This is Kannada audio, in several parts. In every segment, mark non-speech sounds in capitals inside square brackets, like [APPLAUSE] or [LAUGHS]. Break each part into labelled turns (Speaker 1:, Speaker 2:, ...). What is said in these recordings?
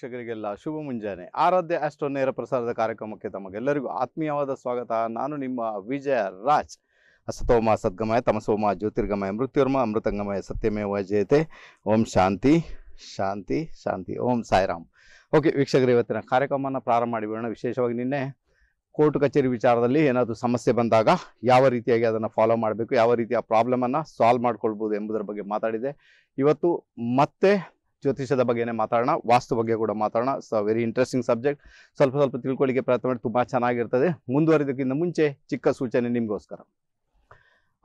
Speaker 1: ವೀಕ್ಷಕರಿಗೆಲ್ಲ ಶುಭ ಮುಂಜಾನೆ ಆರಾಧ್ಯ ಅಷ್ಟೋ ನೇರ ಪ್ರಸಾರದ ಕಾರ್ಯಕ್ರಮಕ್ಕೆ ತಮಗೆಲ್ಲರಿಗೂ ಆತ್ಮೀಯವಾದ ಸ್ವಾಗತ ನಾನು ನಿಮ್ಮ ವಿಜಯ ರಾಜ್ ಅಸತೋಮ ಸದ್ಗಮಯ ತಮಸೋಮ ಜ್ಯೋತಿರ್ಗಮಯ ಮೃತ್ಯುರ್ಮ ಅಮೃತಂಗಮಯ ಸತ್ಯಮೇವ ಜಯತೆ ಓಂ ಶಾಂತಿ ಶಾಂತಿ ಶಾಂತಿ ಓಂ ಸಾಯಿರಾಮ್ ಓಕೆ ವೀಕ್ಷಕರು ಇವತ್ತಿನ ಕಾರ್ಯಕ್ರಮನ ಪ್ರಾರಂಭ ಮಾಡಿಬಿಡೋಣ ವಿಶೇಷವಾಗಿ ನಿನ್ನೆ ಕೋರ್ಟ್ ಕಚೇರಿ ವಿಚಾರದಲ್ಲಿ ಏನಾದರೂ ಸಮಸ್ಯೆ ಬಂದಾಗ ಯಾವ ರೀತಿಯಾಗಿ ಅದನ್ನು ಫಾಲೋ ಮಾಡಬೇಕು ಯಾವ ರೀತಿ ಆ ಪ್ರಾಬ್ಲಮನ್ನು ಸಾಲ್ವ್ ಮಾಡ್ಕೊಳ್ಬೋದು ಎಂಬುದರ ಬಗ್ಗೆ ಮಾತಾಡಿದೆ ಇವತ್ತು ಮತ್ತೆ ಜ್ಯೋತಿಷದ ಬಗ್ಗೆನೇ ಮಾತಾಡೋಣ ವಾಸ್ತು ಬಗ್ಗೆ ಕೂಡ ಮಾತಾಡೋಣ ಸೊ ವೆರಿ ಇಂಟ್ರೆಸ್ಟಿಂಗ್ ಸಬ್ಜೆಕ್ಟ್ ಸ್ವಲ್ಪ ಸ್ವಲ್ಪ ತಿಳ್ಕೊಳ್ಳಿಕ್ಕೆ ಪ್ರಯತ್ನ ಮಾಡಿ ತುಂಬ ಚೆನ್ನಾಗಿರ್ತದೆ ಮುಂದುವರಿದಕ್ಕಿಂತ ಮುಂಚೆ ಚಿಕ್ಕ ಸೂಚನೆ ನಿಮಗೋಸ್ಕರ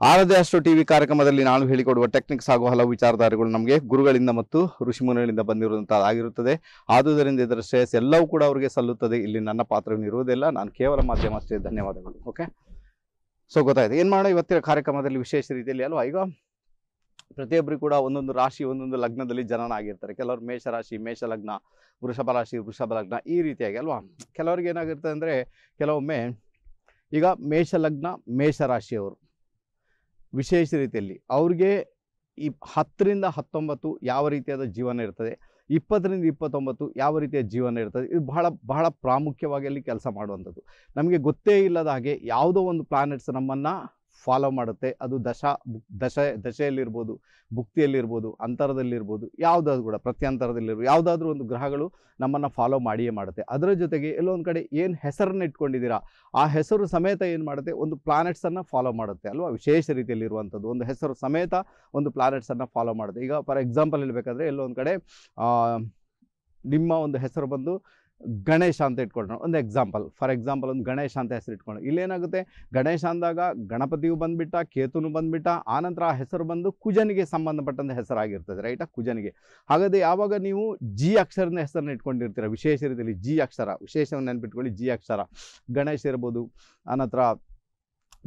Speaker 1: ಆರದೇ ಅಷ್ಟು ಟಿವಿ ಕಾರ್ಯಕ್ರಮದಲ್ಲಿ ನಾನು ಹೇಳಿಕೊಡುವ ಟೆಕ್ನಿಕ್ಸ್ ಹಾಗೂ ಹಲವು ವಿಚಾರಧಾರೆಗಳು ನಮಗೆ ಗುರುಗಳಿಂದ ಮತ್ತು ಋಷಿಮುನಿಗಳಿಂದ ಬಂದಿರುವಂತಹದ್ದಾಗಿರುತ್ತದೆ ಆದುದರಿಂದ ಇದರ ಶ್ರೇಯಸ್ ಎಲ್ಲವೂ ಕೂಡ ಅವರಿಗೆ ಸಲ್ಲುತ್ತದೆ ಇಲ್ಲಿ ನನ್ನ ಪಾತ್ರವಿರುವುದಿಲ್ಲ ನಾನು ಕೇವಲ ಮಾಧ್ಯಮ ಅಷ್ಟೇ ಧನ್ಯವಾದಗಳು ಓಕೆ ಸೊ ಗೊತ್ತಾಯ್ತು ಏನು ಮಾಡೋ ಇವತ್ತಿನ ಕಾರ್ಯಕ್ರಮದಲ್ಲಿ ವಿಶೇಷ ರೀತಿಯಲ್ಲಿ ಅಲ್ವಾ ಈಗ ಪ್ರತಿಯೊಬ್ಬರಿಗೂ ಕೂಡ ಒಂದೊಂದು ರಾಶಿ ಒಂದೊಂದು ಲಗ್ನದಲ್ಲಿ ಜನನ ಆಗಿರ್ತಾರೆ ಕೆಲವರು ಮೇಷರಾಶಿ ಮೇಷ ಲಗ್ನ ವೃಷಭ ರಾಶಿ ವೃಷಭ ಲಗ್ನ ಈ ರೀತಿಯಾಗಿ ಅಲ್ವಾ ಕೆಲವ್ರಿಗೆ ಏನಾಗಿರ್ತದೆ ಅಂದರೆ ಕೆಲವೊಮ್ಮೆ ಈಗ ಮೇಷ ಲಗ್ನ ಮೇಷರಾಶಿಯವರು ವಿಶೇಷ ರೀತಿಯಲ್ಲಿ ಅವ್ರಿಗೆ ಈ ಹತ್ತರಿಂದ ಹತ್ತೊಂಬತ್ತು ಯಾವ ರೀತಿಯಾದ ಜೀವನ ಇರ್ತದೆ ಇಪ್ಪತ್ತರಿಂದ ಇಪ್ಪತ್ತೊಂಬತ್ತು ಯಾವ ರೀತಿಯ ಜೀವನ ಇರ್ತದೆ ಇದು ಬಹಳ ಬಹಳ ಪ್ರಾಮುಖ್ಯವಾಗಿ ಅಲ್ಲಿ ಕೆಲಸ ಮಾಡುವಂಥದ್ದು ನಮಗೆ ಗೊತ್ತೇ ಇಲ್ಲದ ಹಾಗೆ ಯಾವುದೋ ಒಂದು ಪ್ಲಾನೆಟ್ಸ್ ನಮ್ಮನ್ನು ಫಾಲೋ ಮಾಡುತ್ತೆ ಅದು ದಶ ದಶ ದಶೆಯಲ್ಲಿರ್ಬೋದು ಭುಕ್ತಿಯಲ್ಲಿರ್ಬೋದು ಅಂತರದಲ್ಲಿರ್ಬೋದು ಯಾವುದಾದ್ರು ಕೂಡ ಪ್ರತ್ಯಂತರದಲ್ಲಿರ್ಬೋದು ಯಾವುದಾದ್ರೂ ಒಂದು ಗ್ರಹಗಳು ನಮ್ಮನ್ನು ಫಾಲೋ ಮಾಡಿಯೇ ಮಾಡುತ್ತೆ ಅದರ ಜೊತೆಗೆ ಎಲ್ಲೊಂದು ಕಡೆ ಏನು ಹೆಸರನ್ನು ಇಟ್ಕೊಂಡಿದ್ದೀರಾ ಆ ಹೆಸರು ಸಮೇತ ಏನು ಮಾಡುತ್ತೆ ಒಂದು ಪ್ಲಾನೆಟ್ಸನ್ನು ಫಾಲೋ ಮಾಡುತ್ತೆ ಅಲ್ವಾ ವಿಶೇಷ ರೀತಿಯಲ್ಲಿರುವಂಥದ್ದು ಒಂದು ಹೆಸರು ಸಮೇತ ಒಂದು ಪ್ಲಾನೆಟ್ಸನ್ನು ಫಾಲೋ ಮಾಡುತ್ತೆ ಈಗ ಫಾರ್ ಎಕ್ಸಾಂಪಲ್ ಹೇಳಬೇಕಾದ್ರೆ ಎಲ್ಲೊಂದು ಕಡೆ ನಿಮ್ಮ ಒಂದು ಹೆಸರು ಬಂದು ಗಣೇಶ ಅಂತ ಇಟ್ಕೊಳ್ಳೋಣ ಒಂದು ಎಕ್ಸಾಂಪಲ್ ಫಾರ್ ಎಕ್ಸಾಂಪಲ್ ಒಂದು ಗಣೇಶ ಅಂತ ಹೆಸರು ಇಟ್ಕೊಂಡು ಇಲ್ಲೇನಾಗುತ್ತೆ ಗಣೇಶ ಅಂದಾಗ ಗಣಪತಿಯು ಬಂದ್ಬಿಟ್ಟ ಕೇತುನು ಬಂದುಬಿಟ್ಟ ಆನಂತರ ಆ ಹೆಸರು ಬಂದು ಕುಜನಿಗೆ ಸಂಬಂಧಪಟ್ಟಂಥ ಹೆಸರಾಗಿರ್ತದೆ ರೈಟ್ ಕುಜನಿಗೆ ಹಾಗಾದರೆ ಯಾವಾಗ ನೀವು ಜಿ ಅಕ್ಷರದ ಹೆಸರನ್ನ ಇಟ್ಕೊಂಡಿರ್ತೀರ ವಿಶೇಷ ರೀತಿಯಲ್ಲಿ ಜಿ ಅಕ್ಷರ ವಿಶೇಷವನ್ನು ನೆನ್ಪಿಟ್ಕೊಳ್ಳಿ ಜಿ ಅಕ್ಷರ ಗಣೇಶ ಇರ್ಬೋದು ಆನಂತರ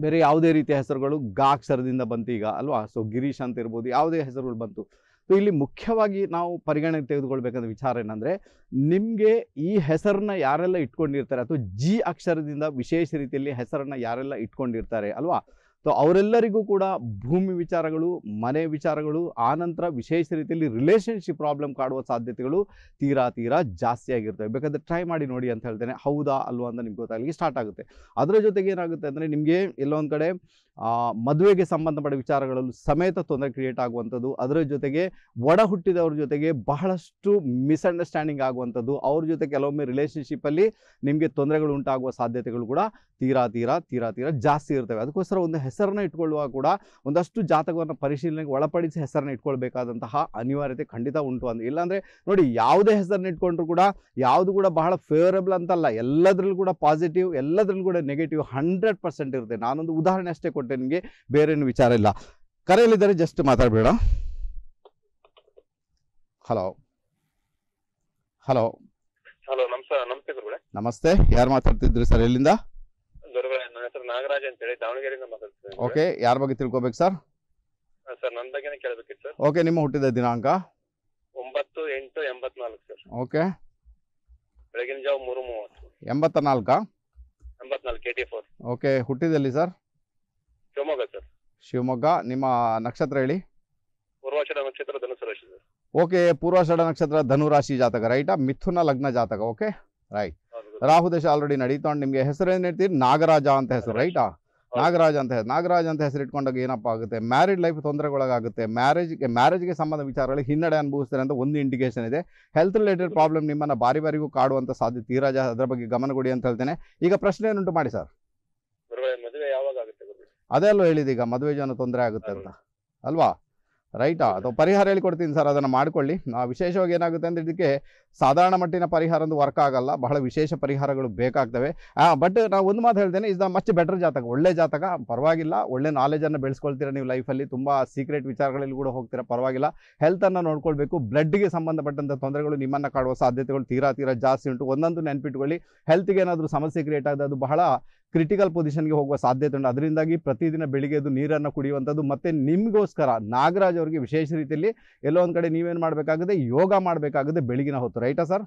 Speaker 1: ಬೇರೆ ಯಾವುದೇ ರೀತಿಯ ಹೆಸರುಗಳು ಗಾ ಅಕ್ಷರದಿಂದ ಬಂತು ಈಗ ಅಲ್ವಾ ಸೊ ಗಿರೀಶ್ ಅಂತ ಇರ್ಬೋದು ಯಾವುದೇ ಹೆಸರುಗಳು ಬಂತು ಸೊ ಇಲ್ಲಿ ಮುಖ್ಯವಾಗಿ ನಾವು ಪರಿಗಣನೆ ತೆಗೆದುಕೊಳ್ಬೇಕಾದ ವಿಚಾರ ಏನಂದರೆ ನಿಮಗೆ ಈ ಹೆಸರನ್ನ ಯಾರೆಲ್ಲ ಇಟ್ಕೊಂಡಿರ್ತಾರೆ ಅಥವಾ ಜಿ ಅಕ್ಷರದಿಂದ ವಿಶೇಷ ರೀತಿಯಲ್ಲಿ ಹೆಸರನ್ನು ಯಾರೆಲ್ಲ ಇಟ್ಕೊಂಡಿರ್ತಾರೆ ಅಲ್ವಾ ಸೊ ಅವರೆಲ್ಲರಿಗೂ ಕೂಡ ಭೂಮಿ ವಿಚಾರಗಳು ಮನೆ ವಿಚಾರಗಳು ಆನಂತರ ವಿಶೇಷ ರೀತಿಯಲ್ಲಿ ರಿಲೇಷನ್ಶಿಪ್ ಪ್ರಾಬ್ಲಮ್ ಕಾಡುವ ಸಾಧ್ಯತೆಗಳು ತೀರಾ ತೀರಾ ಜಾಸ್ತಿ ಆಗಿರ್ತವೆ ಬೇಕಾದ್ರೆ ಟ್ರೈ ಮಾಡಿ ನೋಡಿ ಅಂತ ಹೇಳ್ತೇನೆ ಹೌದಾ ಅಲ್ವಾ ಅಂತ ನಿಮ್ಗೆ ಗೊತ್ತಾಗಲಿಕ್ಕೆ ಸ್ಟಾರ್ಟ್ ಆಗುತ್ತೆ ಅದರ ಜೊತೆಗೆ ಏನಾಗುತ್ತೆ ಅಂದರೆ ನಿಮಗೆ ಎಲ್ಲೊಂದು ಕಡೆ ಮದುವೆಗೆ ಸಂಬಂಧಪಟ್ಟ ವಿಚಾರಗಳಲ್ಲೂ ಸಮೇತ ತೊಂದರೆ ಕ್ರಿಯೇಟ್ ಆಗುವಂಥದ್ದು ಅದರ ಜೊತೆಗೆ ಒಡ ಹುಟ್ಟಿದವ್ರ ಜೊತೆಗೆ ಬಹಳಷ್ಟು ಮಿಸ್ಅಂಡರ್ಸ್ಟ್ಯಾಂಡಿಂಗ್ ಆಗುವಂಥದ್ದು ಅವ್ರ ಜೊತೆ ಕೆಲವೊಮ್ಮೆ ರಿಲೇಷನ್ಶಿಪ್ಪಲ್ಲಿ ನಿಮಗೆ ತೊಂದರೆಗಳು ಉಂಟಾಗುವ ಸಾಧ್ಯತೆಗಳು ಕೂಡ ತೀರಾ ತೀರಾ ತೀರಾ ತೀರಾ ಜಾಸ್ತಿ ಇರ್ತವೆ ಅದಕ್ಕೋಸ್ಕರ ಒಂದು ಹೆಸರನ್ನ ಇಟ್ಕೊಳ್ಳುವಾಗ ಕೂಡ ಒಂದಷ್ಟು ಜಾತಕವನ್ನು ಪರಿಶೀಲನೆಗೆ ಒಳಪಡಿಸಿ ಹೆಸರನ್ನ ಇಟ್ಕೊಳ್ಬೇಕಾದಂತಹ ಅನಿವಾರ್ಯತೆ ಖಂಡಿತ ಉಂಟು ಅಂತ ಇಲ್ಲಾಂದ್ರೆ ನೋಡಿ ಯಾವುದೇ ಹೆಸರನ್ನ ಇಟ್ಕೊಂಡ್ರು ಕೂಡ ಯಾವುದು ಕೂಡ ಬಹಳ ಫೇವರಬಲ್ ಅಂತಲ್ಲ ಎಲ್ಲದರಲ್ಲೂ ಕೂಡ ಪಾಸಿಟಿವ್ ಎಲ್ಲದರಲ್ಲೂ ಕೂಡ ನೆಗೆಟಿವ್ ಹಂಡ್ರೆಡ್ ಪರ್ಸೆಂಟ್ ಇರುತ್ತೆ ನಾನೊಂದು ಉದಾಹರಣೆ ಅಷ್ಟೇ ಕೊಟ್ಟೆ ನಿಮಗೆ ಬೇರೇನು ವಿಚಾರ ಇಲ್ಲ ಕರೆಯಲ್ಲಿದ್ದಾರೆ ಜಸ್ಟ್ ಮಾತಾಡಬೇಡ ಹಲೋ ಹಲೋ ಹಲೋ ನಮಸ್ತೆ ನಮಸ್ತೆ ಯಾರು ಮಾತಾಡ್ತಿದ್ರಿ ಸರ್ ಎಲ್ಲಿಂದ
Speaker 2: ನಾಗರಾಜ್ ಅಂತ ಹೇಳಿ ದಾವಣಗೆರೆಯಿಂದ ಮಾತಾಡ್ತೀನಿ ಓಕೆ
Speaker 1: ಯಾರ ಬಗ್ಗೆ ತಿಳ್ಕೊಬೇಕು ಸರ್
Speaker 2: ಸರ್ ನನ್ನ ಬಗ್ಗೆ ಕೇಳಬೇಕಿತ್ತು ಸರ್
Speaker 1: ಓಕೆ ನಿಮ್ಮ ಹುಟ್ಟಿದ ದಿನಾಂಕ
Speaker 2: ಒಂಬತ್ತು ಎಂಟು ಎಂಬತ್ನಾಲ್ಕು ಸರ್ ಓಕೆ ಬೆಳಗಿನ ಜಾವ ಮೂರು ಮೂವತ್ತು ಎಂಬತ್ತ ನಾಲ್ಕ ಎಂಬತ್ನಾಲ್ಕು ಏಟಿ ಫೋರ್
Speaker 1: ಓಕೆ ಹುಟ್ಟಿದಲ್ಲಿ ಸರ್ ಶಿವಮೊಗ್ಗ ಸರ್ ಶಿವಮೊಗ್ಗ ನಿಮ್ಮ ನಕ್ಷತ್ರ ಹೇಳಿ
Speaker 2: ಪೂರ್ವಾಷಾಢ ನಕ್ಷತ್ರ ಧನುಸು ರಾಶಿ ಸರ್
Speaker 1: ಓಕೆ ಪೂರ್ವಾಷಾಢ ನಕ್ಷತ್ರ ಧನುರಾಶಿ ಜಾತಕ ರೈಟಾ ಮಿಥುನ ಲಗ್ನ ಜಾತಕ ಓಕೆ ರೈಟ್ ರಾಹು ದೇಶ ಆಲ್ರೆಡಿ ನಡೀತಾ ಉಂಟು ಹೆಸರು ಏನು ಹೇಳ್ತೀರಿ ನಾಗರಾಜ ಅಂತ ಹೆಸರು ರೈಟಾ ನಾಗರಾಜ ಅಂತ ಹೆಸರು ನಾಗರಾಜ್ ಅಂತ ಹೆಸರು ಇಟ್ಕೊಂಡಾಗ ಏನಪ್ಪ ಆಗುತ್ತೆ ಮ್ಯಾರಿಡ್ ಲೈಫ್ ತೊಂದರೆಗೊಳಗಾಗುತ್ತೆ ಮ್ಯಾರೇಜ್ಗೆ ಮ್ಯಾರೇಜ್ಗೆ ಸಂಬಂಧ ವಿಚಾರಗಳಲ್ಲಿ ಹಿನ್ನಡೆ ಅನುಭವಿಸ್ತಾರೆ ಅಂತ ಒಂದು ಇಂಡಿಕೇಶನ್ ಇದೆ ಹೆಲ್ತ್ ರಿಲೇಟೆಡ್ ಪ್ರಾಬ್ಲಮ್ ನಿಮ್ಮನ್ನು ಬಾರಿ ಬಾರಿಗೂ ಕಾಡುವಂಥ ಸಾಧ್ಯತೆ ತೀರಾಜ ಅದರ ಬಗ್ಗೆ ಗಮನ ಕೊಡಿ ಅಂತ ಹೇಳ್ತೇನೆ ಈಗ ಪ್ರಶ್ನೆ ಏನುಂಟು ಮಾಡಿ ಸರ್ ಅದೇ ಅಲ್ಲೋ ಹೇಳಿದೀಗ ಮದುವೆ ಜನ ತೊಂದರೆ ಆಗುತ್ತೆ ಅಂತ ಅಲ್ವಾ ರೈಟಾ ಅಥವಾ ಪರಿಹಾರ ಹೇಳಿಕೊಡ್ತೀನಿ ಸರ್ ಅದನ್ನು ಮಾಡಿಕೊಳ್ಳಿ ವಿಶೇಷವಾಗಿ ಏನಾಗುತ್ತೆ ಅಂದರೆ ಇದಕ್ಕೆ ಸಾಧಾರಣ ಮಟ್ಟಿನ ಪರಿಹಾರ ಒಂದು ವರ್ಕ್ ಆಗಲ್ಲ ಬಹಳ ವಿಶೇಷ ಪರಿಹಾರಗಳು ಬೇಕಾಗ್ತವೆ ಬಟ್ ನಾವು ಒಂದು ಮಾತು ಹೇಳ್ತೇನೆ ಇಸ್ ದ ಮಚ್ ಬೆಟರ್ ಜಾತಕ ಒಳ್ಳೆ ಜಾತಕ ಪರವಾಗಿಲ್ಲ ಒಳ್ಳೆ ನಾಲೆಜನ್ನು ಬೆಳೆಸ್ಕೊಳ್ತೀರಾ ನೀವು ಲೈಫಲ್ಲಿ ತುಂಬ ಸೀಕ್ರೆಟ್ ವಿಚಾರಗಳಲ್ಲಿ ಕೂಡ ಹೋಗ್ತೀರಾ ಪರವಾಗಿಲ್ಲ ಹೆಲ್ತನ್ನು ನೋಡ್ಕೊಳ್ಬೇಕು ಬ್ಲಡ್ಗೆ ಸಂಬಂಧಪಟ್ಟಂಥ ತೊಂದರೆಗಳು ನಿಮ್ಮನ್ನು ಕಾಡುವ ಸಾಧ್ಯತೆಗಳು ತೀರಾ ತೀರಾ ಜಾಸ್ತಿ ಉಂಟು ಒಂದೊಂದು ನೆನಪಿಟ್ಕೊಳ್ಳಿ ಹೆಲ್ತ್ಗೆ ಏನಾದರೂ ಸಮಸ್ಯೆ ಕ್ರಿಯೇಟ್ ಆದ ಅದು ಬಹಳ ಕ್ರಿಟಿಕಲ್ ಪೊಸಿಷನ್ಗೆ ಹೋಗುವ ಸಾಧ್ಯತೆ ಉಂಟು ಅದರಿಂದಾಗಿ ಪ್ರತಿದಿನ ಬೆಳಿಗ್ಗೆ ನೀರನ್ನು ಕುಡಿಯುವಂಥದ್ದು ಮತ್ತು ನಿಮಗೋಸ್ಕರ ನಾಗರಾಜ್ ಅವರಿಗೆ ವಿಶೇಷ ರೀತಿಯಲ್ಲಿ ಎಲ್ಲೋ ಒಂದು ಕಡೆ ನೀವೇನು ಮಾಡಬೇಕಾಗುತ್ತೆ ಯೋಗ ಮಾಡಬೇಕಾಗುತ್ತೆ ಬೆಳಗಿನ ಹೊತ್ತು ರೈಟಾ ಸರ್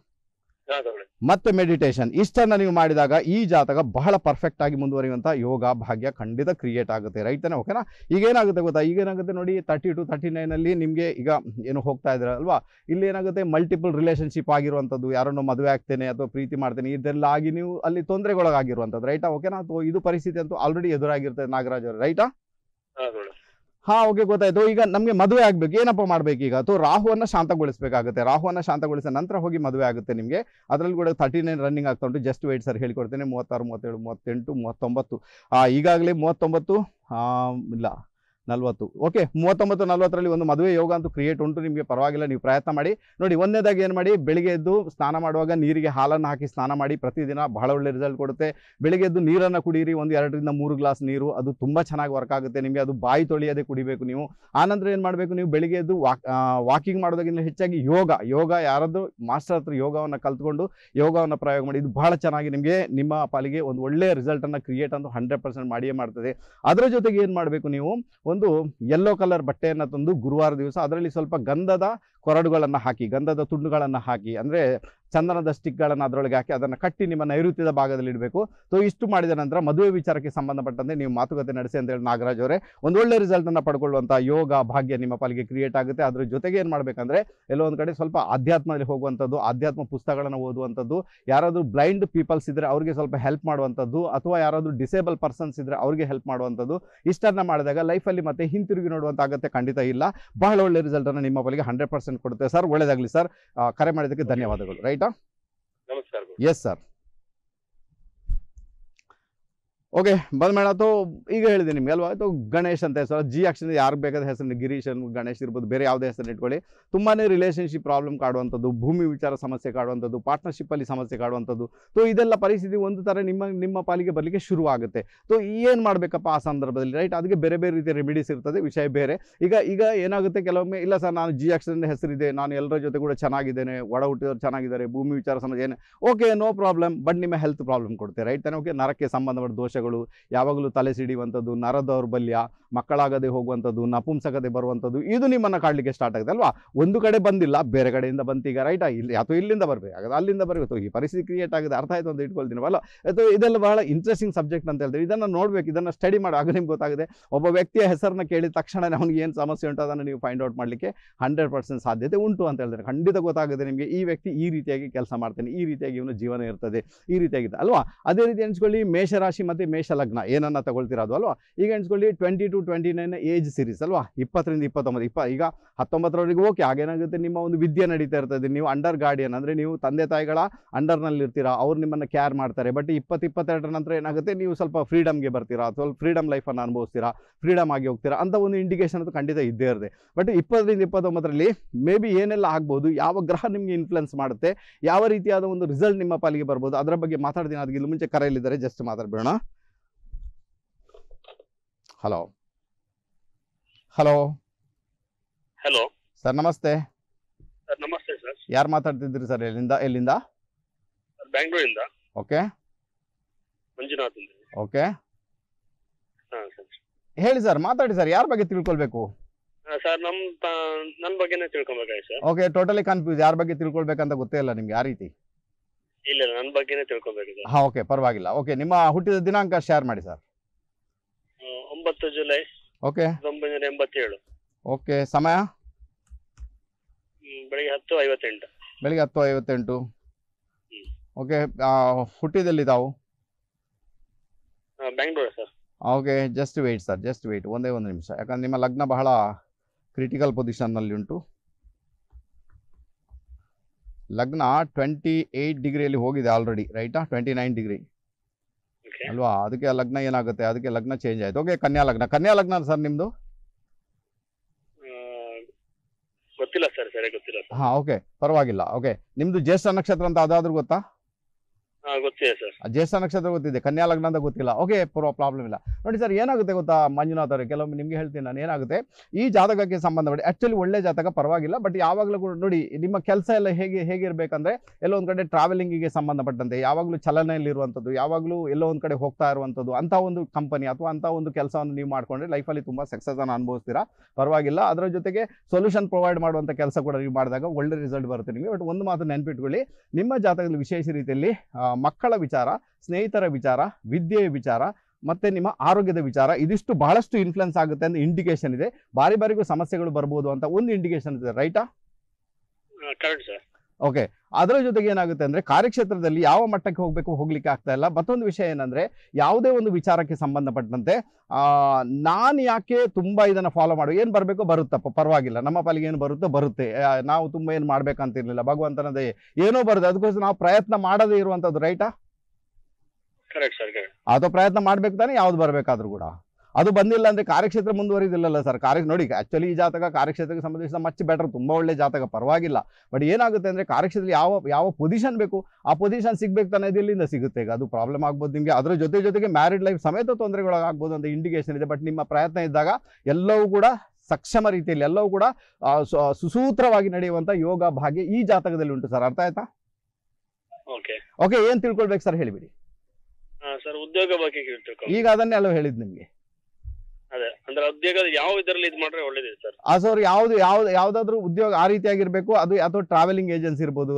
Speaker 1: ಮತ್ತೆ ಮೆಡಿಟೇಷನ್ ಇಷ್ಟನ್ನ ನೀವು ಮಾಡಿದಾಗ ಈ ಜಾತಕ ಬಹಳ ಪರ್ಫೆಕ್ಟ್ ಆಗಿ ಮುಂದುವರಿಯುವಂತ ಯೋಗ ಭಾಗ್ಯ ಖಂಡಿತ ಕ್ರಿಯೇಟ್ ಆಗುತ್ತೆ ರೈತನೇ ಓಕೆನಾ ಏನಾಗುತ್ತೆ ಗೊತ್ತಾ ಈಗ ಏನಾಗುತ್ತೆ ನೋಡಿ ತರ್ಟಿ ಟು ತರ್ಟಿ ಅಲ್ಲಿ ನಿಮಗೆ ಈಗ ಏನು ಹೋಗ್ತಾ ಇದ್ರ ಅಲ್ವಾ ಇಲ್ಲಿ ಏನಾಗುತ್ತೆ ಮಲ್ಟಿಪಲ್ ರಿಲೇಷನ್ಶಿಪ್ ಆಗಿರುವಂಥದ್ದು ಯಾರನ್ನು ಮದುವೆ ಆಗ್ತೇನೆ ಅಥವಾ ಪ್ರೀತಿ ಮಾಡ್ತೇನೆ ಇದೆಲ್ಲ ಆಗಿ ನೀವು ಅಲ್ಲಿ ತೊಂದರೆಗೊಳಗಾಗಿರುವಂಥದ್ದು ರೈಟಾ ಓಕೆನಾ ಅಥವಾ ಇದು ಪರಿಸ್ಥಿತಿ ಅಂತೂ ಆಲ್ರೆಡಿ ಎದುರಾಗಿರುತ್ತೆ ನಾಗರಾಜ್ ಅವರು ರೈಟಾ ಹಾ ಓಕೆ ಗೊತ್ತಾಯ್ತು ಈಗ ನಮಗೆ ಮದುವೆ ಆಗ್ಬೇಕು ಏನಪ್ಪ ಮಾಡ್ಬೇಕು ಈಗ ಅಥವಾ ರಾಹುವನ್ನ ಶಾಂತಗೊಳಿಸಬೇಕಾಗುತ್ತೆ ರಾಹುವನ್ನ ಶಾಂತಗೊಳಿಸಿದ ನಂತರ ಹೋಗಿ ಮದುವೆ ಆಗುತ್ತೆ ನಿಮಗೆ ಅದರಲ್ಲಿ ಕೂಡ ತರ್ಟಿ ನೈನ್ ರನ್ನಿಂಗ್ ಆಗ್ತಾ ಉಂಟು ಜಸ್ಟ್ ವೇಟ್ ಸರ್ ಹೇಳಿಕೊಡ್ತೇನೆ ಮೂವತ್ತಾರು ಮೂವತ್ತೇಳು ಮೂವತ್ತೆಂಟು ಮೂವತ್ತೊಂಬತ್ತು ಈಗಾಗಲೇ ಮೂವತ್ತೊಂಬತ್ತು ಇಲ್ಲ ನಲ್ವತ್ತು ಓಕೆ ಮೂವತ್ತೊಂಬತ್ತು ನಲ್ವತ್ತರಲ್ಲಿ ಒಂದು ಮದುವೆ ಯೋಗ ಅಂತೂ ಕ್ರಿಯೇಟ್ ಉಂಟು ನಿಮಗೆ ಪರವಾಗಿಲ್ಲ ನೀವು ಪ್ರಯತ್ನ ಮಾಡಿ ನೋಡಿ ಒಂದನೇದಾಗಿ ಏನು ಮಾಡಿ ಬೆಳಿಗ್ಗೆ ಎದ್ದು ಸ್ನಾನ ಮಾಡುವಾಗ ನೀರಿಗೆ ಹಾಲನ್ನು ಹಾಕಿ ಸ್ನಾನ ಮಾಡಿ ಪ್ರತಿದಿನ ಬಹಳ ಒಳ್ಳೆ ರಿಸಲ್ಟ್ ಕೊಡುತ್ತೆ ಬೆಳಿಗ್ಗೆ ಎದ್ದು ನೀರನ್ನು ಕುಡಿಯಿರಿ ಒಂದು ಎರಡರಿಂದ ಮೂರು ಗ್ಲಾಸ್ ನೀರು ಅದು ತುಂಬ ಚೆನ್ನಾಗಿ ವರ್ಕ್ ಆಗುತ್ತೆ ನಿಮಗೆ ಅದು ಬಾಯಿ ತೊಳೆಯೋದೇ ಕುಡಿಬೇಕು ನೀವು ಆನಂತರ ಏನು ಮಾಡಬೇಕು ನೀವು ಬೆಳಿಗ್ಗೆ ಎದ್ದು ವಾಕಿಂಗ್ ಮಾಡೋದಕ್ಕಿಂತ ಹೆಚ್ಚಾಗಿ ಯೋಗ ಯೋಗ ಯಾರಾದರೂ ಮಾಸ್ಟರ್ ಹತ್ರ ಯೋಗವನ್ನು ಕಲ್ತ್ಕೊಂಡು ಯೋಗವನ್ನು ಪ್ರಯೋಗ ಮಾಡಿ ಇದು ಬಹಳ ಚೆನ್ನಾಗಿ ನಿಮಗೆ ನಿಮ್ಮ ಪಾಲಿಗೆ ಒಂದು ಒಳ್ಳೆಯ ರಿಸಲ್ಟನ್ನು ಕ್ರಿಯೇಟ್ ಅಂತ ಹಂಡ್ರೆಡ್ ಪರ್ಸೆಂಟ್ ಮಾಡಿಯೇ ಮಾಡ್ತದೆ ಅದರ ಜೊತೆಗೆ ಏನು ಮಾಡಬೇಕು ನೀವು ಒಂದು ಯೆಲ್ಲೋ ಕಲರ್ ಬಟ್ಟೆಯನ್ನು ತಂದು ಗುರುವಾರ ದಿವಸ ಅದರಲ್ಲಿ ಸ್ವಲ್ಪ ಗಂಧದ ಕೊರಡುಗಳನ್ನು ಹಾಕಿ ಗಂಧದ ತುಂಡುಗಳನ್ನು ಹಾಕಿ ಅಂದರೆ ಚಂದನದ ಸ್ಟಿಕ್ಗಳನ್ನು ಅದರೊಳಗೆ ಹಾಕಿ ಅದನ್ನು ಕಟ್ಟಿ ನಿಮ್ಮ ನೈಋತ್ಯದ ಭಾಗದಲ್ಲಿ ಇಡಬೇಕು ಸೊ ಇಷ್ಟು ಮಾಡಿದ ನಂತರ ಮದುವೆ ವಿಚಾರಕ್ಕೆ ಸಂಬಂಧಪಟ್ಟಂತೆ ನೀವು ಮಾತುಕತೆ ನಡೆಸಿ ಅಂತ ಹೇಳಿ ನಾಗರಾಜ್ ಅವರೇ ಒಂದೊಳ್ಳೆ ರಿಸಲ್ಟನ್ನು ಪಡ್ಕೊಳ್ಳುವಂಥ ಯೋಗ ಭಾಗ್ಯ ನಿಮ್ಮ ಪಾಲಿಗೆ ಕ್ರಿಯೇಟ್ ಆಗುತ್ತೆ ಅದ್ರ ಜೊತೆಗೆ ಏನು ಮಾಡಬೇಕಂದ್ರೆ ಎಲ್ಲೋ ಒಂದು ಕಡೆ ಸ್ವಲ್ಪ ಆಧ್ಯಾತ್ಮದಲ್ಲಿ ಹೋಗುವಂಥದ್ದು ಆಧ್ಯಾತ್ಮ ಪುಸ್ತಕಗಳನ್ನು ಓದುವಂಥದ್ದು ಯಾರಾದರೂ ಬ್ಲೈಂಡ್ ಪೀಪಲ್ಸ್ ಇದ್ದರೆ ಅವರಿಗೆ ಸ್ವಲ್ಪ ಹೆಲ್ಪ್ ಮಾಡುವಂಥದ್ದು ಅಥವಾ ಯಾರಾದರೂ ಡಿಸೇಬಲ್ ಪರ್ಸನ್ಸ್ ಇದ್ದರೆ ಅವರಿಗೆ ಹೆಲ್ಪ್ ಮಾಡುವಂಥದ್ದು ಇಷ್ಟನ್ನು ಮಾಡಿದಾಗ ಲೈಫಲ್ಲಿ ಮತ್ತೆ ಹಿಂತಿರುಗಿ ಅಗತ್ಯ ಖಂಡಿತ ಇಲ್ಲ ಬಹಳ ಒಳ್ಳೆ ರಿಸಲ್ಟನ್ನು ನಿಮ್ಮ ಪಾಲಿಗೆ ಹಂಡ್ರೆಡ್ ಪರ್ಸೆಂಟ್ ಕೊಡುತ್ತೆ ಸರ್ ಒಳ್ಳೇದಾಗ್ಲಿ ಸರ್ ಕರೆ ಮಾಡಿದ್ದಕ್ಕೆ ಧನ್ಯವಾದಗಳು ರೈಟಾ ಎಸ್ ಸರ್ ಓಕೆ ಬಂದ್ಮೇಣ ಅಥವಾ ಈಗ ಹೇಳಿದೆ ನಿಮಗೆ ಅಲ್ವಾ ಅಥವಾ ಗಣೇಶ್ ಅಂತ ಹೆಸರು ಜಿ ಆಕ್ಷನ್ ಯಾರು ಬೇಕಾದ ಹೆಸರು ಗಿರೀಶನ್ ಗಣೇಶ್ ಇರ್ಬೋದು ಬೇರೆ ಯಾವುದೇ ಹೆಸರು ಇಟ್ಕೊಳ್ಳಿ ತುಂಬಾ ರಿಲೇಷನ್ಶಿಪ್ ಪ್ರಾಬ್ಲಮ್ ಕಾಡುವಂಥದ್ದು ಭೂಮಿ ವಿಚಾರ ಸಮಸ್ಯೆ ಕಾಡುವಂಥದ್ದು ಪಾರ್ಟ್ನರ್ಶಿಪ್ಪಲ್ಲಿ ಸಮಸ್ಯೆ ಕಾಡುವಂಥದ್ದು ಸೊ ಇದೆಲ್ಲ ಪರಿಸ್ಥಿತಿ ಒಂದು ಥರ ನಿಮ್ಮ ನಿಮ್ಮ ಪಾಲಿಗೆ ಬರಲಿಕ್ಕೆ ಶುರು ಆಗುತ್ತೆ ಸೊ ಏನು ಮಾಡಬೇಕಪ್ಪ ಆ ಸಂದರ್ಭದಲ್ಲಿ ರೈಟ್ ಅದಕ್ಕೆ ಬೇರೆ ಬೇರೆ ರೀತಿಯ ರೆಮಿಡೀಸ್ ಇರ್ತದೆ ವಿಷಯ ಬೇರೆ ಈಗ ಈಗ ಏನಾಗುತ್ತೆ ಕೆಲವೊಮ್ಮೆ ಇಲ್ಲ ಸರ್ ನಾನು ಜಿ ಆಕ್ಷನ್ ಹೆಸರಿದೆ ನಾನು ಎಲ್ಲರ ಜೊತೆ ಕೂಡ ಚೆನ್ನಾಗಿದ್ದೇನೆ ಒಡ ಹುಟ್ಟಿದವರು ಚೆನ್ನಾಗಿದ್ದಾರೆ ಭೂಮಿ ವಿಚಾರ ಸಮಸ್ಯೆ ಏನೇ ಓಕೆ ನೋ ಪ್ರಾಬ್ಲಮ್ ಬಟ್ ನಿಮ್ಮ ಹೆಲ್ತ್ ಪ್ರಾಬ್ಲಮ್ ಕೊಡುತ್ತೆ ರೈಟ್ ತಾನೆ ಓಕೆ ನರಕ್ಕೆ ಸಂಬಂಧಪಟ್ಟ ದೋಷ ಯಾವಾಗಲೂ ತಲೆ ಸಿಡಿಯುವಂಥದ್ದು ನರ ದೌರ್ಬಲ್ಯ ಮಕ್ಕಳಾಗದೆ ಹೋಗುವಂಥದ್ದು ನಪುಂಸಕತೆ ಬರುವಂಥದ್ದು ಇದು ನಿಮ್ಮನ್ನು ಕಾಡಲಿಕ್ಕೆ ಸ್ಟಾರ್ಟ್ ಆಗುತ್ತೆ ಅಲ್ವಾ ಒಂದು ಕಡೆ ಬಂದಿಲ್ಲ ಬೇರೆ ಕಡೆಯಿಂದ ಬಂತೀಗ ರೈಟ್ ರೈಟಾ ಇಲ್ಲಿ ಅಥವಾ ಇಲ್ಲಿಂದ ಬರಬೇಕು ಅಲ್ಲಿಂದ ಬರಬೇಕು ಈ ಪರಿಸ್ಥಿತಿ ಕ್ರಿಯೇಟ್ ಆಗಿದೆ ಅರ್ಥ ಆಯ್ತು ಅಂತ ಅಲ್ಲ ಅಥವಾ ಇದೆಲ್ಲ ಬಹಳ ಇಂಟ್ರೆಸ್ಟಿಂಗ್ ಸಬ್ಜೆಕ್ಟ್ ಅಂತ ಹೇಳ್ತೀವಿ ಇದನ್ನು ನೋಡಬೇಕು ಇದನ್ನು ಸ್ಟಡಿ ಮಾಡಿ ಆಗ ನಿಮ್ಗೆ ಗೊತ್ತಾಗಿದೆ ಒಬ್ಬ ವ್ಯಕ್ತಿಯ ಹೆಸರನ್ನ ಕೇಳಿದ ತಕ್ಷಣ ಅವ್ನಿಗೆ ಏನು ಸಮಸ್ಯೆ ಉಂಟು ಅದನ್ನು ನೀವು ಫೈಂಡ್ ಔಟ್ ಮಾಡಲಿಕ್ಕೆ ಹಂಡ್ರೆಡ್ ಪರ್ಸೆಂಟ್ ಸಾಧ್ಯತೆ ಉಂಟು ಅಂತ ಹೇಳ್ತಾರೆ ಖಂಡಿತ ಗೊತ್ತಾಗುತ್ತೆ ನಿಮಗೆ ಈ ವ್ಯಕ್ತಿ ಈ ರೀತಿಯಾಗಿ ಕೆಲಸ ಮಾಡ್ತೇನೆ ಈ ರೀತಿಯಾಗಿ ಇವನು ಜೀವನ ಇರ್ತದೆ ಈ ರೀತಿಯಾಗಿದೆ ಅಲ್ವಾ ಅದೇ ರೀತಿ ಮೇಷ ಮೇಷರಾಶಿ ಮತ್ತು ಮೇಷ ಲಗ್ನ ಏನನ್ನ ತಗೊಳ್ತೀರಾ ಅದು ಅಲ್ವಾ ಈಗ ಎಣಿಸ್ಕೊಳ್ಳಿ twenty two twenty nine age series ಅಲ್ವಾ ಇಪ್ಪತ್ತರಿಂದ ಇಪ್ಪತ್ತೊಂಬತ್ತು ಇಪ್ಪ ಈಗ ಹತ್ತೊಂಬತ್ತರವರೆಗೂ ಓಕೆ ಆಗೇನಾಗುತ್ತೆ ನಿಮ್ಮ ಒಂದು ವಿದ್ಯೆ ನಡೀತಾ ಇರ್ತದೆ ನೀವು ಅಂಡರ್ ಗಾರ್ಡಿಯನ್ ಅಂದರೆ ನೀವು ತಂದೆ ತಾಯಿಗಳ ಅಂಡರ್ನಲ್ಲಿ ಇರ್ತೀರಾ ಅವ್ರು ನಿಮ್ಮನ್ನು ಕೇರ್ ಮಾಡ್ತಾರೆ ಬಟ್ ಇಪ್ಪತ್ತು ಇಪ್ಪತ್ತೆರಡರ ನಂತರ ಏನಾಗುತ್ತೆ ನೀವು ಸ್ವಲ್ಪ ಫ್ರೀಡಮ್ಗೆ ಬರ್ತೀರಾ ಸ್ವಲ್ಪ ಫ್ರೀಡಮ್ ಲೈಫನ್ನು ಅನುಭವಿಸ್ತೀರಾ ಫ್ರೀಡಮ್ ಆಗಿ ಹೋಗ್ತೀರಾ ಅಂತ ಒಂದು ಇಂಡಿಕೇಶನ್ ಅದು ಖಂಡಿತ ಇದ್ದೇ ಇರುತ್ತೆ ಬಟ್ ಇಪ್ಪತ್ತರಿಂದ ಇಪ್ಪತ್ತೊಂಬತ್ತರಲ್ಲಿ ಮೇ ಬಿ ಏನೆಲ್ಲ ಆಗ್ಬೋದು ಯಾವ ಗ್ರಹ ನಿಮಗೆ ಇನ್ಫ್ಲುಯೆನ್ಸ್ ಮಾಡುತ್ತೆ ಯಾವ ರೀತಿಯಾದ ಒಂದು ರಿಸಲ್ಟ್ ನಿಮ್ಮ ಪಾಲಿಗೆ ಬರ್ಬೋದು ಅದರ ಬಗ್ಗೆ ಮಾತಾಡ್ತೀನಿ ಅದಕ್ಕೆ ಇಲ್ಲಿ ಮುಂಚೆ ಕರೆಯಲಿದ್ದಾರೆ ಜಸ್ಟ್ ಮಾತಾಡ್ಬೇಡ ಹಲೋ ಹಲೋ ಹಲೋ ಸರ್ ನಮಸ್ತೆ
Speaker 2: ಸರ್ ನಮಸ್ತೆ ಸರ್
Speaker 1: ಯಾರು ಮಾತಾಡ್ತಿದ್ರಿ ಸರ್ ಎಲ್ಲಿಂದ ಎಲ್ಲಿಂದ ಬ್ಯಾಂಗ್ಳೂರಿಂದ ಓಕೆ ಮಂಜುನಾಥ್ ಅಂತ ಓಕೆ ಹಾಂ ಸರ್ ಹೇಳಿ ಸರ್ ಮಾತಾಡಿ ಸರ್ ಯಾರ ಬಗ್ಗೆ ತಿಳ್ಕೊಳ್ಬೇಕು
Speaker 2: ಸರ್ ನಮ್ ನನ್ ಬಗ್ಗೆನೇ ತಿಳ್ಕೊಬೇಕಾಗಿ ಸರ್
Speaker 1: ಓಕೆ ಟೋಟಲಿ ಕನ್ಫ್ಯೂಸ್ ಯಾರ ಬಗ್ಗೆ ತಿಳ್ಕೊಳ್ಬೇಕಂತ ಗೊತ್ತೇ ಇಲ್ಲ ನಿಮ್ಗೆ ಆ ರೀತಿ
Speaker 2: ಇಲ್ಲ ನನ್ ಬಗ್ಗೆನೇ ತಿಳ್ಕೊಬೇಕು ಸರ್ ಹಾ ಓಕೆ
Speaker 1: ಪರವಾಗಿಲ್ಲ ಓಕೆ ನಿಮ್ಮ ಹುಟ್ಟಿದ ದಿನಾಂಕ ಶೇರ್ ಮಾಡಿ ಸರ್ ಒಂಬತ್ತು ಜುಲೈ ಓಕೆ
Speaker 2: ಒಂಬೈನೂರ ಎಂಬತ್ತೇಳು
Speaker 1: ಓಕೆ ಸಮಯ
Speaker 2: ಬೆಳಿಗ್ಗೆ ಹತ್ತು ಐವತ್ತೆಂಟು
Speaker 1: ಬೆಳಿಗ್ಗೆ ಹತ್ತು ಐವತ್ತೆಂಟು ಓಕೆ ಹುಟ್ಟಿದಲ್ಲಿ ತಾವು sir okay just wait sir just wait ಒಂದೇ ಒಂದು ನಿಮಿಷ ಯಾಕಂದ್ರೆ ನಿಮ್ಮ ಲಗ್ನ ಬಹಳ ಕ್ರಿಟಿಕಲ್ ಪೊಸಿಷನ್ನಲ್ಲಿ ಉಂಟು ಲಗ್ನ ಟ್ವೆಂಟಿ ಏಯ್ಟ್ ಡಿಗ್ರಿಯಲ್ಲಿ ಹೋಗಿದೆ ಆಲ್ರೆಡಿ ರೈಟಾ ಟ್ವೆಂಟಿ ನೈನ್ ಡಿಗ್ರಿ ಅಲ್ವಾ ಅದಕ್ಕೆ ಲಗ್ನ ಏನಾಗುತ್ತೆ ಅದಕ್ಕೆ ಲಗ್ನ ಚೇಂಜ್ ಆಯ್ತು ಓಕೆ ಕನ್ಯಾ ಲಗ್ನ ಕನ್ಯಾ ಲಗ್ನ ಸರ್ ನಿಮ್ದು
Speaker 2: ಗೊತ್ತಿಲ್ಲ ಸರ್ ಸರಿ ಗೊತ್ತಿಲ್ಲ
Speaker 1: ಹಾ ಓಕೆ ಪರವಾಗಿಲ್ಲ ಓಕೆ ನಿಮ್ದು ಜ್ಯೇಷ್ಠ ನಕ್ಷತ್ರ ಅಂತ ಅದಾದ್ರೂ ಗೊತ್ತಾ
Speaker 2: ಸರ್
Speaker 1: ಜ್ಯೇಷ್ಠ ನಕ್ಷತ್ರ ಗೊತ್ತಿದೆ ಕನ್ಯಾ ಲಗ್ನ ಅಂತ ಗೊತ್ತಿಲ್ಲ ಓಕೆ ಪ್ರಾಬ್ಲಮ್ ಇಲ್ಲ ನೋಡಿ ಸರ್ ಏನಾಗುತ್ತೆ ಗೊತ್ತಾ ಮಂಜುನಾಥ್ ಅವರು ಕೆಲವೊಮ್ಮೆ ನಿಮ್ಗೆ ಹೇಳ್ತೀನಿ ನಾನು ಏನಾಗುತ್ತೆ ಈ ಜಾತಕಕ್ಕೆ ಸಂಬಂಧಪಟ್ಟ ಆಕ್ಚುಲಿ ಒಳ್ಳೆ ಜಾತಕ ಪರವಾಗಿಲ್ಲ ಬಟ್ ಯಾವಾಗಲೂ ಕೂಡ ನೋಡಿ ನಿಮ್ಮ ಕೆಲಸ ಎಲ್ಲ ಹೇಗೆ ಹೇಗಿರ್ಬೇಕಂದ್ರೆ ಎಲ್ಲೋ ಒಂದ್ ಕಡೆ ಟ್ರಾವೆಲಿಂಗಿಗೆ ಸಂಬಂಧಪಟ್ಟಂತೆ ಯಾವಾಗಲೂ ಇರುವಂತದ್ದು ಯಾವಾಗಲೂ ಎಲ್ಲೋ ಒಂದ್ ಕಡೆ ಹೋಗ್ತಾ ಇರುವಂಥದ್ದು ಅಂತ ಒಂದು ಕಂಪನಿ ಅಥವಾ ಅಂತ ಒಂದು ಕೆಲಸವನ್ನು ನೀವು ಮಾಡ್ಕೊಂಡ್ರೆ ಲೈಫಲ್ಲಿ ಸಕ್ಸಸ್ ಅನ್ನು ಅನುಭವಿಸ್ತೀರಾ ಪರವಾಗಿಲ್ಲ ಅದರ ಜೊತೆಗೆ ಸೊಲ್ಯೂಷನ್ ಪ್ರೊವೈಡ್ ಮಾಡುವಂಥ ಕೆಲಸ ಕೂಡ ನೀವು ಮಾಡಿದಾಗ ಒಳ್ಳೆ ರಿಸಲ್ಟ್ ಬರುತ್ತೆ ನಿಮಗೆ ಬಟ್ ಒಂದು ಮಾತು ನೆನಪಿಟ್ಕೊಳ್ಳಿ ನಿಮ್ಮ ಜಾತಕದಲ್ಲಿ ವಿಶೇಷ ರೀತಿಯಲ್ಲಿ ಮಕ್ಕಳ ವಿಚಾರ ಸ್ನೇಹಿತರ ವಿಚಾರ ವಿದ್ಯೆಯ ವಿಚಾರ ಮತ್ತೆ ನಿಮ್ಮ ಆರೋಗ್ಯದ ವಿಚಾರ ಇದಿಷ್ಟು ಬಹಳಷ್ಟು ಇನ್ಫ್ಲುಯೆನ್ಸ್ ಆಗುತ್ತೆ ಅಂತ ಇಂಡಿಕೇಶನ್ ಇದೆ ಬಾರಿ ಬಾರಿಗೂ ಸಮಸ್ಯೆಗಳು ಬರ್ಬೋದು ಅಂತ ಒಂದು ಇಂಡಿಕೇಶನ್ ಇದೆ ರೈಟಾ ಕರೆಕ್ಟ್ ಸರ್ ಓಕೆ ಅದರ ಜೊತೆಗೆ ಏನಾಗುತ್ತೆ ಅಂದ್ರೆ ಕಾರ್ಯಕ್ಷೇತ್ರದಲ್ಲಿ ಯಾವ ಮಟ್ಟಕ್ಕೆ ಹೋಗಬೇಕು ಹೋಗ್ಲಿಕ್ಕೆ ಆಗ್ತಾ ಇಲ್ಲ ಮತ್ತೊಂದು ವಿಷಯ ಏನಂದ್ರೆ ಯಾವುದೇ ಒಂದು ವಿಚಾರಕ್ಕೆ ಸಂಬಂಧಪಟ್ಟಂತೆ ಆ ನಾನು ಯಾಕೆ ತುಂಬಾ ಇದನ್ನ ಫಾಲೋ ಮಾಡು ಏನು ಬರಬೇಕು ಬರುತ್ತಪ್ಪ ಪರವಾಗಿಲ್ಲ ನಮ್ಮ ಪಾಲಿಗೆ ಏನು ಬರುತ್ತೋ ಬರುತ್ತೆ ನಾವು ತುಂಬಾ ಏನು ಮಾಡ್ಬೇಕಂತಿರ್ಲಿಲ್ಲ ಭಗವಂತನದೇ ಏನೋ ಬರುತ್ತೆ ಅದಕ್ಕೋಸ್ಕರ ನಾವು ಪ್ರಯತ್ನ ಮಾಡದೇ ಇರುವಂಥದ್ದು ರೈಟಾ ಅದು ಪ್ರಯತ್ನ ಮಾಡ್ಬೇಕು ತಾನೆ ಯಾವ್ದು ಬರಬೇಕಾದ್ರೂ ಕೂಡ ಅದು ಬಂದಿಲ್ಲ ಅಂದ್ರೆ ಕಾರ್ಯಕ್ಷೇತ್ರ ಮುಂದುವರಿದಿಲ್ಲಲ್ಲ ಸರ್ ಕಾರ್ಯ ನೋಡಿ ಆ್ಯಕ್ಚುಲಿ ಈ ಜಾತಕ ಕಾರ್ಯಕ್ಷೇತ್ರಕ್ಕೆ ಸಂಬಂಧಿಸಿದ ಮಚ್ ಬೆಟರ್ ತುಂಬಾ ಒಳ್ಳೆ ಜಾತಕ ಪರವಾಗಿಲ್ಲ ಬಟ್ ಏನಾಗುತ್ತೆ ಅಂದ್ರೆ ಕಾರ್ಯಕ್ಷೇತ್ರ ಯಾವ ಯಾವ ಪೊಸಿಷನ್ ಬೇಕು ಆ ಪೊಸಿಷನ್ ಸಿಗಬೇಕು ತಾನೇ ಇಲ್ಲಿಂದ ಸಿಗುತ್ತೆ ಈಗ ಅದು ಪ್ರಾಬ್ಲಮ್ ಆಗ್ಬೋದು ನಿಮಗೆ ಅದರ ಜೊತೆ ಜೊತೆಗೆ ಮ್ಯಾರಿಡ್ ಲೈಫ್ ಸಮೇತ ತೊಂದರೆಗಳಾಗ್ಬೋದು ಅಂತ ಇಂಡಿಕೇಶನ್ ಇದೆ ಬಟ್ ನಿಮ್ಮ ಪ್ರಯತ್ನ ಇದ್ದಾಗ ಎಲ್ಲವೂ ಕೂಡ ಸಕ್ಷಮ ರೀತಿಯಲ್ಲಿ ಎಲ್ಲವೂ ಕೂಡ ಸುಸೂತ್ರವಾಗಿ ನಡೆಯುವಂತ ಯೋಗ ಭಾಗ್ಯ ಈ ಜಾತಕದಲ್ಲಿ ಉಂಟು ಸರ್ ಅರ್ಥ ಆಯ್ತಾ ಓಕೆ ಏನ್ ತಿಳ್ಕೊಳ್ಬೇಕು ಸರ್ ಹೇಳಿಬಿಡಿ ಈಗ ಅದನ್ನೇ ಅಲ್ಲ ಹೇಳಿದ್ ನಿಮ್ಗೆ ಉದ್ಯೋಗ ಸರ್ ಆ ಯಾವ್ದು ಯಾವ್ದಾದ್ರು ಉದ್ಯೋಗ ಆ ರೀತಿಯಾಗಿರ್ಬೇಕು ಅದು ಅಥವಾ ಟ್ರಾವೆಲಿಂಗ್ ಏಜೆನ್ಸಿ ಇರ್ಬೋದು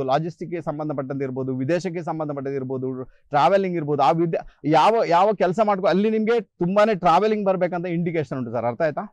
Speaker 1: ಗೆ ಸಂಬಂಧಪಟ್ಟಂತ ಇರ್ಬೋದು ವಿದೇಶಕ್ಕೆ ಸಂಬಂಧಪಟ್ಟದ್ದು ಇರ್ಬೋದು ಟ್ರಾವೆಲಿಂಗ್ ಇರ್ಬೋದು ಆ ವಿದ್ಯಾ ಯಾವ ಯಾವ ಕೆಲಸ ಮಾಡ್ಕೋ ಅಲ್ಲಿ ನಿಮ್ಗೆ ತುಂಬಾನೇ ಟ್ರಾವೆಲಿಂಗ್ ಬರ್ಬೇಕಂತ ಇಂಡಿಕೇಶನ್ ಉಂಟು ಸರ್ ಅರ್ಥ ಆಯ್ತಾ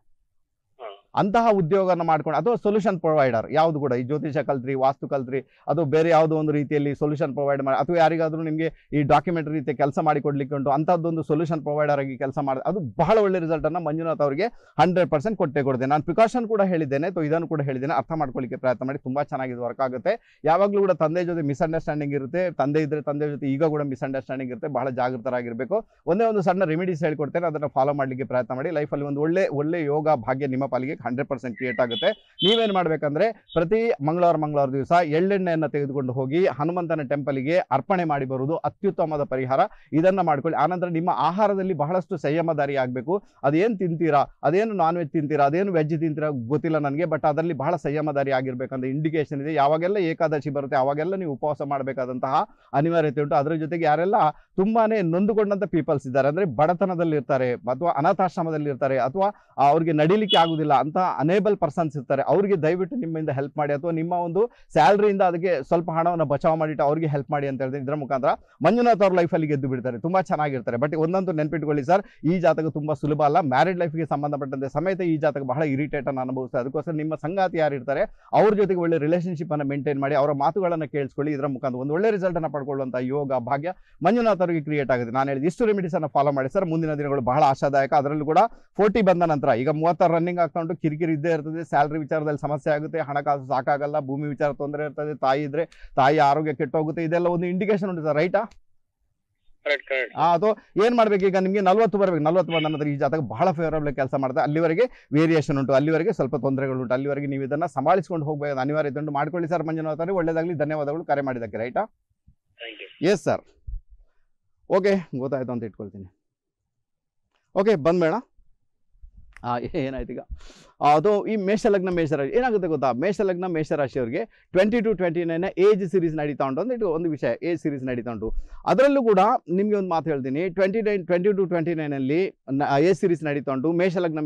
Speaker 1: ಅಂತಹ ಉದ್ಯೋಗನ ಮಾಡ್ಕೊಂಡು ಅಥವಾ ಸೊಲ್ಯೂಷನ್ ಪ್ರೊವೈಡರ್ ಯಾವುದು ಕೂಡ ಈ ಜ್ಯೋತಿಷ ಕಲ್ತ್ರಿ ವಾಸ್ತು ಕಲ್ತ್ರಿ ಅದು ಬೇರೆ ಯಾವುದೋ ಒಂದು ರೀತಿಯಲ್ಲಿ ಸೊಲ್ಯೂಷನ್ ಪ್ರೊವೈಡ್ ಮಾಡಿ ಅಥವಾ ಯಾರಿಗಾದರೂ ನಿಮಗೆ ಈ ಡಾಕ್ಯುಮೆಂಟ್ ರೀತಿ ಕೆಲಸ ಮಾಡಿಕೊಡ್ಲಿಕ್ಕೆ ಉಂಟು ಅಂಥದ್ದೊಂದು ಸೊಲ್ಯೂಷನ್ ಪ್ರೊವೈಡರ್ ಆಗಿ ಕೆಲಸ ಮಾಡಿ ಅದು ಬಹಳ ಒಳ್ಳೆ ರಿಸಲ್ಟನ್ನು ಮಂಜುನಾಥ್ ಅವರಿಗೆ ಹಂಡ್ರೆಡ್ ಪರ್ಸೆಂಟ್ ಕೊಟ್ಟೆ ಕೊಡ್ತೇನೆ ನಾನು ಪ್ರಿಕಾಷನ್ ಕೂಡ ಹೇಳಿದ್ದೇನೆ ಅಥವಾ ಇದನ್ನು ಕೂಡ ಹೇಳಿದ್ದೇನೆ ಅರ್ಥ ಮಾಡ್ಕೊಳ್ಳಿಕ್ಕೆ ಪ್ರಯತ್ನ ಮಾಡಿ ತುಂಬ ಚೆನ್ನಾಗಿ ವರ್ಕ್ ಆಗುತ್ತೆ ಯಾವಾಗಲೂ ಕೂಡ ತಂದೆ ಜೊತೆ ಮಿಸ್ಅಂಡರ್ಸ್ಟ್ಯಾಂಡಿಂಗ್ ಇರುತ್ತೆ ತಂದೆ ಇದ್ದರೆ ತಂದೆ ಜೊತೆ ಈಗ ಕೂಡ ಮಿಸ್ಅಂಡರ್ಸ್ಟ್ಯಾಂಡಿಂಗ್ ಇರುತ್ತೆ ಬಹಳ ಜಾಗೃತರಾಗಿರಬೇಕು ಒಂದೇ ಒಂದು ಸಣ್ಣ ರೆಮಿಡೀಸ್ ಹೇಳ್ಕೊಡ್ತೇನೆ ಅದನ್ನು ಫಾಲೋ ಮಾಡಲಿಕ್ಕೆ ಪ್ರಯತ್ನ ಮಾಡಿ ಲೈಫಲ್ಲಿ ಒಂದು ಒಳ್ಳೆ ಒಳ್ಳೆ ಯೋಗ ಭಾಗ್ಯ ನಿಮ್ಮ ಪಾಲಿಗೆ ಹಂಡ್ರೆಡ್ ಪರ್ಸೆಂಟ್ ಕ್ರಿಯೇಟ್ ಆಗುತ್ತೆ ನೀವೇನು ಮಾಡಬೇಕಂದ್ರೆ ಪ್ರತಿ ಮಂಗಳವಾರ ಮಂಗಳವಾರ ದಿವಸ ಎಳ್ಳೆಣ್ಣೆಯನ್ನು ತೆಗೆದುಕೊಂಡು ಹೋಗಿ ಹನುಮಂತನ ಟೆಂಪಲ್ಗೆ ಅರ್ಪಣೆ ಮಾಡಿ ಬರುವುದು ಅತ್ಯುತ್ತಮವಾದ ಪರಿಹಾರ ಇದನ್ನು ಮಾಡ್ಕೊಳ್ಳಿ ಆನಂತರ ನಿಮ್ಮ ಆಹಾರದಲ್ಲಿ ಬಹಳಷ್ಟು ಸಂಯಮದಾರಿ ಆಗಬೇಕು ಅದೇನು ತಿಂತೀರಾ ಅದೇನು ನಾನ್ ವೆಜ್ ತಿಂತೀರಾ ಅದೇನು ವೆಜ್ ತಿಂತೀರಾ ಗೊತ್ತಿಲ್ಲ ನನಗೆ ಬಟ್ ಅದರಲ್ಲಿ ಬಹಳ ಸಂಯಮದಾರಿ ಆಗಿರಬೇಕಂತ ಇಂಡಿಕೇಶನ್ ಇದೆ ಯಾವಾಗೆಲ್ಲ ಏಕಾದಶಿ ಬರುತ್ತೆ ಅವಾಗೆಲ್ಲ ನೀವು ಉಪವಾಸ ಮಾಡಬೇಕಾದಂತಹ ಅನಿವಾರ್ಯತೆ ಉಂಟು ಅದರ ಜೊತೆಗೆ ಯಾರೆಲ್ಲ ತುಂಬಾನೇ ನೊಂದುಗೊಂಡಂತ ಪೀಪಲ್ಸ್ ಇದ್ದಾರೆ ಅಂದ್ರೆ ಬಡತನದಲ್ಲಿ ಇರ್ತಾರೆ ಅಥವಾ ಅನಾಥಾಶ್ರಮದಲ್ಲಿ ಇರ್ತಾರೆ ಅಥವಾ ಅವ್ರಿಗೆ ನಡಿಲಿಕ್ಕೆ ಆಗುದಿಲ್ಲ ಅಂತ ಅನೇಬಲ್ ಪರ್ಸನ್ಸ್ ಇರ್ತಾರೆ ಅವರಿಗೆ ದಯವಿಟ್ಟು ನಿಮ್ಮಿಂದ ಹೆಲ್ಪ್ ಮಾಡಿ ಅಥವಾ ನಿಮ್ಮ ಒಂದು ಸ್ಯಾಲ್ರಿಯಿಂದ ಅದಕ್ಕೆ ಸ್ವಲ್ಪ ಹಣವನ್ನು ಬಚಾವ್ ಮಾಡಿಟ್ಟು ಅವರಿಗೆ ಹೆಲ್ಪ್ ಮಾಡಿ ಅಂತ ಹೇಳಿದ್ರೆ ಇದರ ಮುಖಾಂತರ ಮಂಜುನಾಥ್ ಅವ್ರ ಲೈಫಲ್ಲಿ ಗೆದ್ದು ಬಿಡ್ತಾರೆ ತುಂಬಾ ಚೆನ್ನಾಗಿರ್ತಾರೆ ಬಟ್ ಒಂದೊಂದು ನೆನಪಿಟ್ಕೊಳ್ಳಿ ಸರ್ ಈ ಜಾತಕ ತುಂಬ ಸುಲಭ ಅಲ್ಲ ಮ್ಯಾರಿಡ್ ಲೈಫ್ಗೆ ಸಂಬಂಧಪಟ್ಟಂತೆ ಸಮೇತ ಈ ಜಾತಕ ಬಹಳ ಇರಿಟೇಟ್ ಅನ್ನು ಅನುಭವಿಸ್ತಾರೆ ಅದಕ್ಕೋಸ್ಕರ ನಿಮ್ಮ ಸಂಗಾತಿ ಯಾರು ಇರ್ತಾರೆ ಅವ್ರ ಜೊತೆಗೆ ಒಳ್ಳೆ ರಿಲೇಷನ್ಶಿಪ್ ಅನ್ನು ಮೇಂಟೈನ್ ಮಾಡಿ ಅವರ ಮಾತುಗಳನ್ನು ಕೇಳಿಸ್ಕೊಳ್ಳಿ ಇದರ ಮುಖಾಂತರ ಒಂದು ಒಳ್ಳೆ ರಿಸಲ್ಟ್ ಅನ್ನು ಪಡ್ಕೊಳ್ಳುವಂತಹ ಯೋಗ ಭಾಗ್ಯ ಮಂಜುನಾಥ್ ಅವರಿಗೆ ಕ್ರಿಯೇಟ್ ಆಗುತ್ತೆ ನಾನು ಹೇಳಿದ ಇಷ್ಟು ರೆಮಿಡೀಸ್ ಅನ್ನು ಫಾಲೋ ಮಾಡಿ ಸರ್ ಮುಂದಿನ ದಿನಗಳು ಬಹಳ ಆಶಾದಾಯಕ ಅದರಲ್ಲೂ ಕೂಡ ಫೋರ್ಟಿ ಬಂದ ನಂತರ ಈಗ ಮೂವತ್ತಾರು ರನ್ನಿಂಗ್ ಆಗ್ತಾ ಕಿರಿಕಿರಿ ಇದ್ದೇ ಇರ್ತದೆ ಸ್ಯಾಲ್ರಿ ವಿಚಾರದಲ್ಲಿ ಸಮಸ್ಯೆ ಆಗುತ್ತೆ ಹಣಕಾಸು ಸಾಕಾಗಲ್ಲ ಭೂಮಿ ವಿಚಾರ ತೊಂದರೆ ಇರ್ತದೆ ತಾಯಿ ಇದ್ರೆ ತಾಯಿ ಆರೋಗ್ಯ ಕೆಟ್ಟೋಗುತ್ತೆ ಇದೆಲ್ಲ ಒಂದು ಇಂಡಿಕೇಶನ್ ಉಂಟು ಸರ್ ರೈಟಾ ಅದು ಏನ್ ಮಾಡ್ಬೇಕು ಈಗ ನಿಮಗೆ ನಲ್ವತ್ತು ಬರ್ಬೇಕು ನಲ್ವತ್ತು ಬಂದ ಈ ಜಾತಕ ಬಹಳ ಫೇವರಬಲ್ ಕೆಲಸ ಮಾಡ್ತಾರೆ ಅಲ್ಲಿವರೆಗೆ ವೇರಿಯೇಷನ್ ಉಂಟು ಅಲ್ಲಿವರೆಗೆ ಸ್ವಲ್ಪ ತೊಂದರೆಗಳು ಉಂಟು ಅಲ್ಲಿವರೆಗೆ ನೀವು ಇದನ್ನ ಸಂಭಾಳಿಸಿಕೊಂಡು ಹೋಗಬೇಕು ಅನಿವಾರ್ಯತೆ ಉಂಟು ಮಾಡ್ಕೊಳ್ಳಿ ಸರ್ ಮಂಜುನಾಥ್ ಒಳ್ಳೇದಾಗಲಿ ಧನ್ಯವಾದಗಳು ಕರೆ ಮಾಡಿದಕ್ಕೆ ರೈಟಾ ಎಸ್ ಸರ್ ಓಕೆ ಗೊತ್ತಾಯ್ತು ಅಂತ ಇಟ್ಕೊಳ್ತೀನಿ ಓಕೆ ಬಂದ್ಬೇಡ ಏನಾಯ್ತು ಈಗ ಅದು ಈ ಮೇಷಲಗ್ನ ಮೇಷರಾಶಿ ಏನಾಗುತ್ತೆ ಗೊತ್ತಾ ಮೇಷಲಗ್ನ ಮೇಷರಾಶಿಯವರಿಗೆ twenty two twenty nine age series ನಡೀತಾ ಉಂಟು ಅಂದ್ರೆ ಇದು ಒಂದು ವಿಷಯ ಏಜ್ ಸೀರೀಸ್ ನಡೀತಾ ಉಂಟು ಅದರಲ್ಲೂ ಕೂಡ ನಿಮಗೆ ಒಂದು ಮಾತು ಹೇಳ್ತೀನಿ twenty nine twenty two twenty ನೈನಲ್ಲಿ ಏಜ್ ಸೀರೀಸ್ ನಡೀತಾ ಉಂಟು ಮೇಷಲಗ್ನ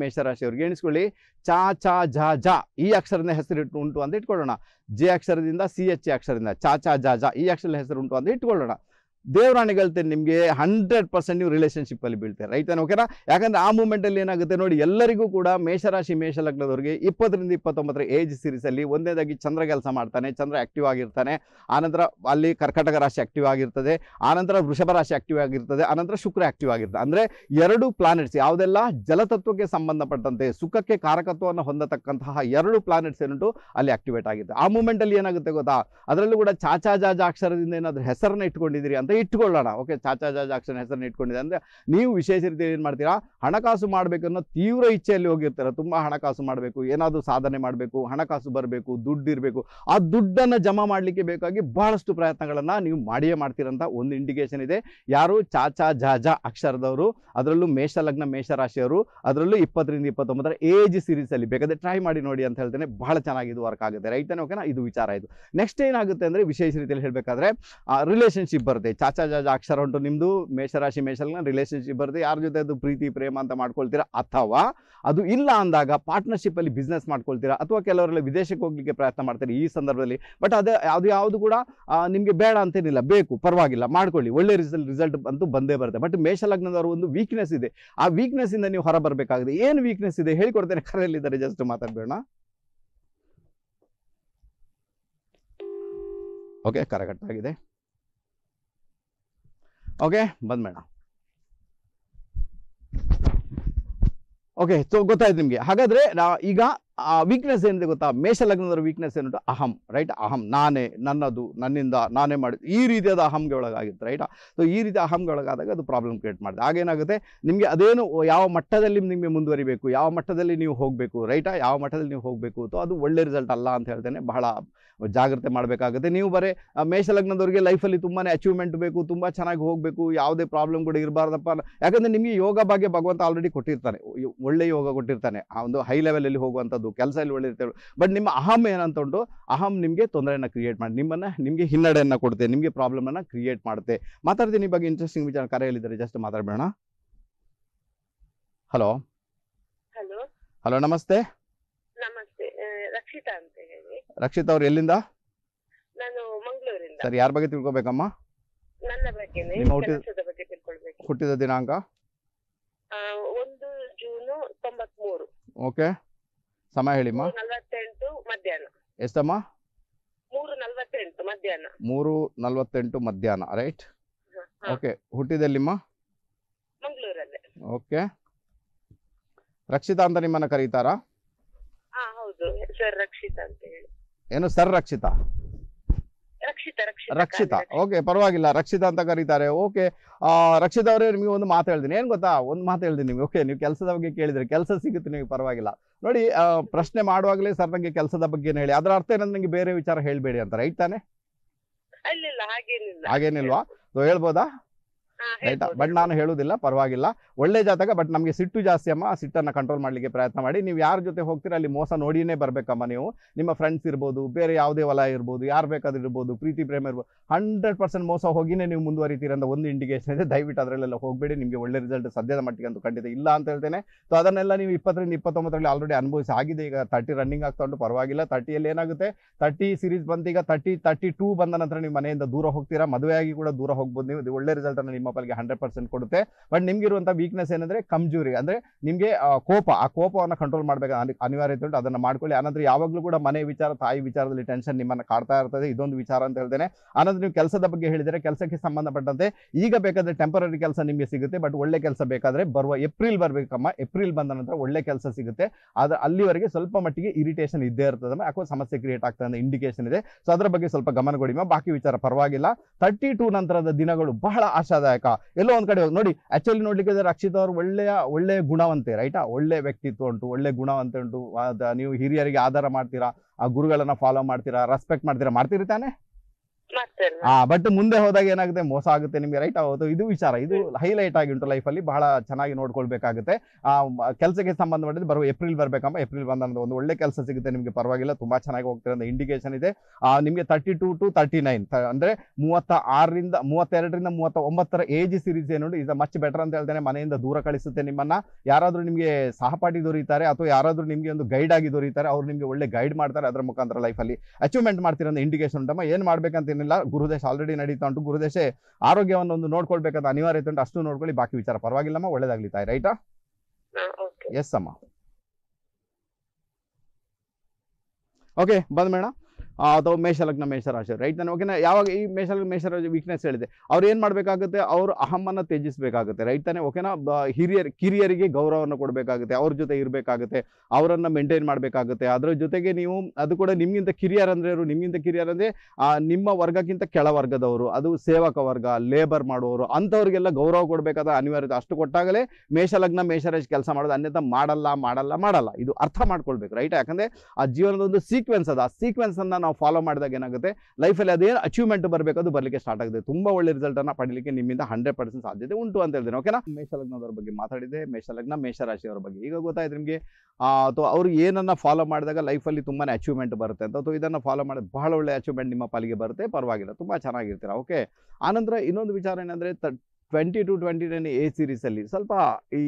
Speaker 1: ಅವರಿಗೆ ಎಣಿಸ್ಕೊಳ್ಳಿ ಚಾ ಚಾ ಜಾ ಜಾ ಈ ಅಕ್ಷರದ ಹೆಸರು ಉಂಟು ಅಂತ ಇಟ್ಕೊಳ್ಳೋಣ ಜೆ ಅಕ್ಷರದಿಂದ ಸಿ ಎಚ್ ಎ ಅಕ್ಷರದಿಂದ ಚಾ ಚಾ ಜಾ ಜಾ ಈ ಅಕ್ಷರದ ಹೆಸರು ಉಂಟು ಅಂತ ಇಟ್ಕೊಳ್ಳೋಣ ಹೇಳ್ತೇನೆ ನಿಮಗೆ ಹಂಡ್ರೆಡ್ ಪರ್ಸೆಂಟ್ ನೀವು ರಿಲೇಷನ್ಶಿಪ್ಪಲ್ಲಿ ಬೀಳ್ತಾರೆ ರೈತನ ಓಕೆನಾ ಯಾಕಂದರೆ ಆ ಮೂಮೆಂಟಲ್ಲಿ ಏನಾಗುತ್ತೆ ನೋಡಿ ಎಲ್ಲರಿಗೂ ಕೂಡ ಮೇಷರಾಶಿ ಮೇಷ ಲಗ್ನದವ್ರಿಗೆ ಇಪ್ಪತ್ತರಿಂದ ಇಪ್ಪತ್ತೊಂಬತ್ತರ ಏಜ್ ಸೀರೀಸಲ್ಲಿ ಒಂದೇದಾಗಿ ಚಂದ್ರ ಕೆಲಸ ಮಾಡ್ತಾನೆ ಚಂದ್ರ ಆ್ಯಕ್ಟಿವ್ ಆಗಿರ್ತಾನೆ ಆನಂತರ ಅಲ್ಲಿ ಕರ್ಕಟಕ ರಾಶಿ ಆ್ಯಕ್ಟಿವ್ ಆಗಿರ್ತದೆ ಆನಂತರ ವೃಷಭ ರಾಶಿ ಆ್ಯಕ್ಟಿವ್ ಆಗಿರ್ತದೆ ಆನಂತರ ಶುಕ್ರ ಆ್ಯಕ್ಟಿವ್ ಆಗಿರ್ತದೆ ಅಂದರೆ ಎರಡು ಪ್ಲಾನೆಟ್ಸ್ ಯಾವುದೆಲ್ಲ ಜಲತತ್ವಕ್ಕೆ ಸಂಬಂಧಪಟ್ಟಂತೆ ಸುಖಕ್ಕೆ ಕಾರಕತ್ವವನ್ನು ಹೊಂದತಕ್ಕಂತಹ ಎರಡು ಪ್ಲಾನೆಟ್ಸ್ ಏನುಂಟು ಅಲ್ಲಿ ಆಕ್ಟಿವೇಟ್ ಆಗಿದೆ ಆ ಮೂಮೆಂಟಲ್ಲಿ ಏನಾಗುತ್ತೆ ಗೊತ್ತಾ ಅದರಲ್ಲೂ ಕೂಡ ಚಾಚಾ ಜಾಜ ಅಕ್ಷರದಿಂದ ಏನಾದರೂ ಹೆಸರನ್ನು ಇಟ್ಕೊಂಡಿದ್ದೀರಿ ಅಂತ ಇಟ್ಕೊಳ್ಳೋಣ ಓಕೆ ಚಾಚಾ ಜಾಜಾಕ್ಷನ್ ಹೆಸರನ್ನ ಇಟ್ಕೊಂಡಿದೆ ಅಂದರೆ ನೀವು ವಿಶೇಷ ರೀತಿಯಲ್ಲಿ ಏನು ಮಾಡ್ತೀರಾ ಹಣಕಾಸು ಮಾಡಬೇಕನ್ನೋ ತೀವ್ರ ಇಚ್ಛೆಯಲ್ಲಿ ಹೋಗಿರ್ತಾರೆ ತುಂಬ ಹಣಕಾಸು ಮಾಡಬೇಕು ಏನಾದರೂ ಸಾಧನೆ ಮಾಡಬೇಕು ಹಣಕಾಸು ಬರಬೇಕು ದುಡ್ಡು ಇರಬೇಕು ಆ ದುಡ್ಡನ್ನು ಜಮಾ ಮಾಡಲಿಕ್ಕೆ ಬೇಕಾಗಿ ಬಹಳಷ್ಟು ಪ್ರಯತ್ನಗಳನ್ನು ನೀವು ಮಾಡಿಯೇ ಮಾಡ್ತೀರಂತ ಒಂದು ಇಂಡಿಕೇಶನ್ ಇದೆ ಯಾರು ಚಾಚಾ ಜಾಜಾ ಅಕ್ಷರದವರು ಅದರಲ್ಲೂ ಮೇಷ ಲಗ್ನ ಮೇಷರಾಶಿಯವರು ಅದರಲ್ಲೂ ಇಪ್ಪತ್ತರಿಂದ ಇಪ್ಪತ್ತೊಂಬತ್ತರ ಏಜ್ ಸೀರೀಸಲ್ಲಿ ಬೇಕಾದ್ರೆ ಟ್ರೈ ಮಾಡಿ ನೋಡಿ ಅಂತ ಹೇಳ್ತೇನೆ ಬಹಳ ಚೆನ್ನಾಗಿ ಇದು ವರ್ಕ್ ಆಗುತ್ತೆ ರೈತನೇ ಓಕೆನಾ ಇದು ವಿಚಾರ ಇದು ನೆಕ್ಸ್ಟ್ ಏನಾಗುತ್ತೆ ಅಂದರೆ ವಿಶೇಷ ರೀತಿಯಲ್ಲಿ ಹೇಳಬೇಕಾದ್ರೆ ರಿಲೇಷನ್ಶಿಪ್ ಬರುತ್ತೆ ಜಾಜ ಅಕ್ಷರ ಉಂಟು ನಿಮ್ಮದು ಮೇಷರಾಶಿ ಮೇಷಲ್ನ ರಿಲೇಷನ್ಶಿಪ್ ಬರುತ್ತೆ ಯಾರ ಜೊತೆ ಅದು ಪ್ರೀತಿ ಪ್ರೇಮ ಅಂತ ಮಾಡ್ಕೊಳ್ತೀರಾ ಅಥವಾ ಅದು ಇಲ್ಲ ಅಂದಾಗ ಪಾರ್ಟ್ನರ್ಶಿಪ್ಪಲ್ಲಿ ಬಿಸ್ನೆಸ್ ಮಾಡ್ಕೊಳ್ತೀರಾ ಅಥವಾ ಕೆಲವರೆಲ್ಲ ವಿದೇಶಕ್ಕೆ ಹೋಗ್ಲಿಕ್ಕೆ ಪ್ರಯತ್ನ ಮಾಡ್ತಾರೆ ಈ ಸಂದರ್ಭದಲ್ಲಿ ಬಟ್ ಅದು ಯಾವುದು ಯಾವ್ದು ಕೂಡ ನಿಮಗೆ ಬೇಡ ಅಂತೇನಿಲ್ಲ ಬೇಕು ಪರವಾಗಿಲ್ಲ ಮಾಡ್ಕೊಳ್ಳಿ ಒಳ್ಳೆ ರಿಸಲ್ಟ್ ರಿಸಲ್ಟ್ ಅಂತೂ ಬಂದೇ ಬರುತ್ತೆ ಬಟ್ ಮೇಷ ಲಗ್ನದವರು ಒಂದು ವೀಕ್ನೆಸ್ ಇದೆ ಆ ವೀಕ್ನೆಸ್ಸಿಂದ ನೀವು ಹೊರಬರಬೇಕಾಗಿದೆ ಏನು ವೀಕ್ನೆಸ್ ಇದೆ ಹೇಳ್ಕೊಡ್ತೇನೆ ಕರೆಯಲ್ಲಿದ್ದಾರೆ ಜಸ್ಟ್ ಮಾತಾಡಬೇಡ ಓಕೆ ಕರೆಕ್ಟ್ ಆಗಿದೆ ಓಕೆ ಬಂದ್ಬೇಡ ಓಕೆ ಸೊ ಗೊತ್ತಾಯ್ತು ನಿಮಗೆ ಹಾಗಾದ್ರೆ ನಾ ಈಗ ಆ ವೀಕ್ನೆಸ್ ಏನಿದೆ ಗೊತ್ತಾ ಮೇಷ ಲಗ್ನದ ವೀಕ್ನೆಸ್ ಏನುಂಟು ಅಹಂ ರೈಟ್ ಅಹಂ ನಾನೇ ನನ್ನದು ನನ್ನಿಂದ ನಾನೇ ಮಾಡಿದ್ದು ಈ ರೀತಿಯಾದ ಅಹಂಗೆ ಒಳಗಾಗಿತ್ತು ರೈಟ್ ಸೊ ಈ ರೀತಿ ಅಹಂಗೆ ಒಳಗಾದಾಗ ಅದು ಪ್ರಾಬ್ಲಮ್ ಕ್ರಿಯೇಟ್ ಮಾಡಿದೆ ಆಗೇನಾಗುತ್ತೆ ನಿಮಗೆ ಅದೇನು ಯಾವ ಮಟ್ಟದಲ್ಲಿ ನಿಮಗೆ ಮುಂದುವರಿಬೇಕು ಯಾವ ಮಟ್ಟದಲ್ಲಿ ನೀವು ಹೋಗಬೇಕು ರೈಟಾ ಯಾವ ಮಟ್ಟದಲ್ಲಿ ನೀವು ಹೋಗಬೇಕು ಅಥವಾ ಅದು ಒಳ್ಳೆ ರಿಸಲ್ಟ್ ಅಲ್ಲ ಅಂತ ಹೇಳ್ತೇನೆ ಬಹಳ ಜಾಗ್ರತೆ ಮಾಡಬೇಕಾಗುತ್ತೆ ನೀವು ಬರೇ ಮೇಷ ಲಗ್ನದವ್ರಿಗೆ ಲೈಫಲ್ಲಿ ತುಂಬಾ ಅಚೀವ್ಮೆಂಟ್ ಬೇಕು ತುಂಬ ಚೆನ್ನಾಗಿ ಹೋಗಬೇಕು ಯಾವುದೇ ಪ್ರಾಬ್ಲಮ್ ಕೂಡ ಇರಬಾರ್ದಪ್ಪ ಯಾಕಂದರೆ ನಿಮಗೆ ಯೋಗ ಬಗ್ಗೆ ಭಗವಂತ ಆಲ್ರೆಡಿ ಕೊಟ್ಟಿರ್ತಾನೆ ಒಳ್ಳೆ ಯೋಗ ಕೊಟ್ಟಿರ್ತಾನೆ ಆ ಒಂದು ಹೈ ಲೆವೆಲಲ್ಲಿ ಹೋಗುವಂಥದ್ದು ಇರ್ಬೋದು ಕೆಲಸ ಇಲ್ಲಿ ಒಳ್ಳೆ ಬಟ್ ನಿಮ್ಮ ಅಹಂ ಏನಂತ ಉಂಟು ಅಹಂ ನಿಮಗೆ ತೊಂದರೆಯನ್ನು ಕ್ರಿಯೇಟ್ ಮಾಡಿ ನಿಮ್ಮನ್ನು ನಿಮಗೆ ಹಿನ್ನಡೆಯನ್ನು ಕೊಡುತ್ತೆ ನಿಮಗೆ ಪ್ರಾಬ್ಲಮನ್ನು ಕ್ರಿಯೇಟ್ ಮಾಡುತ್ತೆ ಮಾತಾಡ್ತೀನಿ ಬಗ್ಗೆ ಇಂಟ್ರೆಸ್ಟಿಂಗ್ ವಿಚಾರ ಕರೆಯಲಿದ್ದಾರೆ ಜಸ್ಟ್ ಮಾತಾಡಬೇಡ ಹಲೋ ಹಲೋ ಹಲೋ ನಮಸ್ತೆ
Speaker 3: ನಮಸ್ತೆ ರಕ್ಷಿತಾ ಅಂತ ಹೇಳಿ
Speaker 1: ರಕ್ಷಿತಾ ಅವ್ರು ಎಲ್ಲಿಂದ
Speaker 3: ನಾನು ಮಂಗಳೂರಿಂದ ಸರಿ
Speaker 1: ಯಾರ ಬಗ್ಗೆ ತಿಳ್ಕೊಬೇಕಮ್ಮ
Speaker 3: ನನ್ನ ಬಗ್ಗೆ ಕೆಲಸದ ಬಗ್ಗೆ ತಿಳ್ಕೊಳ್ಬೇಕು ಹುಟ್ಟಿದ ದಿನಾಂಕ ಒಂದು ಜೂನು ತೊಂಬತ್ಮೂರು
Speaker 1: ಓಕೆ ಸಮಯ ಹೇಳಿಮ್ಮ ಮಧ್ಯಾಹ್ನ ಎಷ್ಟಮ್ಮ ಮೂರು ಮಧ್ಯಾಹ್ನ ನಲ್ವತ್ತೆಂಟು ಮಧ್ಯಾಹ್ನ ರೈಟ್ ಓಕೆ ಹುಟ್ಟಿದಲ್ಲಿಮ್ಮ ಓಕೆ ರಕ್ಷಿತಾ ಅಂತ ನಿಮ್ಮನ್ನ ಕರೀತಾರಾ
Speaker 3: ಹೌದು ಸರ್ ರಕ್ಷಿತಾ ಅಂತ ಹೇಳಿ
Speaker 1: ಏನು ಸರ್ ರಕ್ಷಿತಾ ರಕ್ಷಿತಾ ಓಕೆ ಪರವಾಗಿಲ್ಲ ರಕ್ಷಿತಾ ಅಂತ ಕರೀತಾರೆ ಓಕೆ ಆ ರಕ್ಷಿತ ಅವರೇ ನಿಮಗೆ ಒಂದು ಮಾತು ಹೇಳ್ತೀನಿ ಏನು ಗೊತ್ತಾ ಒಂದು ಮಾತು ಹೇಳ್ತೀನಿ ನಿಮಗೆ ಓಕೆ ನೀವು ಕೆಲಸದ ಬಗ್ಗೆ ಕೇಳಿದ್ರೆ ಕೆಲಸ ಸಿಗುತ್ತೆ ನಿಮಗೆ ಪರವಾಗಿಲ್ಲ ನೋಡಿ ಪ್ರಶ್ನೆ ಮಾಡುವಾಗಲೇ ಸರ್ ನಂಗೆ ಕೆಲಸದ ಬಗ್ಗೆ ಹೇಳಿ ಅದರ ಅರ್ಥ ಏನಂದ್ರೆ ನಂಗೆ ಬೇರೆ ವಿಚಾರ ಹೇಳಬೇಡಿ ಅಂತ ರೈಟ್ ತಾನೆ ಹಾಗೇನಿಲ್ವಾ ಹೇಳ್ಬೋದಾ ಆಯ್ತಾ ಬಟ್ ನಾನು ಹೇಳುದಿಲ್ಲ ಪರವಾಗಿಲ್ಲ ಒಳ್ಳೆ ಜಾತಕ ಬಟ್ ನಮಗೆ ಸಿಟ್ಟು ಜಾಸ್ತಿ ಅಮ್ಮ ಸಿಟ್ಟನ್ನು ಕಂಟ್ರೋಲ್ ಮಾಡಲಿಕ್ಕೆ ಪ್ರಯತ್ನ ಮಾಡಿ ನೀವು ಯಾರ ಜೊತೆ ಹೋಗ್ತೀರಾ ಅಲ್ಲಿ ಮೋಸ ನೋಡಿಯೇ ಬರಬೇಕಮ್ಮ ನೀವು ನಿಮ್ಮ ಫ್ರೆಂಡ್ಸ್ ಇರ್ಬೋದು ಬೇರೆ ಯಾವುದೇ ವಲಯ ಇರ್ಬೋದು ಯಾರು ಬೇಕಾದ್ರೂ ಇರ್ಬೋದು ಪ್ರೀತಿ ಪ್ರೇಮ ಇರ್ಬೋದು ಹಂಡ್ರೆಡ್ ಪರ್ಸೆಂಟ್ ಮೋಸ ಹೋಗಿನೇ ನೀವು ಮುಂದುವರಿತೀರಂತ ಒಂದು ಇಂಡಿಕೇಶನ್ ಇದೆ ದಯವಿಟ್ಟು ಅದರಲ್ಲೆಲ್ಲ ಹೋಗಬೇಡಿ ನಿಮಗೆ ಒಳ್ಳೆ ರಿಸಲ್ಟ್ ಸದ್ಯದ ಮಟ್ಟಿಗೆ ಅಂತ ಖಂಡಿತ ಇಲ್ಲ ಅಂತ ಹೇಳ್ತೇನೆ ಸೊ ಅದನ್ನೆಲ್ಲ ನೀವು ಇಪ್ಪತ್ತರಿಂದ ಇಪ್ಪತ್ತೊಂಬತ್ತರಲ್ಲಿ ಆಲ್ರೆಡಿ ಅನುಭವಿಸಿ ಆಗಿದೆ ಈಗ ತರ್ಟಿ ರನ್ನಿಂಗ್ ಆಗ್ತಾ ಪರವಾಗಿಲ್ಲ ತರ್ಟಿಯಲ್ಲಿ ಏನಾಗುತ್ತೆ ತರ್ಟಿ ಸೀರೀಸ್ ಬಂತು ಈಗ ತರ್ಟಿ ತರ್ಟಿ ಟೂ ಬಂದ ನಂತರ ನಿಮ್ಮ ಮನೆಯಿಂದ ದೂರ ಹೋಗ್ತೀರಾ ಮದುವೆಯಾಗಿ ಕೂಡ ದೂರ ಹೋಗ್ಬೋದು ನೀವು ಒಳ್ಳೆ ರಿಸಲ್ಟ್ ನಿಮ್ಮ ಮೊಬೈಲ್ಗೆ ಹಂಡ್ರೆಡ್ ಪರ್ಸೆಂಟ್ ಕೊಡುತ್ತೆ ಬಟ್ ಇರುವಂತಹ ವೀಕ್ನೆಸ್ ಏನಂದ್ರೆ ಕಂಜೂರಿ ಅಂದ್ರೆ ನಿಮಗೆ ಕೋಪ ಆ ಕೋಪವನ್ನು ಕಂಟ್ರೋಲ್ ಮಾಡಬೇಕು ಅನಿವಾರ್ಯತೆ ಉಂಟು ಅದನ್ನು ಮಾಡ್ಕೊಳ್ಳಿ ಆನಂತರ ಯಾವಾಗಲೂ ಕೂಡ ಮನೆ ವಿಚಾರ ತಾಯಿ ವಿಚಾರದಲ್ಲಿ ಟೆನ್ಷನ್ ನಿಮ್ಮನ್ನು ಕಾಡ್ತಾ ಇರ್ತದೆ ಇದೊಂದು ವಿಚಾರ ಅಂತ ಹೇಳ್ತೇನೆ ಆನಂತರ ನೀವು ಕೆಲಸದ ಬಗ್ಗೆ ಹೇಳಿದರೆ ಕೆಲಸಕ್ಕೆ ಸಂಬಂಧಪಟ್ಟಂತೆ ಈಗ ಬೇಕಾದ್ರೆ ಟೆಂಪರರಿ ಕೆಲಸ ನಿಮಗೆ ಸಿಗುತ್ತೆ ಬಟ್ ಒಳ್ಳೆ ಕೆಲಸ ಬೇಕಾದ್ರೆ ಬರುವ ಏಪ್ರಿಲ್ ಬರಬೇಕಮ್ಮ ಏಪ್ರಿಲ್ ಬಂದ ನಂತರ ಒಳ್ಳೆ ಕೆಲಸ ಸಿಗುತ್ತೆ ಆದ್ರೆ ಅಲ್ಲಿವರೆಗೆ ಸ್ವಲ್ಪ ಮಟ್ಟಿಗೆ ಇರಿಟೇಷನ್ ಇದ್ದೇ ಇರ್ತದೆ ಯಾಕೋ ಸಮಸ್ಯೆ ಕ್ರಿಯೇಟ್ ಆಗ್ತದೆ ಅಂತ ಇಂಡಿಕೇಶನ್ ಇದೆ ಸೊ ಅದರ ಬಗ್ಗೆ ಸ್ವಲ್ಪ ಗಮನ ಕೊಡಿಮ್ಮ ಬಾಕಿ ವಿಚಾರ ಪರವಾಗಿಲ್ಲ ತರ್ಟಿ ನಂತರದ ದಿನಗಳು ಬಹಳ ಆಶಾದಾಯಕ ಎಲ್ಲೋ ಒಂದು ಕಡೆ ನೋಡಿ ಆಕ್ಚುಲಿ ನೋಡ್ಲಿಕ್ಕೆ ಇದ್ದಾರೆ ರಕ್ಷಿತ್ ಅವರು ಒಳ್ಳೆಯ ಒಳ್ಳೆಯ ಗುಣವಂತೆ ರೈಟಾ ಒಳ್ಳೆ ವ್ಯಕ್ತಿತ್ವ ಉಂಟು ಒಳ್ಳೆ ಗುಣವಂತೆ ಉಂಟು ನೀವು ಹಿರಿಯರಿಗೆ ಆಧಾರ ಮಾಡ್ತೀರಾ ಆ ಗುರುಗಳನ್ನು ಫಾಲೋ ಮಾಡ್ತೀರಾ ರೆಸ್ಪೆಕ್ಟ್ ಮಾಡ್ತೀರಾ ಮಾಡ್ತೀರಿ ತಾನೆ ಹಾ ಬಟ್ ಮುಂದೆ ಹೋದಾಗ ಏನಾಗುತ್ತೆ ಮೋಸ ಆಗುತ್ತೆ ನಿಮ್ಗೆ ರೈಟ್ ಆಗೋದು ಇದು ವಿಚಾರ ಇದು ಹೈಲೈಟ್ ಆಗಿ ಉಂಟು ಲೈಫಲ್ಲಿ ಬಹಳ ಚೆನ್ನಾಗಿ ನೋಡ್ಕೊಳ್ಬೇಕಾಗುತ್ತೆ ಆ ಕೆಲಸಕ್ಕೆ ಸಂಬಂಧ ಮಾಡಿದ್ರೆ ಬರುವ ಏಪ್ರಿಲ್ ಬರ್ಬೇಕಮ್ಮ ಏಪ್ರಿಲ್ ಬಂದ ಒಂದು ಒಳ್ಳೆ ಕೆಲಸ ಸಿಗುತ್ತೆ ನಿಮ್ಗೆ ಪರವಾಗಿಲ್ಲ ತುಂಬಾ ಚೆನ್ನಾಗಿ ಹೋಗ್ತಿರ ಇಂಡಿಕೇಶನ್ ಇದೆ ನಿಮಗೆ thirty two to thirty nine ಅಂದ್ರೆ ಮೂವತ್ತ ಆರರಿಂದ ಮೂವತ್ತೆರಡರಿಂದ ಮೂವತ್ತ ಒಂಬತ್ತರ ಏಜ್ ಸಿರೀಸ್ ಏನು ಇಸ್ ಮಚ್ ಬೆಟರ್ ಅಂತ ಹೇಳ್ತೇನೆ ಮನೆಯಿಂದ ದೂರ ಕಳಿಸುತ್ತೆ ನಿಮ್ಮನ್ನ ಯಾರಾದ್ರೂ ನಿಮಗೆ ಸಹಪಾಠಿ ದೊರೀತಾರೆ ಅಥವಾ ಯಾರಾದ್ರೂ ನಿಮಗೆ ಒಂದು ಗೈಡ್ ಆಗಿ ದೊರೀತಾರೆ ಅವ್ರು ನಿಮಗೆ ಒಳ್ಳೆ ಗೈಡ್ ಮಾಡ್ತಾರೆ ಅದರ ಮುಖಾಂತರ ಲೈಫ್ ಅಲ್ಲಿ ಅಚೀವ್ಮೆಂಟ್ ಮಾಡ್ತಿರೋ ಇಂಡಿಕೇಶನ್ ಉಂಟಮ್ಮ ಏನ್ ಮಾಡ್ಬೇಕಂತ ಗುರುದೇಶ ಆಲ್ರೆಡಿ ನಡೀತಾ ಉಂಟು ಗುರುದೇಶ ಆರೋಗ್ಯವನ್ನು ಒಂದು ನೋಡ್ಕೊಳ್ಬೇಕಾದ ಅನಿವಾರ್ಯತೆ ಉಂಟು ಅಷ್ಟು ನೋಡ್ಕೊಳ್ಳಿ ಬಾಕಿ ವಿಚಾರ ಪರವಾಗಿಲ್ಲಮ್ಮ ಒಳ್ಳೇದಾಗ್ಲಿ ತಾಯಿ ರೈಟಾ ಎಸ್ ಅಮ್ಮ ಓಕೆ ಬಂದ ಮೇಡಮ್ ಅಥವಾ ಮೇಷಲಗ್ನ ಮೇಷರಾಶಿ ರೈಟ್ ನಾನು ಓಕೆನಾ ಯಾವಾಗ ಈ ಮೇಷಲಗ್ನ ಮೇಷರಾಶಿ ವೀಕ್ನೆಸ್ ಹೇಳಿದೆ ಅವ್ರು ಏನು ಮಾಡಬೇಕಾಗುತ್ತೆ ಅವರು ಅಹಮ್ಮನ್ನು ತ್ಯಜಿಸಬೇಕಾಗುತ್ತೆ ರೈಟ್ ತಾನೆ ಓಕೆನಾ ಹಿರಿಯರ್ ಕಿರಿಯರಿಗೆ ಗೌರವವನ್ನು ಕೊಡಬೇಕಾಗುತ್ತೆ ಅವ್ರ ಜೊತೆ ಇರಬೇಕಾಗುತ್ತೆ ಅವರನ್ನು ಮೇಂಟೈನ್ ಮಾಡಬೇಕಾಗುತ್ತೆ ಅದರ ಜೊತೆಗೆ ನೀವು ಅದು ಕೂಡ ನಿಮಗಿಂತ ಕಿರಿಯರಂದ್ರೆ ಅವರು ನಿಮಗಿಂತ ಕಿರಿಯರಂದರೆ ನಿಮ್ಮ ವರ್ಗಕ್ಕಿಂತ ಕೆಳವರ್ಗದವರು ಅದು ಸೇವಕ ವರ್ಗ ಲೇಬರ್ ಮಾಡುವವರು ಅಂಥವ್ರಿಗೆಲ್ಲ ಗೌರವ ಕೊಡಬೇಕಾದ ಅನಿವಾರ್ಯತೆ ಅಷ್ಟು ಕೊಟ್ಟಾಗಲೇ ಮೇಷಲಗ್ನ ಮೇಷರಾಜ್ ಕೆಲಸ ಮಾಡೋದು ಅನ್ಯಥ ಮಾಡಲ್ಲ ಮಾಡಲ್ಲ ಮಾಡಲ್ಲ ಇದು ಅರ್ಥ ಮಾಡ್ಕೊಳ್ಬೇಕು ರೈಟ್ ಯಾಕಂದರೆ ಆ ಜೀವನದ ಒಂದು ಸೀಕ್ವೆನ್ಸ್ ಅದು ಆ ಸೀಕ್ವೆನ್ಸನ್ನು ನಾವು ಫಾಲೋ ಮಾಡಿದಾಗ ಏನಾಗುತ್ತೆ ಲೈಫಲ್ಲಿ ಅದೇನು ಅಚೀವ್ಮೆಂಟ್ ಬರಬೇಕು ಅದು ಬರಲಿಕ್ಕೆ ಸ್ಟಾರ್ಟ್ ಆಗಿದೆ ತುಂಬ ಒಳ್ಳೆ ರಿಸಲ್ಟನ್ನು ಪಡಲಿಕ್ಕೆ ನಿಮ್ಮಿಂದ ಹಂಡ್ರೆಡ್ ಪರ್ಸೆಂಟ್ ಸಾಧ್ಯತೆ ಉಂಟು ಅಂತ ಹೇಳ್ತೇನೆ ಓಕೆನಾ ಮೇಷ ಬಗ್ಗೆ ಮಾತಾಡಿದೆ ಮೇಷ ಲಗ್ನ ಮೇಷರಾಶಿಯವರ ಬಗ್ಗೆ ಈಗ ಗೊತ್ತಾಯ್ತು ನಿಮಗೆ ಅಥವಾ ಅವರು ಏನನ್ನ ಫಾಲೋ ಮಾಡಿದಾಗ ಲೈಫಲ್ಲಿ ತುಂಬಾ ಅಚೀವ್ಮೆಂಟ್ ಬರುತ್ತೆ ಅಂತ ಅಥವಾ ಇದನ್ನು ಫಾಲೋ ಮಾಡಿದ ಬಹಳ ಒಳ್ಳೆ ಅಚೀವ್ಮೆಂಟ್ ನಿಮ್ಮ ಪಾಲಿಗೆ ಬರುತ್ತೆ ಪರವಾಗಿಲ್ಲ ತುಂಬ ಚೆನ್ನಾಗಿರ್ತೀರ ಓಕೆ ಆನಂತರ ಇನ್ನೊಂದು ವಿಚಾರ ಏನಂದ್ರೆ twenty two twenty nine age ಸೀರೀಸಲ್ಲಿ ಸ್ವಲ್ಪ ಈ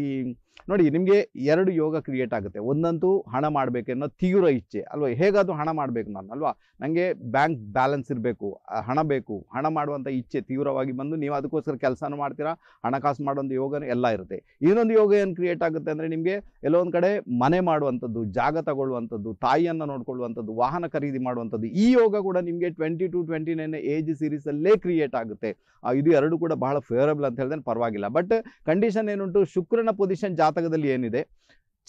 Speaker 1: ನೋಡಿ ನಿಮಗೆ ಎರಡು ಯೋಗ ಕ್ರಿಯೇಟ್ ಆಗುತ್ತೆ ಒಂದಂತೂ ಹಣ ಮಾಡಬೇಕು ಅನ್ನೋ ತೀವ್ರ ಇಚ್ಛೆ ಅಲ್ವಾ ಹೇಗಾದರೂ ಹಣ ಮಾಡಬೇಕು ನಾನು ಅಲ್ವಾ ನನಗೆ ಬ್ಯಾಂಕ್ ಬ್ಯಾಲೆನ್ಸ್ ಇರಬೇಕು ಹಣ ಬೇಕು ಹಣ ಮಾಡುವಂಥ ಇಚ್ಛೆ ತೀವ್ರವಾಗಿ ಬಂದು ನೀವು ಅದಕ್ಕೋಸ್ಕರ ಕೆಲಸನೂ ಮಾಡ್ತೀರಾ ಹಣಕಾಸು ಮಾಡುವಂಥ ಯೋಗನೂ ಎಲ್ಲ ಇರುತ್ತೆ ಇನ್ನೊಂದು ಯೋಗ ಏನು ಕ್ರಿಯೇಟ್ ಆಗುತ್ತೆ ಅಂದರೆ ನಿಮಗೆ ಎಲ್ಲೊಂದು ಕಡೆ ಮನೆ ಮಾಡುವಂಥದ್ದು ಜಾಗ ತಗೊಳ್ಳುವಂಥದ್ದು ತಾಯಿಯನ್ನು ನೋಡ್ಕೊಳ್ಳುವಂಥದ್ದು ವಾಹನ ಖರೀದಿ ಮಾಡುವಂಥದ್ದು ಈ ಯೋಗ ಕೂಡ ನಿಮಗೆ twenty two twenty nine age ಸೀರೀಸಲ್ಲೇ ಕ್ರಿಯೇಟ್ ಆಗುತ್ತೆ ಇದು ಎರಡು ಕೂಡ ಬಹಳ ಫೇವರಬಲ್ ಅಂತ ಹೇಳಿದ್ರೆ ಪರವಾಗಿಲ್ಲ ಬಟ್ ಕಂಡೀಷನ್ ಏನುಂಟು ಶುಕ್ರನ ಪೊಸಿಷನ್ ಜಾಸ್ತಿ ಜಾತಕದಲ್ಲಿ ಏನಿದೆ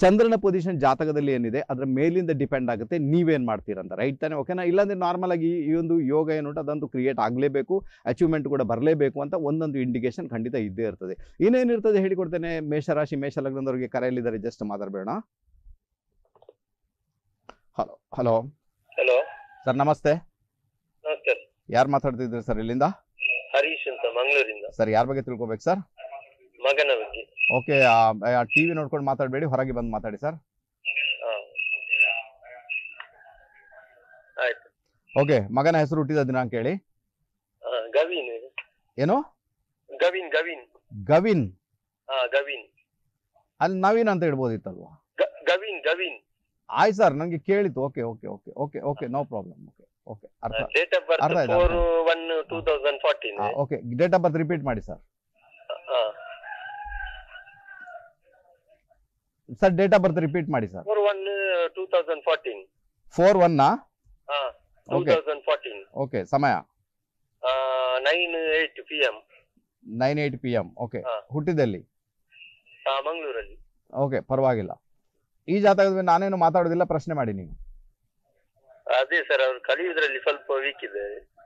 Speaker 1: ಚಂದ್ರನ ಪೊಸಿಷನ್ ಜಾತಕದಲ್ಲಿ ಏನಿದೆ ಅದರ ಮೇಲಿಂದ ಡಿಪೆಂಡ್ ಆಗುತ್ತೆ ನೀವೇನು ಮಾಡ್ತೀರಂತ ರೈಟ್ ತಾನೆ ಓಕೆನಾ ಇಲ್ಲಾಂದರೆ ನಾರ್ಮಲ್ ಆಗಿ ಈ ಒಂದು ಯೋಗ ಏನು ಅದಂತೂ ಕ್ರಿಯೇಟ್ ಆಗಲೇಬೇಕು ಅಚೀವ್ಮೆಂಟ್ ಕೂಡ ಬರಲೇಬೇಕು ಅಂತ ಒಂದೊಂದು ಇಂಡಿಕೇಶನ್ ಖಂಡಿತ ಇದ್ದೇ ಇರ್ತದೆ ಇನ್ನೇನಿರ್ತದೆ ಹೇಳಿಕೊಡ್ತೇನೆ ಮೇಷರಾಶಿ ಲಗ್ನದವರಿಗೆ ಕರೆಯಲ್ಲಿದ್ದಾರೆ ಜಸ್ಟ್ ಮಾತಾಡಬೇಡ ಹಲೋ ಹಲೋ ಹಲೋ ಸರ್ ನಮಸ್ತೆ ನಮಸ್ತೆ ಯಾರು ಮಾತಾಡ್ತಿದ್ರಿ ಸರ್ ಇಲ್ಲಿಂದ
Speaker 2: ಹರೀಶ್ ಅಂತ ಮಂಗಳೂರಿಂದ ಸರ್
Speaker 1: ಯಾರ ಬಗ್ಗೆ ತಿಳ್ಕೊಬೇಕು ಸರ್ ಮಗನ ಓಕೆ ಟಿವಿ ನೋಡ್ಕೊಂಡು ಮಾತಾಡಬೇಡಿ ಹೊರಗೆ ಬಂದು ಮಾತಾಡಿ ಸರ್ ಓಕೆ ಮಗನ ಹೆಸರು ಹುಟ್ಟಿದ ದಿನ ಕೇಳಿ ಗವಿನ್ ಏನು
Speaker 2: ಗವಿನ್ ಗವಿನ್ ಗವಿನ್ ಗವಿನ್
Speaker 1: ಅಲ್ಲಿ ನವೀನ್ ಅಂತ ಇಡ್ಬೋದಿತ್ತಲ್ವಾ
Speaker 2: ಗವಿನ್ ಗವಿನ್
Speaker 1: ಆಯ್ತು ಸರ್ ನಂಗೆ ಕೇಳಿತು okay okay okay okay okay no problem okay okay ಅರ್ಥ date of birth 4 1
Speaker 2: 2014
Speaker 1: okay date of birth repeat ಮಾಡಿ sir sir date of birth repeat ಮಾಡಿ sir
Speaker 2: four one two thousand fourteen
Speaker 1: four one okay ಸಮಯ
Speaker 2: nine eight P M
Speaker 1: nine eight P M okay ಹುಟ್ಟಿದಲ್ಲಿ ಮಂಗಳೂರಲ್ಲಿ ಓಕೆ ಪರವಾಗಿಲ್ಲ ಈ ಜಾತಕದ ನಾನೇನು ಮಾತಾಡೋದಿಲ್ಲ ಪ್ರಶ್ನೆ ಮಾಡಿ ನೀವು
Speaker 2: ಅದೇ ಸರ್ ಅವ್ರು ಕಲಿಯುವುದರಲ್ಲಿ ಸ್ವಲ್ಪ ವೀಕ್ ಇದೆ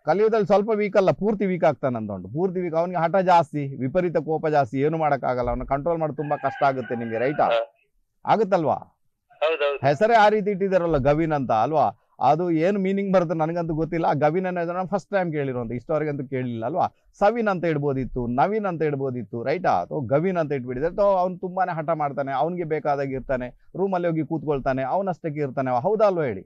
Speaker 1: ಕಲಿಯುವುದಲ್ಲಿ ಸ್ವಲ್ಪ ವೀಕ್ ಅಲ್ಲ ಪೂರ್ತಿ ವೀಕ್ ಆಗ್ತಾನೆ ಅಂತ ಪೂರ್ತಿ ವೀಕ್ ಅವನಿಗೆ ಹಠ ಜಾಸ್ತಿ ವಿಪರೀತ ಕೋಪ ಜಾಸ್ತಿ ಏನು ಮಾಡೋಕ್ಕಾಗಲ್ಲ ಅವನ ಕಂಟ್ರೋಲ್ ಮಾಡೋದು ತುಂಬಾ ಕಷ್ಟ ಆಗುತ್ತೆ ನಿಮಗೆ ರೈಟ್ ಆ ಆಗುತ್ತಲ್ವಾ ಹೆಸರೇ ಆ ರೀತಿ ಇಟ್ಟಿದಾರಲ್ಲ ಗವಿನ್ ಅಂತ ಅಲ್ವಾ ಅದು ಏನು ಮೀನಿಂಗ್ ಬರುತ್ತೆ ನನಗಂತೂ ಗೊತ್ತಿಲ್ಲ ಗವಿನ್ ಗವಿನ ಫಸ್ಟ್ ಟೈಮ್ ಕೇಳಿರೋಂತ ಇಷ್ಟವರೆಗಂತೂ ಕೇಳಿಲ್ಲ ಅಲ್ವಾ ಸವಿನ್ ಅಂತ ಇಡ್ಬೋದಿತ್ತು ನವೀನ್ ಅಂತ ಇಡ್ಬೋದಿತ್ತು ರೈಟಾ ಅಥವಾ ಗವಿನ್ ಅಂತ ಇಟ್ಬಿಟ್ಟಿದ್ದಾರೆ ಅಥವಾ ಅವ್ನು ತುಂಬಾನೇ ಹಠ ಮಾಡ್ತಾನೆ ಅವನಿಗೆ ಬೇಕಾದಾಗ ಇರ್ತಾನೆ ರೂಮಲ್ಲಿ ಹೋಗಿ ಕೂತ್ಕೊಳ್ತಾನೆ ಅವನಷ್ಟಕ್ಕೆ ಇರ್ತಾನೆ ಹೌದಾ ಅಲ್ವಾ ಹೇಳಿ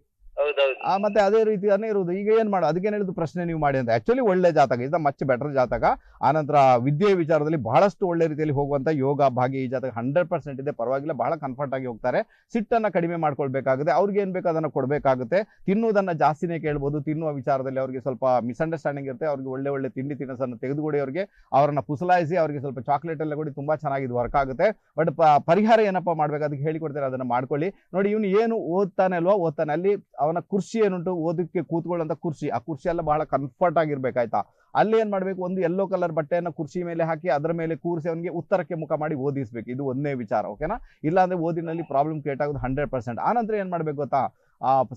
Speaker 1: ಆ ಮತ್ತೆ ಅದೇ ರೀತಿ ಇರುವುದು ಈಗ ಏನ್ ಮಾಡ ಅದಕ್ಕೆ ಹೇಳಿದ್ರು ಪ್ರಶ್ನೆ ನೀವು ಮಾಡಿ ಅಂತ ಆಕ್ಚುಲಿ ಒಳ್ಳೆ ಜಾತಕ ಇದ ಮಚ್ ಬೆಟರ್ ಜಾತಕ ಆನಂತರ ವಿದ್ಯೆ ವಿಚಾರದಲ್ಲಿ ಬಹಳಷ್ಟು ಒಳ್ಳೆ ರೀತಿಯಲ್ಲಿ ಹೋಗುವಂತ ಯೋಗ ಭಾಗ್ಯ ಈ ಜಾತಕ ಹಂಡ್ರೆಡ್ ಪರ್ಸೆಂಟ್ ಇದೆ ಪರವಾಗಿಲ್ಲ ಬಹಳ ಕಂಫರ್ಟ್ ಆಗಿ ಹೋಗ್ತಾರೆ ಸಿಟ್ಟನ್ನ ಕಡಿಮೆ ಮಾಡ್ಕೊಳ್ಬೇಕಾಗುತ್ತೆ ಅವ್ರಿಗೆ ಏನ್ ಬೇಕು ಅದನ್ನ ಕೊಡಬೇಕಾಗುತ್ತೆ ತಿನ್ನುವುದನ್ನ ಜಾಸ್ತಿನೇ ಕೇಳ್ಬೋದು ತಿನ್ನುವ ವಿಚಾರದಲ್ಲಿ ಅವರಿಗೆ ಸ್ವಲ್ಪ ಮಿಸ್ಅಂಡರ್ಸ್ಟ್ಯಾಂಡಿಂಗ್ ಇರುತ್ತೆ ಅವ್ರಿಗೆ ಒಳ್ಳೆ ಒಳ್ಳೆ ತಿಂಡಿ ತಿನಿಸನ್ನ ತೆಗೆದುಕೊಡಿ ಅವರಿಗೆ ಅವರನ್ನ ಪುಸಲಾಯಿಸಿ ಅವರಿಗೆ ಸ್ವಲ್ಪ ಚಾಕ್ಲೇಟ್ ಎಲ್ಲ ಕೊಡಿ ತುಂಬಾ ಚೆನ್ನಾಗಿ ವರ್ಕ್ ಆಗುತ್ತೆ ಬಟ್ ಪರಿಹಾರ ಏನಪ್ಪ ಮಾಡ್ಬೇಕು ಅದಕ್ಕೆ ಹೇಳಿಕೊಡ್ತಾರೆ ಅದನ್ನ ಮಾಡ್ಕೊಳ್ಳಿ ನೋಡಿ ಇವನು ಏನು ಓದ್ತಾನೆ ಅಲ್ವಾ ಓದ್ತಾನೆ ಅಲ್ಲಿ ಅವನ ಅವನ ಕುರ್ಸಿ ಏನುಂಟು ಓದಕ್ಕೆ ಕೂತ್ಕೊಳ್ಳುವಂತ ಕುರ್ಚಿ ಆ ಕುರ್ಸಿ ಎಲ್ಲ ಬಹಳ ಕಂಫರ್ಟ್ ಆಗಿರ್ಬೇಕಾಯ್ತಾ ಅಲ್ಲಿ ಏನು ಮಾಡಬೇಕು ಒಂದು ಯೆಲ್ಲೋ ಕಲರ್ ಬಟ್ಟೆಯನ್ನು ಕುರ್ಸಿ ಮೇಲೆ ಹಾಕಿ ಅದರ ಮೇಲೆ ಕೂರಿಸಿ ಅವನಿಗೆ ಉತ್ತರಕ್ಕೆ ಮುಖ ಮಾಡಿ ಓದಿಸ್ಬೇಕು ಇದು ಒಂದೇ ವಿಚಾರ ಓಕೆನಾ ಇಲ್ಲಾಂದರೆ ಓದಿನಲ್ಲಿ ಪ್ರಾಬ್ಲಮ್ ಕ್ರಿಯೇಟ್ ಆಗೋದು ಹಂಡ್ರೆಡ್ ಪರ್ಸೆಂಟ್ ಆನಂತರ ಏನು ಮಾಡಬೇಕು ಗೊತ್ತಾ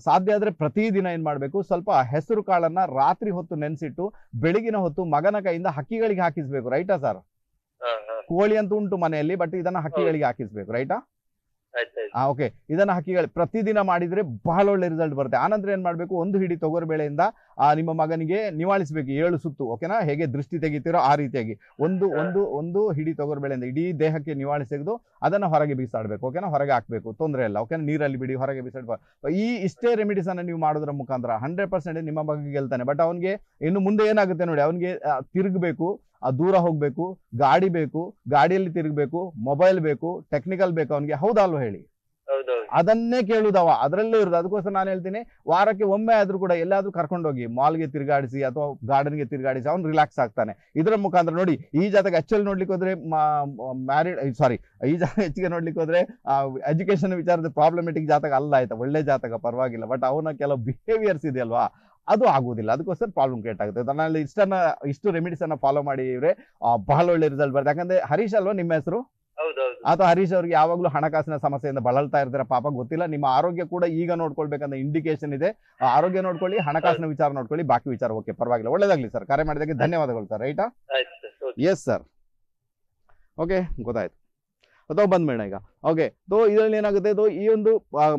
Speaker 1: ಸಾಧ್ಯ ಆದರೆ ಪ್ರತಿದಿನ ಏನು ಮಾಡಬೇಕು ಸ್ವಲ್ಪ ಹೆಸರು ಕಾಳನ್ನ ರಾತ್ರಿ ಹೊತ್ತು ನೆನೆಸಿಟ್ಟು ಬೆಳಗಿನ ಹೊತ್ತು ಮಗನ ಕೈಯಿಂದ ಹಕ್ಕಿಗಳಿಗೆ ಹಾಕಿಸ್ಬೇಕು ರೈಟಾ ಸರ್ ಕೋಳಿ ಅಂತೂ ಉಂಟು ಮನೆಯಲ್ಲಿ ಬಟ್ ಇದನ್ನ ಹಕ್ಕಿಗಳಿಗೆ ಹಾಕಿಸ್ಬೇಕು ರೈಟಾ ಓಕೆ ಇದನ್ನ ಹಾಕಿ ಹೇಳಿ ಪ್ರತಿದಿನ ಮಾಡಿದ್ರೆ ಬಹಳ ಒಳ್ಳೆ ರಿಸಲ್ಟ್ ಬರುತ್ತೆ ಆನಂತರ ಏನ್ ಮಾಡ್ಬೇಕು ಒಂದು ಹಿಡಿ ಬೆಳೆಯಿಂದ ಆ ನಿಮ್ಮ ಮಗನಿಗೆ ನಿವಾಳಿಸಬೇಕು ಏಳು ಸುತ್ತು ಓಕೆನಾ ಹೇಗೆ ದೃಷ್ಟಿ ತೆಗಿತೀರೋ ಆ ರೀತಿಯಾಗಿ ಒಂದು ಒಂದು ಒಂದು ಹಿಡಿ ಬೆಳೆಯಿಂದ ಇಡೀ ದೇಹಕ್ಕೆ ನಿವಾಳಿ ತೆಗೆದು ಅದನ್ನ ಹೊರಗೆ ಬಿಸಾಡ್ಬೇಕು ಓಕೆನಾ ಹೊರಗೆ ಹಾಕ್ಬೇಕು ತೊಂದರೆ ಇಲ್ಲ ಓಕೆನಾ ನೀರಲ್ಲಿ ಬಿಡಿ ಹೊರಗೆ ಬೀಸಾಡ್ಬೇಕು ಈ ಇಷ್ಟೇ ರೆಮಿಡೀಸ್ ಅನ್ನ ನೀವು ಮಾಡೋದ್ರ ಮುಖಾಂತರ ಹಂಡ್ರೆಡ್ ಪರ್ಸೆಂಟ್ ನಿಮ್ಮ ಮಗ ಗೆಲ್ತಾನೆ ಬಟ್ ಅವನಿಗೆ ಇನ್ನು ಮುಂದೆ ಏನಾಗುತ್ತೆ ನೋಡಿ ಅವನಿಗೆ ತಿರುಗಬೇಕು ಆ ದೂರ ಹೋಗಬೇಕು ಗಾಡಿ ಬೇಕು ಗಾಡಿಯಲ್ಲಿ ತಿರುಗಬೇಕು ಮೊಬೈಲ್ ಬೇಕು ಟೆಕ್ನಿಕಲ್ ಬೇಕು ಅವನಿಗೆ ಅಲ್ವಾ ಹೇಳಿ ಅದನ್ನೇ ಕೇಳುದವ ಅದರಲ್ಲೇ ಇರೋದು ಅದಕ್ಕೋಸ್ಕರ ನಾನು ಹೇಳ್ತೀನಿ ವಾರಕ್ಕೆ ಒಮ್ಮೆ ಆದ್ರೂ ಕೂಡ ಎಲ್ಲಾದ್ರೂ ಕರ್ಕೊಂಡೋಗಿ ಮಾಲ್ಗೆ ತಿರುಗಾಡಿಸಿ ಅಥವಾ ಗಾರ್ಡನ್ಗೆ ತಿರುಗಾಡಿಸಿ ಅವ್ನು ರಿಲ್ಯಾಕ್ಸ್ ಆಗ್ತಾನೆ ಇದರ ಮುಖಾಂತರ ನೋಡಿ ಈ ಜಾತಕ ಹೆಚ್ಚಲ್ಲಿ ನೋಡ್ಲಿಕ್ಕೆ ಹೋದ್ರೆ ಮ್ಯಾರಿಡ್ ಸಾರಿ ಈ ಜಾತಕ [LAUGHS] ಹೆಚ್ಚಿಗೆ ನೋಡ್ಲಿಕ್ಕೆ ಹೋದ್ರೆ ಎಜುಕೇಶನ್ ವಿಚಾರದ ಪ್ರಾಬ್ಲಮೆಟಿಕ್ ಜಾತಕ ಅಲ್ಲ ಆಯ್ತಾ ಒಳ್ಳೆ ಜಾತಕ ಪರವಾಗಿಲ್ಲ ಬಟ್ ಅವನ ಕೆಲವು ಬಿಹೇವಿಯರ್ಸ್ ಇದೆಯಲ್ವಾ ಅದು ಆಗುವುದಿಲ್ಲ ಅದಕ್ಕೋಸ್ಕರ ಪ್ರಾಬ್ಲಮ್ ಕ್ರಿಯೇಟ್ ಆಗುತ್ತೆ ನಾನು ಇಷ್ಟನ್ನ ಇಷ್ಟು ರೆಮಿಡೀಸ್ ಅನ್ನ ಫಾಲೋ ಇವ್ರೆ ಬಹಳ ಒಳ್ಳೆ ರಿಸಲ್ಟ್ ಬರುತ್ತೆ ಯಾಕಂದ್ರೆ ಹರೀಶ್ ಅಲ್ವಾ ನಿಮ್ಮ ಹೆಸರು ಅಥವಾ ಹರೀಶ್ ಅವ್ರಿಗೆ ಯಾವಾಗಲೂ ಹಣಕಾಸಿನ ಸಮಸ್ಯೆಯಿಂದ ಬಳಲ್ತಾ ಇರ್ತಾರೆ ಪಾಪ ಗೊತ್ತಿಲ್ಲ ನಿಮ್ಮ ಆರೋಗ್ಯ ಕೂಡ ಈಗ ನೋಡ್ಕೊಳ್ಬೇಕಂತ ಇಂಡಿಕೇಶನ್ ಇದೆ ಆರೋಗ್ಯ ನೋಡ್ಕೊಳ್ಳಿ ಹಣಕಾಸಿನ ವಿಚಾರ ನೋಡ್ಕೊಳ್ಳಿ ಬಾಕಿ ವಿಚಾರ ಓಕೆ ಪರವಾಗಿಲ್ಲ ಒಳ್ಳೇದಾಗ್ಲಿ ಸರ್ ಕರೆ ಮಾಡಿದಾಗ ಧನ್ಯವಾದಗಳು ಸರ್ ರೈಟಾ ಎಸ್ ಸರ್ ಓಕೆ ಗೊತ್ತಾಯ್ತು ಬಂದ್ ಬಂದ್ಬೇಡ ಈಗ ಓಕೆ ತೋ ಇದರಲ್ಲಿ ಏನಾಗುತ್ತೆ ತೋ ಈ ಒಂದು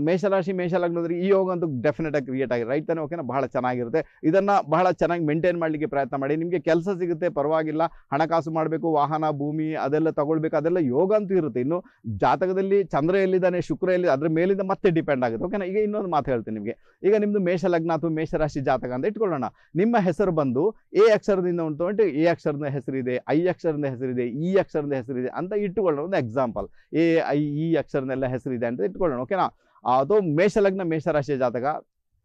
Speaker 1: ಮೇಷರಾಶಿ ಲಗ್ನದಲ್ಲಿ ಈ ಯೋಗ ಅಂತೂ ಡೆಫಿನೆಟಾಗಿ ಆಗಿ ಕ್ರಿಯೇಟ್ ಆಗಿದೆ ರೈಟ್ ತಾನೆ ಓಕೆನಾ ಬಹಳ ಚೆನ್ನಾಗಿರುತ್ತೆ ಇದನ್ನು ಬಹಳ ಚೆನ್ನಾಗಿ ಮೇಂಟೈನ್ ಮಾಡಲಿಕ್ಕೆ ಪ್ರಯತ್ನ ಮಾಡಿ ನಿಮಗೆ ಕೆಲಸ ಸಿಗುತ್ತೆ ಪರವಾಗಿಲ್ಲ ಹಣಕಾಸು ಮಾಡಬೇಕು ವಾಹನ ಭೂಮಿ ಅದೆಲ್ಲ ತಗೊಳ್ಬೇಕು ಅದೆಲ್ಲ ಯೋಗ ಅಂತೂ ಇರುತ್ತೆ ಇನ್ನು ಜಾತಕದಲ್ಲಿ ಚಂದ್ರ ಎಲ್ಲಿದ್ದಾನೆ ಶುಕ್ರ ಎಲ್ಲಿ ಅದ್ರ ಮೇಲಿಂದ ಮತ್ತೆ ಡಿಪೆಂಡ್ ಆಗುತ್ತೆ ಓಕೆನಾ ಈಗ ಇನ್ನೊಂದು ಮಾತು ಹೇಳ್ತೀನಿ ನಿಮಗೆ ಈಗ ನಿಮ್ಮದು ಮೇಷಲಗ್ನ ಅಥವಾ ಮೇಷರಾಶಿ ಜಾತಕ ಅಂತ ಇಟ್ಕೊಳ್ಳೋಣ ನಿಮ್ಮ ಹೆಸರು ಬಂದು ಎ ಅಕ್ಷರದಿಂದ ಉಂಟು ಉಂಟು ಎ ಅಕ್ಷರದ ಹೆಸರಿದೆ ಐ ಅಕ್ಷರದ ಹೆಸರಿದೆ ಇ ಅಕ್ಷರದ ಹೆಸರಿದೆ ಅಂತ ಇಟ್ಟುಕೊಳ್ಳೋಣ ಒಂದು ಎಕ್ಸಾಂಪಲ್ ಎ ಐ ಈ ಅಕ್ಷರನೆಲ್ಲ ಹೆಸರಿದೆ ಅಂತ ಇಟ್ಕೊಳ್ಳೋಣ ಓಕೆನಾ ಅದು ಮೇಷಲಗ್ನ ಮೇಷರಾಶಿಯ ಜಾತಕ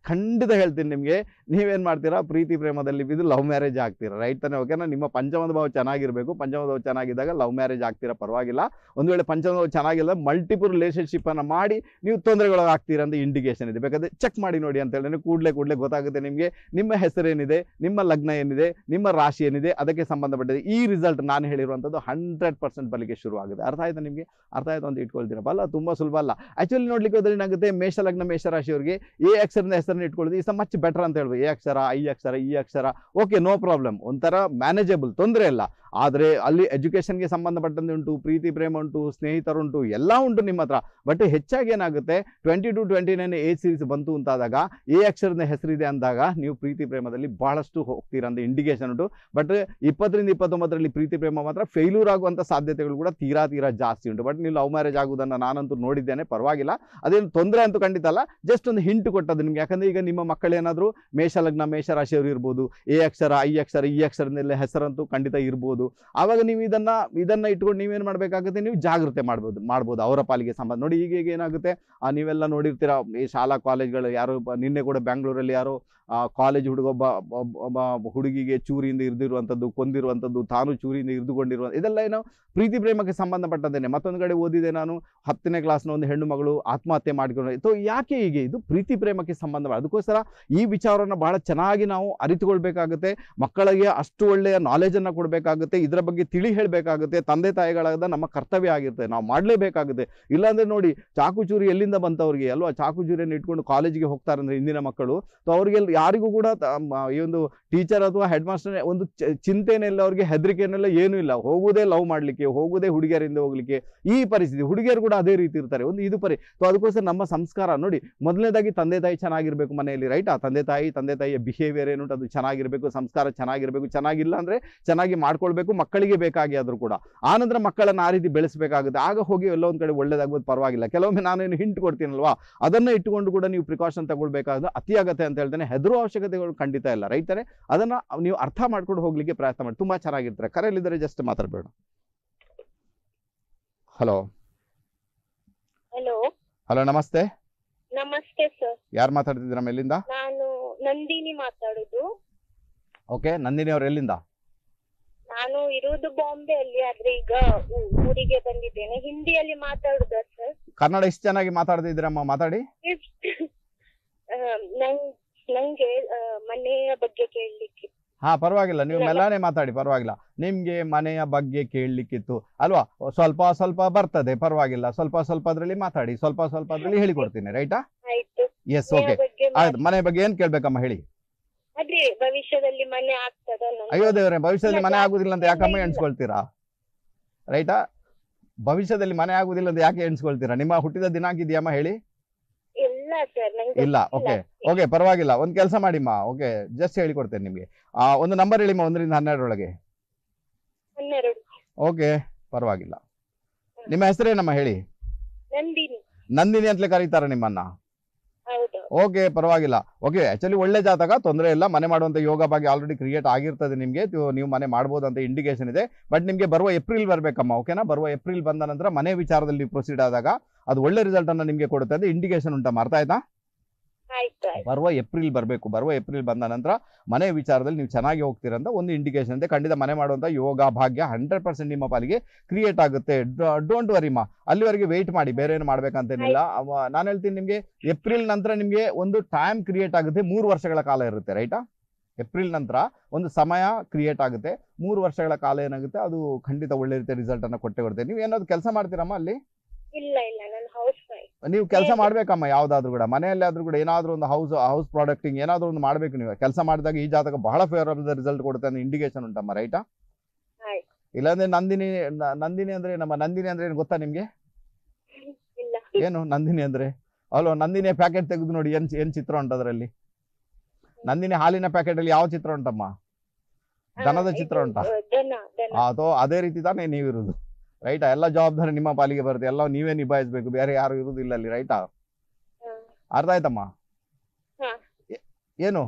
Speaker 1: ಖಂಡಿತ ಹೇಳ್ತೀನಿ ನಿಮಗೆ ನೀವೇನು ಮಾಡ್ತೀರಾ ಪ್ರೀತಿ ಪ್ರೇಮದಲ್ಲಿ ಬಿದ್ದು ಲವ್ ಮ್ಯಾರೇಜ್ ಆಗ್ತೀರಾ ರೈಟ್ ತಾನೆ ಓಕೆನಾ ನಿಮ್ಮ ಪಂಚಮದ ಭಾವ ಚೆನ್ನಾಗಿರಬೇಕು ಪಂಚಮದ ಭಾವ ಚೆನ್ನಾಗಿದ್ದಾಗ ಲವ್ ಮ್ಯಾರೇಜ್ ಆಗ್ತೀರಾ ಪರವಾಗಿಲ್ಲ ಒಂದು ವೇಳೆ ಪಂಚಮದ ಭಾವ ಚೆನ್ನಾಗಿಲ್ಲ ಮಲ್ಟಿಪಲ್ ರಿಲೇಷನ್ಶಿಪ್ಪನ್ನು ಮಾಡಿ ನೀವು ತೊಂದರೆಗಳಾಗ್ತೀರ ಅಂತ ಇಂಡಿಕೇಶನ್ ಇದೆ ಬೇಕಾದ್ರೆ ಚೆಕ್ ಮಾಡಿ ನೋಡಿ ಅಂತ ಹೇಳಿದ್ರೆ ಕೂಡಲೇ ಕೂಡಲೇ ಗೊತ್ತಾಗುತ್ತೆ ನಿಮಗೆ ನಿಮ್ಮ ಹೆಸರೇನಿದೆ ನಿಮ್ಮ ಲಗ್ನ ಏನಿದೆ ನಿಮ್ಮ ರಾಶಿ ಏನಿದೆ ಅದಕ್ಕೆ ಸಂಬಂಧಪಟ್ಟಿದೆ ಈ ರಿಸಲ್ಟ್ ನಾನು ಹೇಳಿರುವಂಥದ್ದು ಹಂಡ್ರೆಡ್ ಪರ್ಸೆಂಟ್ ಬಲಿಗೆ ಶುರು ಆಗುತ್ತೆ ಅರ್ಥ ಆಯ್ತಾ ನಿಮಗೆ ಅರ್ಥ ಆಯಿತು ಅಂತ ಇಟ್ಕೊಳ್ತೀರಪ್ಪ ಬಲ್ಲ ತುಂಬ ಸುಲಭ ಅಲ್ಲ ಆ್ಯಕ್ಚುಲಿ ನೋಡ್ಲಿಕ್ಕೆ ಹೋದ್ರೆ ಏನಾಗುತ್ತೆ ಮೇಷ ಲಗ್ನ ಮೇಷ ರಾಶಿಯವರಿಗೆ ಎ ಅಕ್ಷರದಿಂದ ಹೆಸರನ್ನು ಇಟ್ಕೊಳ್ಳೋದು ಇಸ್ ಮಚ್ ಬೆಟರ್ ಅಂತ ಹೇಳ್ಬೋದು ಎ ಅಕ್ಷರ ಐ ಅಕ್ಷರ ಈ ಅಕ್ಷರ ಓಕೆ ನೋ ಪ್ರಾಬ್ಲಮ್ ಒಂಥರ ಮ್ಯಾನೇಜಬಲ್ ತೊಂದರೆ ಇಲ್ಲ ಆದರೆ ಅಲ್ಲಿ ಎಜುಕೇಷನ್ಗೆ ಸಂಬಂಧಪಟ್ಟಂತೆ ಉಂಟು ಪ್ರೀತಿ ಪ್ರೇಮ ಉಂಟು ಉಂಟು ಎಲ್ಲ ಉಂಟು ನಿಮ್ಮ ಹತ್ರ ಬಟ್ ಹೆಚ್ಚಾಗಿ ಏನಾಗುತ್ತೆ twenty two twenty nine age series ಬಂತು ಅಂತಾದಾಗ ಎ ಅಕ್ಷರದ ಹೆಸರಿದೆ ಅಂದಾಗ ನೀವು ಪ್ರೀತಿ ಪ್ರೇಮದಲ್ಲಿ ಬಹಳಷ್ಟು ಹೋಗ್ತೀರ ಅಂತ ಇಂಡಿಕೇಶನ್ ಉಂಟು ಬಟ್ ಇಪ್ಪತ್ತರಿಂದ ಇಪ್ಪತ್ತೊಂಬತ್ತರಲ್ಲಿ ಪ್ರೀತಿ ಪ್ರೇಮ ಮಾತ್ರ ಫೇಲ್ಯೂರ್ ಆಗುವಂಥ ಸಾಧ್ಯತೆಗಳು ಕೂಡ ತೀರಾ ತೀರಾ ಜಾಸ್ತಿ ಉಂಟು ಬಟ್ ನೀವು ಲವ್ ಮ್ಯಾರೇಜ್ ಆಗುವುದನ್ನು ನಾನಂತೂ ನೋಡಿದ್ದೇನೆ ಪರವಾಗಿಲ್ಲ ಅದೇನು ತೊಂದರೆ ಅಂತೂ ಖಂಡಿತ ಅಲ್ಲ ಜಸ್ಟ್ ಒಂದು ಹಿಂಟ್ ಕೊಟ್ಟದ್ದು ನಿಮಗೆ ಯಾಕಂದರೆ ಈಗ ನಿಮ್ಮ ಮಕ್ಕಳೇನಾದರೂ ಮೇಷ ರಾಶಿಯವರು ಇರ್ಬೋದು ಎ ಅಕ್ಷರ ಐ ಅಕ್ಷರ ಈ e ಅಕ್ಷರದಲ್ಲಿ ಹೆಸರಂತೂ ಖಂಡಿತ ಇರ್ಬೋದು ಮಾಡ್ಬೋದು ಆವಾಗ ನೀವು ಇದನ್ನ ಇದನ್ನ ಇಟ್ಕೊಂಡು ನೀವೇನು ಮಾಡಬೇಕಾಗುತ್ತೆ ನೀವು ಜಾಗ್ರತೆ ಮಾಡ್ಬೋದು ಮಾಡ್ಬೋದು ಅವರ ಪಾಲಿಗೆ ಸಂಬಂಧ ನೋಡಿ ಈಗ ಈಗ ಏನಾಗುತ್ತೆ ನೀವೆಲ್ಲ ನೋಡಿರ್ತೀರ ಈ ಶಾಲಾ ಕಾಲೇಜ್ಗಳು ಯಾರು ನಿನ್ನೆ ಕೂಡ ಬ್ಯಾಂಗ್ಳೂರಲ್ಲಿ ಯಾರೋ ಕಾಲೇಜ್ ಹುಡುಗ ಒಬ್ಬ ಹುಡುಗಿಗೆ ಚೂರಿಯಿಂದ ಇರ್ದಿರುವಂಥದ್ದು ಕೊಂದಿರುವಂಥದ್ದು ತಾನು ಚೂರಿಯಿಂದ ಇರಿದುಕೊಂಡಿರುವ ಇದೆಲ್ಲ ಏನೋ ಪ್ರೀತಿ ಪ್ರೇಮಕ್ಕೆ ಸಂಬಂಧಪಟ್ಟದ್ದೇನೆ ಮತ್ತೊಂದು ಕಡೆ ಓದಿದೆ ನಾನು ಹತ್ತನೇ ಕ್ಲಾಸ್ನ ಒಂದು ಹೆಣ್ಣು ಮಗಳು ಆತ್ಮಹತ್ಯೆ ಮಾಡಿಕೊಂಡು ಯಾಕೆ ಹೀಗೆ ಇದು ಪ್ರೀತಿ ಪ್ರೇಮಕ್ಕೆ ಸಂಬಂಧ ಅದಕ್ಕೋಸ್ಕರ ಈ ವಿಚಾರವನ್ನು ಬಹಳ ಚೆನ್ನಾಗಿ ನಾವು ಅರಿತುಕೊಳ್ಬೇಕಾಗುತ್ತೆ ಮಕ್ಕಳಿಗೆ ಅಷ್ಟು ಒಳ್ಳೆಯ ನಾಲೆಜನ್ನು ಕೊಡಬೇಕಾಗುತ್ತೆ ಆಗುತ್ತೆ ಇದರ ಬಗ್ಗೆ ತಿಳಿ ಹೇಳಬೇಕಾಗುತ್ತೆ ತಂದೆ ತಾಯಿಗಳಾದ ನಮ್ಮ ಕರ್ತವ್ಯ ಆಗಿರುತ್ತೆ ನಾವು ಮಾಡಲೇಬೇಕಾಗುತ್ತೆ ಇಲ್ಲಾಂದ್ರೆ ನೋಡಿ ಚಾಕು ಚೂರಿ ಎಲ್ಲಿಂದ ಬಂತವ್ರಿಗೆ ಅಲ್ವಾ ಚಾಕು ಇಟ್ಕೊಂಡು ಕಾಲೇಜಿಗೆ ಹೋಗ್ತಾರೆ ಅಂದರೆ ಇಂದಿನ ಮಕ್ಕಳು ಸೊ ಅವರಿಗೆ ಯಾರಿಗೂ ಕೂಡ ಈ ಒಂದು ಟೀಚರ್ ಅಥವಾ ಹೆಡ್ ಮಾಸ್ಟರ್ ಒಂದು ಚಿಂತೆನೆಲ್ಲ ಅವ್ರಿಗೆ ಹೆದರಿಕೆನೆಲ್ಲ ಏನೂ ಇಲ್ಲ ಹೋಗುವುದೇ ಲವ್ ಮಾಡಲಿಕ್ಕೆ ಹೋಗುವುದೇ ಹುಡುಗಿಯರಿಂದ ಹೋಗ್ಲಿಕ್ಕೆ ಈ ಪರಿಸ್ಥಿತಿ ಹುಡುಗಿಯರು ಕೂಡ ಅದೇ ರೀತಿ ಇರ್ತಾರೆ ಒಂದು ಇದು ಪರಿ ಸೊ ಅದಕ್ಕೋಸ್ಕರ ನಮ್ಮ ಸಂಸ್ಕಾರ ನೋಡಿ ಮೊದಲನೇದಾಗಿ ತಂದೆ ತಾಯಿ ಚೆನ್ನಾಗಿರಬೇಕು ಮನೆಯಲ್ಲಿ ರೈಟ್ ಆ ತಂದೆ ತಾಯಿ ತಂದೆ ತಾಯಿಯ ಬಿಹೇವಿಯರ್ ಏನು ಅದು ಚೆನ್ನಾಗಿರಬೇಕು ಸಂಸ್ಕಾರ ಚೆನ್ನಾಗಿರಬೇಕು ಚೆನ್ನಾಗಿಲ್ಲ ಅಂದರೆ ಚೆನ್ನಾಗಿ ಮಾಡ್ಕೊಳ್ಬೇಕು ಕೊಡಬೇಕು ಮಕ್ಕಳಿಗೆ ಬೇಕಾಗಿ ಆದರೂ ಕೂಡ ಆನಂತರ ಮಕ್ಕಳನ್ನು ಆ ರೀತಿ ಬೆಳೆಸಬೇಕಾಗುತ್ತೆ ಆಗ ಹೋಗಿ ಎಲ್ಲೋ ಒಂದು ಕಡೆ ಒಳ್ಳೇದಾಗ್ಬೋದು ಪರವಾಗಿಲ್ಲ ಕೆಲವೊಮ್ಮೆ ನಾನೇನು ಹಿಂಟ್ ಕೊಡ್ತೀನಲ್ವಾ ಅದನ್ನು ಇಟ್ಟುಕೊಂಡು ಕೂಡ ನೀವು ಪ್ರಿಕಾಷನ್ ತಗೊಳ್ಬೇಕಾದ್ರೆ ಅತಿ ಅಂತ ಹೇಳ್ತೇನೆ ಹೆದರುವ ಅವಶ್ಯಕತೆಗಳು ಖಂಡಿತ ಇಲ್ಲ ರೈತರೇ ಅದನ್ನು ನೀವು ಅರ್ಥ ಮಾಡ್ಕೊಂಡು ಹೋಗ್ಲಿಕ್ಕೆ ಪ್ರಯತ್ನ ಮಾಡಿ ತುಂಬ ಚೆನ್ನಾಗಿರ್ತಾರೆ ಕರೆಯಲ್ಲಿದ್ದರೆ ಜಸ್ಟ್ ಮಾತಾಡಬೇಡ ಹಲೋ ಹಲೋ ಹಲೋ ನಮಸ್ತೆ
Speaker 3: ನಮಸ್ತೆ ಸರ್
Speaker 1: ಯಾರು ಮಾತಾಡ್ತಿದ್ದೀರಾ ಎಲ್ಲಿಂದ
Speaker 3: ನಾನು ನಂದಿನಿ ಮಾತಾಡೋದು
Speaker 1: ಓಕೆ ನಂದಿನಿ ಅವ್ರು ಎಲ್ಲಿಂದ
Speaker 3: ನಾನು ಇರುವುದು ಬಾಂಬೆಯಲ್ಲಿ ಆದ್ರೆ ಈಗ ಊ- ಊರಿಗೆ ಬಂದಿದ್ದೇನೆ ಹಿಂದಿಯಲ್ಲಿ ಮಾತಾಡುದಾ ಸರ್
Speaker 1: ಕನ್ನಡ ಇಷ್ಟು ಚೆನ್ನಾಗಿ ಮಾತಾಡ್ತಿದ್ದೀರಮ್ಮ ಮಾತಾಡಿ
Speaker 3: ನಂಗೆ ಮನೆಯ ಬಗ್ಗೆ ಕೇಳಲಿಕ್ಕೆ
Speaker 1: ಹಾ ಪರವಾಗಿಲ್ಲ ನೀವು ಇಲ್ಲ, ಮೆಲ್ಲನೆ ಮಾತಾಡಿ ಪರವಾಗಿಲ್ಲ ನಿಮ್ಗೆ ಮನೆಯ ಬಗ್ಗೆ ಕೇಳಲಿಕ್ಕಿತ್ತು ಅಲ್ವಾ ಸ್ವಲ್ಪ ಸ್ವಲ್ಪ ಬರ್ತದೆ ಪರವಾಗಿಲ್ಲ ಸ್ವಲ್ಪ ಸ್ವಲ್ಪ ಅದ್ರಲ್ಲಿ ಮಾತಾಡಿ ಸ್ವಲ್ಪ ಸ್ವಲ್ಪ ಹೇಳಿಕೊಡ್ತೀನಿ ರೈಟಾ ಆಯ್ತು ಎಸ್ ಓಕೆ ಆಯ್ತು ಮನೆ ಬಗ್ಗೆ ಏನ್ ಕೇಳ್ಬೇಕಮ್ಮ ಹೇಳಿ
Speaker 3: ಅದೇ ಭವಿಷ್ಯದಲ್ಲಿ ಮನೆ ಆಗ್ತದೋ ಅಯ್ಯೋ
Speaker 1: ದೇವ್ರೆ ಭವಿಷ್ಯದಲ್ಲಿ ಮನೆ ಆಗುದಿಲ್ಲ ಅಂತ ಯಾಕಮ್ಮ ಎಣಿಸ್ಕೊಳ್ತೀರಾ ರೈಟಾ ಭವಿಷ್ಯದಲ್ಲಿ ಮನೆ ಆಗುದಿಲ್ಲ ಅಂತ ಯಾಕೆ ಎಣಿಸ್ಕೊಳ್ತೀರಾ ನಿಮ್ಮ ಹುಟ್ಟಿದ ದಿನಾಂಕ ಇದೆಯಮ್ಮ ಹೇಳಿ
Speaker 3: ಇಲ್ಲ ಓಕೆ ಓಕೆ
Speaker 1: ಪರವಾಗಿಲ್ಲ ಒಂದ್ ಕೆಲಸ ಮಾಡಿಮ್ಮ ಓಕೆ ಜಸ್ಟ್ ಹೇಳಿ ಹೇಳಿಕೊಡ್ತೇನೆ ನಿಮಗೆ ಒಂದು ನಂಬರ್ ಹೇಳಿಮ್ಮ ಒಂದರಿಂದ ಹನ್ನೆರಡರೊಳಗೆ ಓಕೆ ಪರವಾಗಿಲ್ಲ ನಿಮ್ಮ ಹೆಸರೇನಮ್ಮ ಹೇಳಿ ನಂದಿನಿ ಅಂತಲೇ ಕರೀತಾರಾ ನಿಮ್ಮನ್ನ ಓಕೆ ಪರವಾಗಿಲ್ಲ ಓಕೆ ಆ್ಯಕ್ಚುಲಿ ಒಳ್ಳೆ ಜಾತಕ ತೊಂದರೆ ಇಲ್ಲ ಮನೆ ಮಾಡುವಂಥ ಯೋಗ ಬಗ್ಗೆ ಆಲ್ರೆಡಿ ಕ್ರಿಯೇಟ್ ಆಗಿರ್ತದೆ ನಿಮಗೆ ನೀವು ಮನೆ ಮಾಡ್ಬೋದು ಅಂತ ಇಂಡಿಕೇಶನ್ ಇದೆ ಬಟ್ ನಿಮಗೆ ಬರುವ ಏಪ್ರಿಲ್ ಬರಬೇಕಮ್ಮ ಓಕೆನಾ ಬರುವ ಏಪ್ರಿಲ್ ಬಂದ ನಂತರ ಮನೆ ವಿಚಾರದಲ್ಲಿ ಪ್ರೊಸೀಡ್ ಆದಾಗ ಅದು ಒಳ್ಳೆ ರಿಸಲ್ಟನ್ನು ನಿಮಗೆ ಕೊಡುತ್ತೆ ಅಂತ ಇಂಡಿಕೇಶನ್ ಉಂಟಮ್ಮ ಅರ್ಥ ಆಯ್ತಾ ಬರುವ ಏಪ್ರಿಲ್ ಬರಬೇಕು ಬರುವ ಏಪ್ರಿಲ್ ಬಂದ ನಂತರ ಮನೆ ವಿಚಾರದಲ್ಲಿ ನೀವು ಚೆನ್ನಾಗಿ ಹೋಗ್ತೀರಂತ ಒಂದು ಇಂಡಿಕೇಶನ್ ಇದೆ ಖಂಡಿತ ಮನೆ ಮಾಡುವಂಥ ಯೋಗ ಭಾಗ್ಯ ಹಂಡ್ರೆಡ್ ಪರ್ಸೆಂಟ್ ನಿಮ್ಮ ಪಾಲಿಗೆ ಕ್ರಿಯೇಟ್ ಆಗುತ್ತೆ ಡೋಂಟ್ ವರಿ ಮಾ ಅಲ್ಲಿವರೆಗೆ ವೆಯ್ಟ್ ಮಾಡಿ ಬೇರೆ ಏನು ಮಾಡ್ಬೇಕಂತೇನಿಲ್ಲ ನಾನು ಹೇಳ್ತೀನಿ ನಿಮಗೆ ಏಪ್ರಿಲ್ ನಂತರ ನಿಮಗೆ ಒಂದು ಟೈಮ್ ಕ್ರಿಯೇಟ್ ಆಗುತ್ತೆ ಮೂರು ವರ್ಷಗಳ ಕಾಲ ಇರುತ್ತೆ ರೈಟಾ ಏಪ್ರಿಲ್ ನಂತರ ಒಂದು ಸಮಯ ಕ್ರಿಯೇಟ್ ಆಗುತ್ತೆ ಮೂರು ವರ್ಷಗಳ ಕಾಲ ಏನಾಗುತ್ತೆ ಅದು ಖಂಡಿತ ಒಳ್ಳೆ ರೀತಿಯ ರಿಸಲ್ಟ್ ಅನ್ನು ಕೊಟ್ಟೆ ಕೊಡ್ತೇವೆ ನೀವು ಏನಾದ್ರು ಕೆಲಸ ಮಾಡ್ತೀರಮ್ಮ ಅಲ್ಲಿ
Speaker 3: ಇಲ್ಲ ಇಲ್ಲ ನಾನು ಹೌಸ್
Speaker 1: ನೀವು ಕೆಲಸ ಮಾಡ್ಬೇಕಮ್ಮ ಯಾವ್ದಾದ್ರು ಕೂಡ ಮನೆಯಲ್ಲಿ ಆದ್ರೂ ಕೂಡ ಏನಾದ್ರು ಒಂದು ಹೌಸ್ ಹೌಸ್ ಪ್ರಾಡಕ್ಟಿಂಗ್ ಏನಾದ್ರು ಒಂದು ಮಾಡ್ಬೇಕು ನೀವು ಕೆಲಸ ಮಾಡಿದಾಗ ಈ ಜಾತಕ ಬಹಳ ಫೇವರಬಲ್ ರಿಸಲ್ಟ್ ಕೊಡುತ್ತೆ ಅನ್ನೋ ಇಂಡಿಕೇಶನ್ ಉಂಟಮ್ಮ ರೈಟಾ ಇಲ್ಲಾಂದ್ರೆ ನಂದಿನಿ ನಂದಿನಿ ಅಂದ್ರೆ ನಮ್ಮ ನಂದಿನಿ ಅಂದ್ರೆ ಏನು ಗೊತ್ತಾ ನಿಮ್ಗೆ ಏನು ನಂದಿನಿ ಅಂದ್ರೆ ಹಲೋ ನಂದಿನಿ ಪ್ಯಾಕೆಟ್ ತೆಗೆದು ನೋಡಿ ಏನ್ ಏನ್ ಚಿತ್ರ ಉಂಟು ಅದರಲ್ಲಿ ನಂದಿನಿ ಹಾಲಿನ ಪ್ಯಾಕೆಟ್ ಅಲ್ಲಿ ಯಾವ ಚಿತ್ರ ಉಂಟಮ್ಮ ದನದ ಚಿತ್ರ ಉಂಟಾ ಅದೋ ಅದೇ ರೀತಿ ತಾನೇ ನೀವಿರುದು ರೈಟ್ ಎಲ್ಲ ಜವಾಬ್ದಾರಿ ನಿಮ್ಮ ಪಾಲಿಗೆ ಬರುತ್ತೆ ಎಲ್ಲ ನೀವೇ ನಿಭಾಯಿಸ್ಬೇಕು ಬೇರೆ ಯಾರು ಇರುದಿಲ್ಲ ಅಲ್ಲಿ ರೈಟಾ ಅರ್ಥ ಆಯ್ತಮ್ಮ ಏನು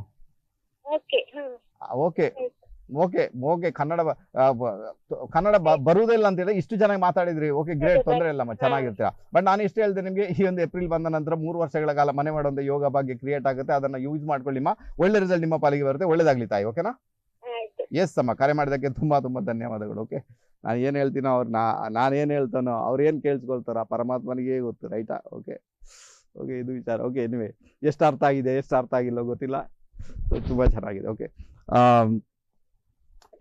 Speaker 1: okay okay okay Kannada Kannada ಬರುವುದಿಲ್ಲ ಅಂತ ಹೇಳಿ ಇಷ್ಟು ಚೆನ್ನಾಗಿ ಮಾತಾಡಿದ್ರಿ ಓಕೆ ಗ್ರೇಟ್ ತೊಂದರೆ ಇಲ್ಲಮ್ಮ ಚೆನ್ನಾಗಿರ್ತೀರಾ ಬಟ್ ನಾನು ಇಷ್ಟು ಹೇಳ್ದೆ ನಿಮಗೆ ಈ ಒಂದು ಏಪ್ರಿಲ್ ಬಂದ ನಂತರ ಮೂರು ವರ್ಷಗಳ ಕಾಲ ಮನೆ ಮಾಡುವಂತ ಯೋಗ ಬಗ್ಗೆ ಕ್ರಿಯೇಟ್ ಆಗುತ್ತೆ ಅದನ್ನ ಯೂಸ್ ಮಾಡ್ಕೊಳ್ಳಿಮ್ಮ ಒಳ್ಳೆ ರಿಸಲ್ಟ್ ನಿಮ್ಮ ಪಾಲಿಗೆ ಬರುತ್ತೆ ಒಳ್ಳೇದಾಗ್ಲಿ ತಾಯಿ ಓಕೆನಾ ಎಸ್ ಅಮ್ಮ ಕರೆ ಮಾಡಿದಕ್ಕೆ ತುಂಬಾ ತುಂಬಾ ಧನ್ಯವಾದಗಳು ಓಕೆ ನಾನು ಏನು ಹೇಳ್ತೀನೋ ಅವ್ರು ನಾ ನಾನೇನು ಹೇಳ್ತಾನೋ ಅವ್ರು ಏನು ಕೇಳಿಸ್ಕೊಳ್ತಾರೋ ಪರಮಾತ್ಮನಿಗೆ ಗೊತ್ತು ರೈಟಾ ಓಕೆ ಓಕೆ ಇದು ವಿಚಾರ ಓಕೆ ಎನಿವೆ ಎಷ್ಟು ಅರ್ಥ ಆಗಿದೆ ಎಷ್ಟು ಅರ್ಥ ಆಗಿಲ್ಲ ಗೊತ್ತಿಲ್ಲ ತುಂಬ ಚೆನ್ನಾಗಿದೆ ಓಕೆ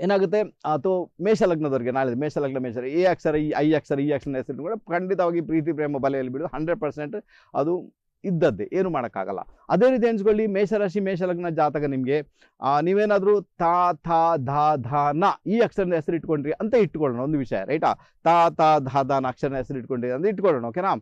Speaker 1: ಏನಾಗುತ್ತೆ ಅಥವಾ ಮೇಷ ನಾಳೆ ಮೇಷ ಲಗ್ನ ಮೇಷ ಈ ಅಕ್ಷರ ಈ ಐ ಅಕ್ಷರ ಈ ಅಕ್ಷರ ಹೆಸರು ಕೂಡ ಖಂಡಿತವಾಗಿ ಪ್ರೀತಿ ಪ್ರೇಮ ಬಲೆಯಲ್ಲಿ ಬಿಡೋದು ಹಂಡ್ರೆಡ್ ಪರ್ಸೆಂಟ್ ಅದು ಇದ್ದದ್ದೇ ಏನು ಮಾಡೋಕ್ಕಾಗಲ್ಲ ಅದೇ ರೀತಿ ಎಣಿಸ್ಕೊಳ್ಳಿ ಮೇಷರಾಶಿ ಮೇಷಲಗ್ನ ಜಾತಕ ನಿಮಗೆ ನೀವೇನಾದರೂ ತಾ ಥಾ ಧಾ ಧಾ ನ ಈ ಅಕ್ಷರನ ಹೆಸರು ಇಟ್ಕೊಂಡ್ರಿ ಅಂತ ಇಟ್ಕೊಳ್ಳೋಣ ಒಂದು ವಿಷಯ ರೈಟಾ ತಾ ತಾ ಧಾ ನ ಅಕ್ಷರನ ಹೆಸರು ಇಟ್ಕೊಂಡ್ರಿ ಅಂತ ಇಟ್ಕೊಳ್ಳೋಣ ಓಕೆನಾ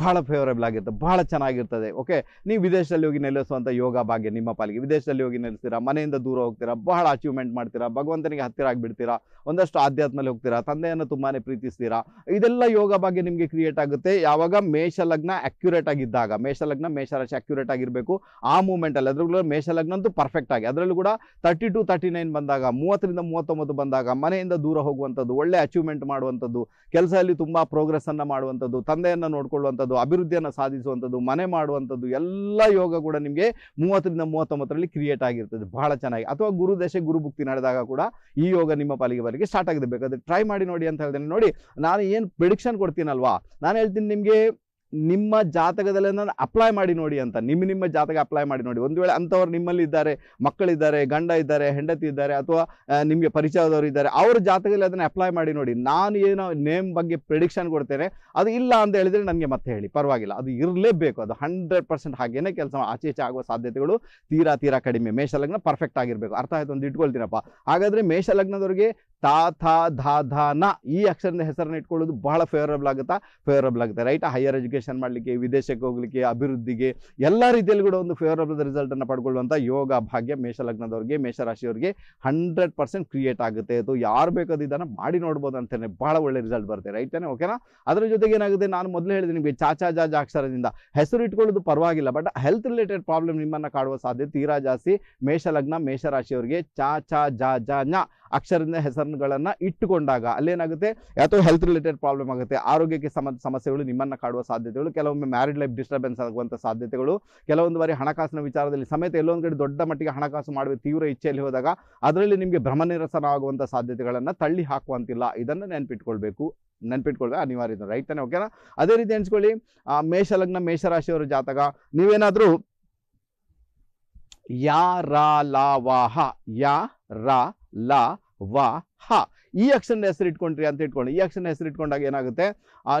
Speaker 1: ಬಹಳ ಫೇವರೇಬಲ್ ಆಗಿರ್ತದೆ ಬಹಳ ಚೆನ್ನಾಗಿರ್ತದೆ ಓಕೆ ನೀವು ವಿದೇಶದಲ್ಲಿ ಹೋಗಿ ನೆಲೆಸುವಂಥ ಯೋಗ ಭಾಗ್ಯ ನಿಮ್ಮ ಪಾಲಿಗೆ ವಿದೇಶದಲ್ಲಿ ಹೋಗಿ ನೆಲೆಸ್ತೀರಾ ಮನೆಯಿಂದ ದೂರ ಹೋಗ್ತೀರಾ ಬಹಳ ಅಚೀವ್ಮೆಂಟ್ ಮಾಡ್ತೀರಾ ಭಗವಂತನಿಗೆ ಹತ್ತಿರ ಆಗಿಬಿಡ್ತೀರಾ ಒಂದಷ್ಟು ಆಧ್ಯಾತ್ಮಲ್ಲಿ ಹೋಗ್ತೀರಾ ತಂದೆಯನ್ನು ತುಂಬಾ ಪ್ರೀತಿಸ್ತೀರಾ ಇದೆಲ್ಲ ಯೋಗ ಭಾಗ್ಯ ನಿಮಗೆ ಕ್ರಿಯೇಟ್ ಆಗುತ್ತೆ ಯಾವಾಗ ಮೇಷ ಲಗ್ನ ಅಕ್ಯುರೇಟ್ ಆಗಿದ್ದಾಗ ಮೇಷಲಗ್ನ ಮೇಷರಾಶಿ ಅಕ್ಯುರೇಟ್ ಆಗಿರಬೇಕು ಆ ಮೂಮೆಂಟಲ್ಲಿ ಅದರಲ್ಲೂ ಮೇಷಲಗ್ನ ಅಂತೂ ಪರ್ಫೆಕ್ಟ್ ಆಗಿ ಅದರಲ್ಲೂ ಕೂಡ ತರ್ಟಿ ಟು ತರ್ಟಿ ನೈನ್ ಬಂದಾಗ ಮೂವತ್ತರಿಂದ ಮೂವತ್ತೊಂಬತ್ತು ಬಂದಾಗ ಮನೆಯಿಂದ ದೂರ ಹೋಗುವಂಥದ್ದು ಒಳ್ಳೆ ಅಚೀವ್ಮೆಂಟ್ ಮಾಡುವಂಥದ್ದು ಕೆಲಸದಲ್ಲಿ ತುಂಬ ಅನ್ನು ಮಾಡುವಂಥದ್ದು ತಂದೆಯನ್ನು ನೋಡಿಕೊಳ್ಳುವಂಥ ಮಾಡುವಂಥದ್ದು ಅಭಿವೃದ್ಧಿಯನ್ನು ಸಾಧಿಸುವಂಥದ್ದು ಮನೆ ಮಾಡುವಂಥದ್ದು ಎಲ್ಲ ಯೋಗ ಕೂಡ ನಿಮಗೆ ಮೂವತ್ತರಿಂದ ಮೂವತ್ತೊಂಬತ್ತರಲ್ಲಿ ಕ್ರಿಯೇಟ್ ಆಗಿರ್ತದೆ ಬಹಳ ಚೆನ್ನಾಗಿ ಅಥವಾ ಗುರು ದಶೆ ಗುರು ಭುಕ್ತಿ ನಡೆದಾಗ ಕೂಡ ಈ ಯೋಗ ನಿಮ್ಮ ಪಾಲಿಗೆ ಬರಲಿಕ್ಕೆ ಸ್ಟಾರ್ಟ್ ಆಗಿದೆ ಟ್ರೈ ಮಾಡಿ ನೋಡಿ ಅಂತ ಹೇಳ್ತೇನೆ ನೋಡಿ ನಾನು ಏನು ಪ್ರಿಡಿಕ್ಷನ್ ಕೊಡ್ತೀನಲ್ವಾ ನಾನು ಹೇಳ್ತೀನಿ ನಿಮಗೆ ನಿಮ್ಮ ಜಾತಕದಲ್ಲಿ ನಾನು ಅಪ್ಲೈ ಮಾಡಿ ನೋಡಿ ಅಂತ ನಿಮ್ಮ ನಿಮ್ಮ ಜಾತಕ ಅಪ್ಲೈ ಮಾಡಿ ನೋಡಿ ಒಂದು ವೇಳೆ ಅಂಥವ್ರು ನಿಮ್ಮಲ್ಲಿ ಇದ್ದಾರೆ ಮಕ್ಕಳಿದ್ದಾರೆ ಗಂಡ ಇದ್ದಾರೆ ಹೆಂಡತಿ ಇದ್ದಾರೆ ಅಥವಾ ನಿಮಗೆ ಪರಿಚಯದವರು ಇದ್ದಾರೆ ಅವ್ರ ಜಾತಕದಲ್ಲಿ ಅದನ್ನು ಅಪ್ಲೈ ಮಾಡಿ ನೋಡಿ ನಾನು ಏನೋ ನೇಮ್ ಬಗ್ಗೆ ಪ್ರಿಡಿಕ್ಷನ್ ಕೊಡ್ತೇನೆ ಅದು ಇಲ್ಲ ಅಂತ ಹೇಳಿದರೆ ನನಗೆ ಮತ್ತೆ ಹೇಳಿ ಪರವಾಗಿಲ್ಲ ಅದು ಇರಲೇಬೇಕು ಅದು ಹಂಡ್ರೆಡ್ ಪರ್ಸೆಂಟ್ ಹಾಗೇನೆ ಕೆಲಸ ಆಚೆ ಈಚೆ ಆಗುವ ಸಾಧ್ಯತೆಗಳು ತೀರಾ ತೀರಾ ಕಡಿಮೆ ಮೇಷಲಗ್ನ ಪರ್ಫೆಕ್ಟ್ ಆಗಿರಬೇಕು ಅರ್ಥ ಆಯ್ತು ಒಂದು ಇಟ್ಕೊಳ್ತೀನಪ್ಪ ಹಾಗಾದರೆ ಮೇಷಲಗ್ನದವ್ರಿಗೆ ತಾ ಥಾ ಧಾ ಧ ನ ಈ ಅಕ್ಷರದ ಹೆಸರನ್ನು ಇಟ್ಕೊಳ್ಳೋದು ಬಹಳ ಫೇವರಬಲ್ ಆಗುತ್ತಾ ಫೇವರಬಲ್ ಆಗುತ್ತೆ ರೈಟ್ ಹೈಯರ್ ಎಜುಕೇಷನ್ ಮಾಡಲಿಕ್ಕೆ ವಿದೇಶಕ್ಕೆ ಹೋಗಲಿಕ್ಕೆ ಅಭಿವೃದ್ಧಿಗೆ ಎಲ್ಲ ರೀತಿಯಲ್ಲಿ ಕೂಡ ಒಂದು ಫೇವರಬಲ್ ರಿಸಲ್ಟನ್ನು ಪಡ್ಕೊಳ್ಳುವಂಥ ಯೋಗ ಭಾಗ್ಯ ಮೇಷಲಗ್ನದವ್ರಿಗೆ ಮೇಷರಾಶಿಯವರಿಗೆ ಹಂಡ್ರೆಡ್ ಪರ್ಸೆಂಟ್ ಕ್ರಿಯೇಟ್ ಆಗುತ್ತೆ ಅದು ಯಾರು ಬೇಕಾದ ಇದನ್ನು ಮಾಡಿ ನೋಡ್ಬೋದು ಅಂತಲೇ ಭಾಳ ಒಳ್ಳೆ ರಿಸಲ್ಟ್ ಬರುತ್ತೆ ರೈಟ್ ತಾನೆ ಓಕೆನಾ ಅದರ ಜೊತೆಗೆ ಏನಾಗುತ್ತೆ ನಾನು ಮೊದಲು ಹೇಳಿದೆ ನಿಮಗೆ ಚಾಚಾ ಜಾಜ ಅಕ್ಷರದಿಂದ ಹೆಸರು ಇಟ್ಕೊಳ್ಳೋದು ಪರವಾಗಿಲ್ಲ ಬಟ್ ಹೆಲ್ತ್ ರಿಲೇಟೆಡ್ ಪ್ರಾಬ್ಲಮ್ ನಿಮ್ಮನ್ನು ಕಾಡುವ ಸಾಧ್ಯತೆ ತೀರಾ ಜಾಸ್ತಿ ಮೇಷಲಗ್ನ ಮೇಷರಾಶಿಯವರಿಗೆ ಚಾ ಚಾ ಜಾ ನ ಅಕ್ಷರದಿಂದ ಹೆಸರುಗಳನ್ನು ಇಟ್ಟುಕೊಂಡಾಗ ಅಲ್ಲೇನಾಗುತ್ತೆ ಯಾತೋ ಹೆಲ್ತ್ ರಿಲೇಟೆಡ್ ಪ್ರಾಬ್ಲಮ್ ಆಗುತ್ತೆ ಆರೋಗ್ಯಕ್ಕೆ ಸಂಬಂಧ ಸಮಸ್ಯೆಗಳು ನಿಮ್ಮನ್ನ ಕಾಡುವ ಸಾಧ್ಯತೆಗಳು ಕೆಲವೊಮ್ಮೆ ಮ್ಯಾರಿಡ್ ಲೈಫ್ ಡಿಸ್ಟರ್ಬೆನ್ಸ್ ಆಗುವಂಥ ಸಾಧ್ಯತೆಗಳು ಕೆಲವೊಂದು ಬಾರಿ ಹಣಕಾಸಿನ ವಿಚಾರದಲ್ಲಿ ಸಮೇತ ಎಲ್ಲೊಂದು ಕಡೆ ದೊಡ್ಡ ಮಟ್ಟಿಗೆ ಹಣಕಾಸು ಮಾಡುವ ತೀವ್ರ ಇಚ್ಛೆಯಲ್ಲಿ ಹೋದಾಗ ಅದರಲ್ಲಿ ನಿಮಗೆ ಭ್ರಮನಿರಸನ ಆಗುವಂಥ ಸಾಧ್ಯತೆಗಳನ್ನು ತಳ್ಳಿ ಹಾಕುವಂತಿಲ್ಲ ಇದನ್ನು ನೆನಪಿಟ್ಕೊಳ್ಬೇಕು ನೆನ್ಪಿಟ್ಕೊಳ್ಬೇಕು ಅನಿವಾರ್ಯ ರೈಟ್ ತಾನೆ ಓಕೆನಾ ಅದೇ ರೀತಿ ಎಣಿಸ್ಕೊಳ್ಳಿ ಮೇಷಲಗ್ನ ಮೇಷರಾಶಿಯವರ ಜಾತಕ ನೀವೇನಾದರೂ ಯಾ ರಾ ವಾಹ ಯಾ ರಾ ಲ ವ ಹ ಈ ಅಕ್ಷರ ಹೆಸರು ಇಟ್ಕೊಂಡ್ರಿ ಅಂತ ಇಟ್ಕೊಂಡು ಈ ಅಕ್ಷರ ಹೆಸರು ಇಟ್ಕೊಂಡಾಗ ಏನಾಗುತ್ತೆ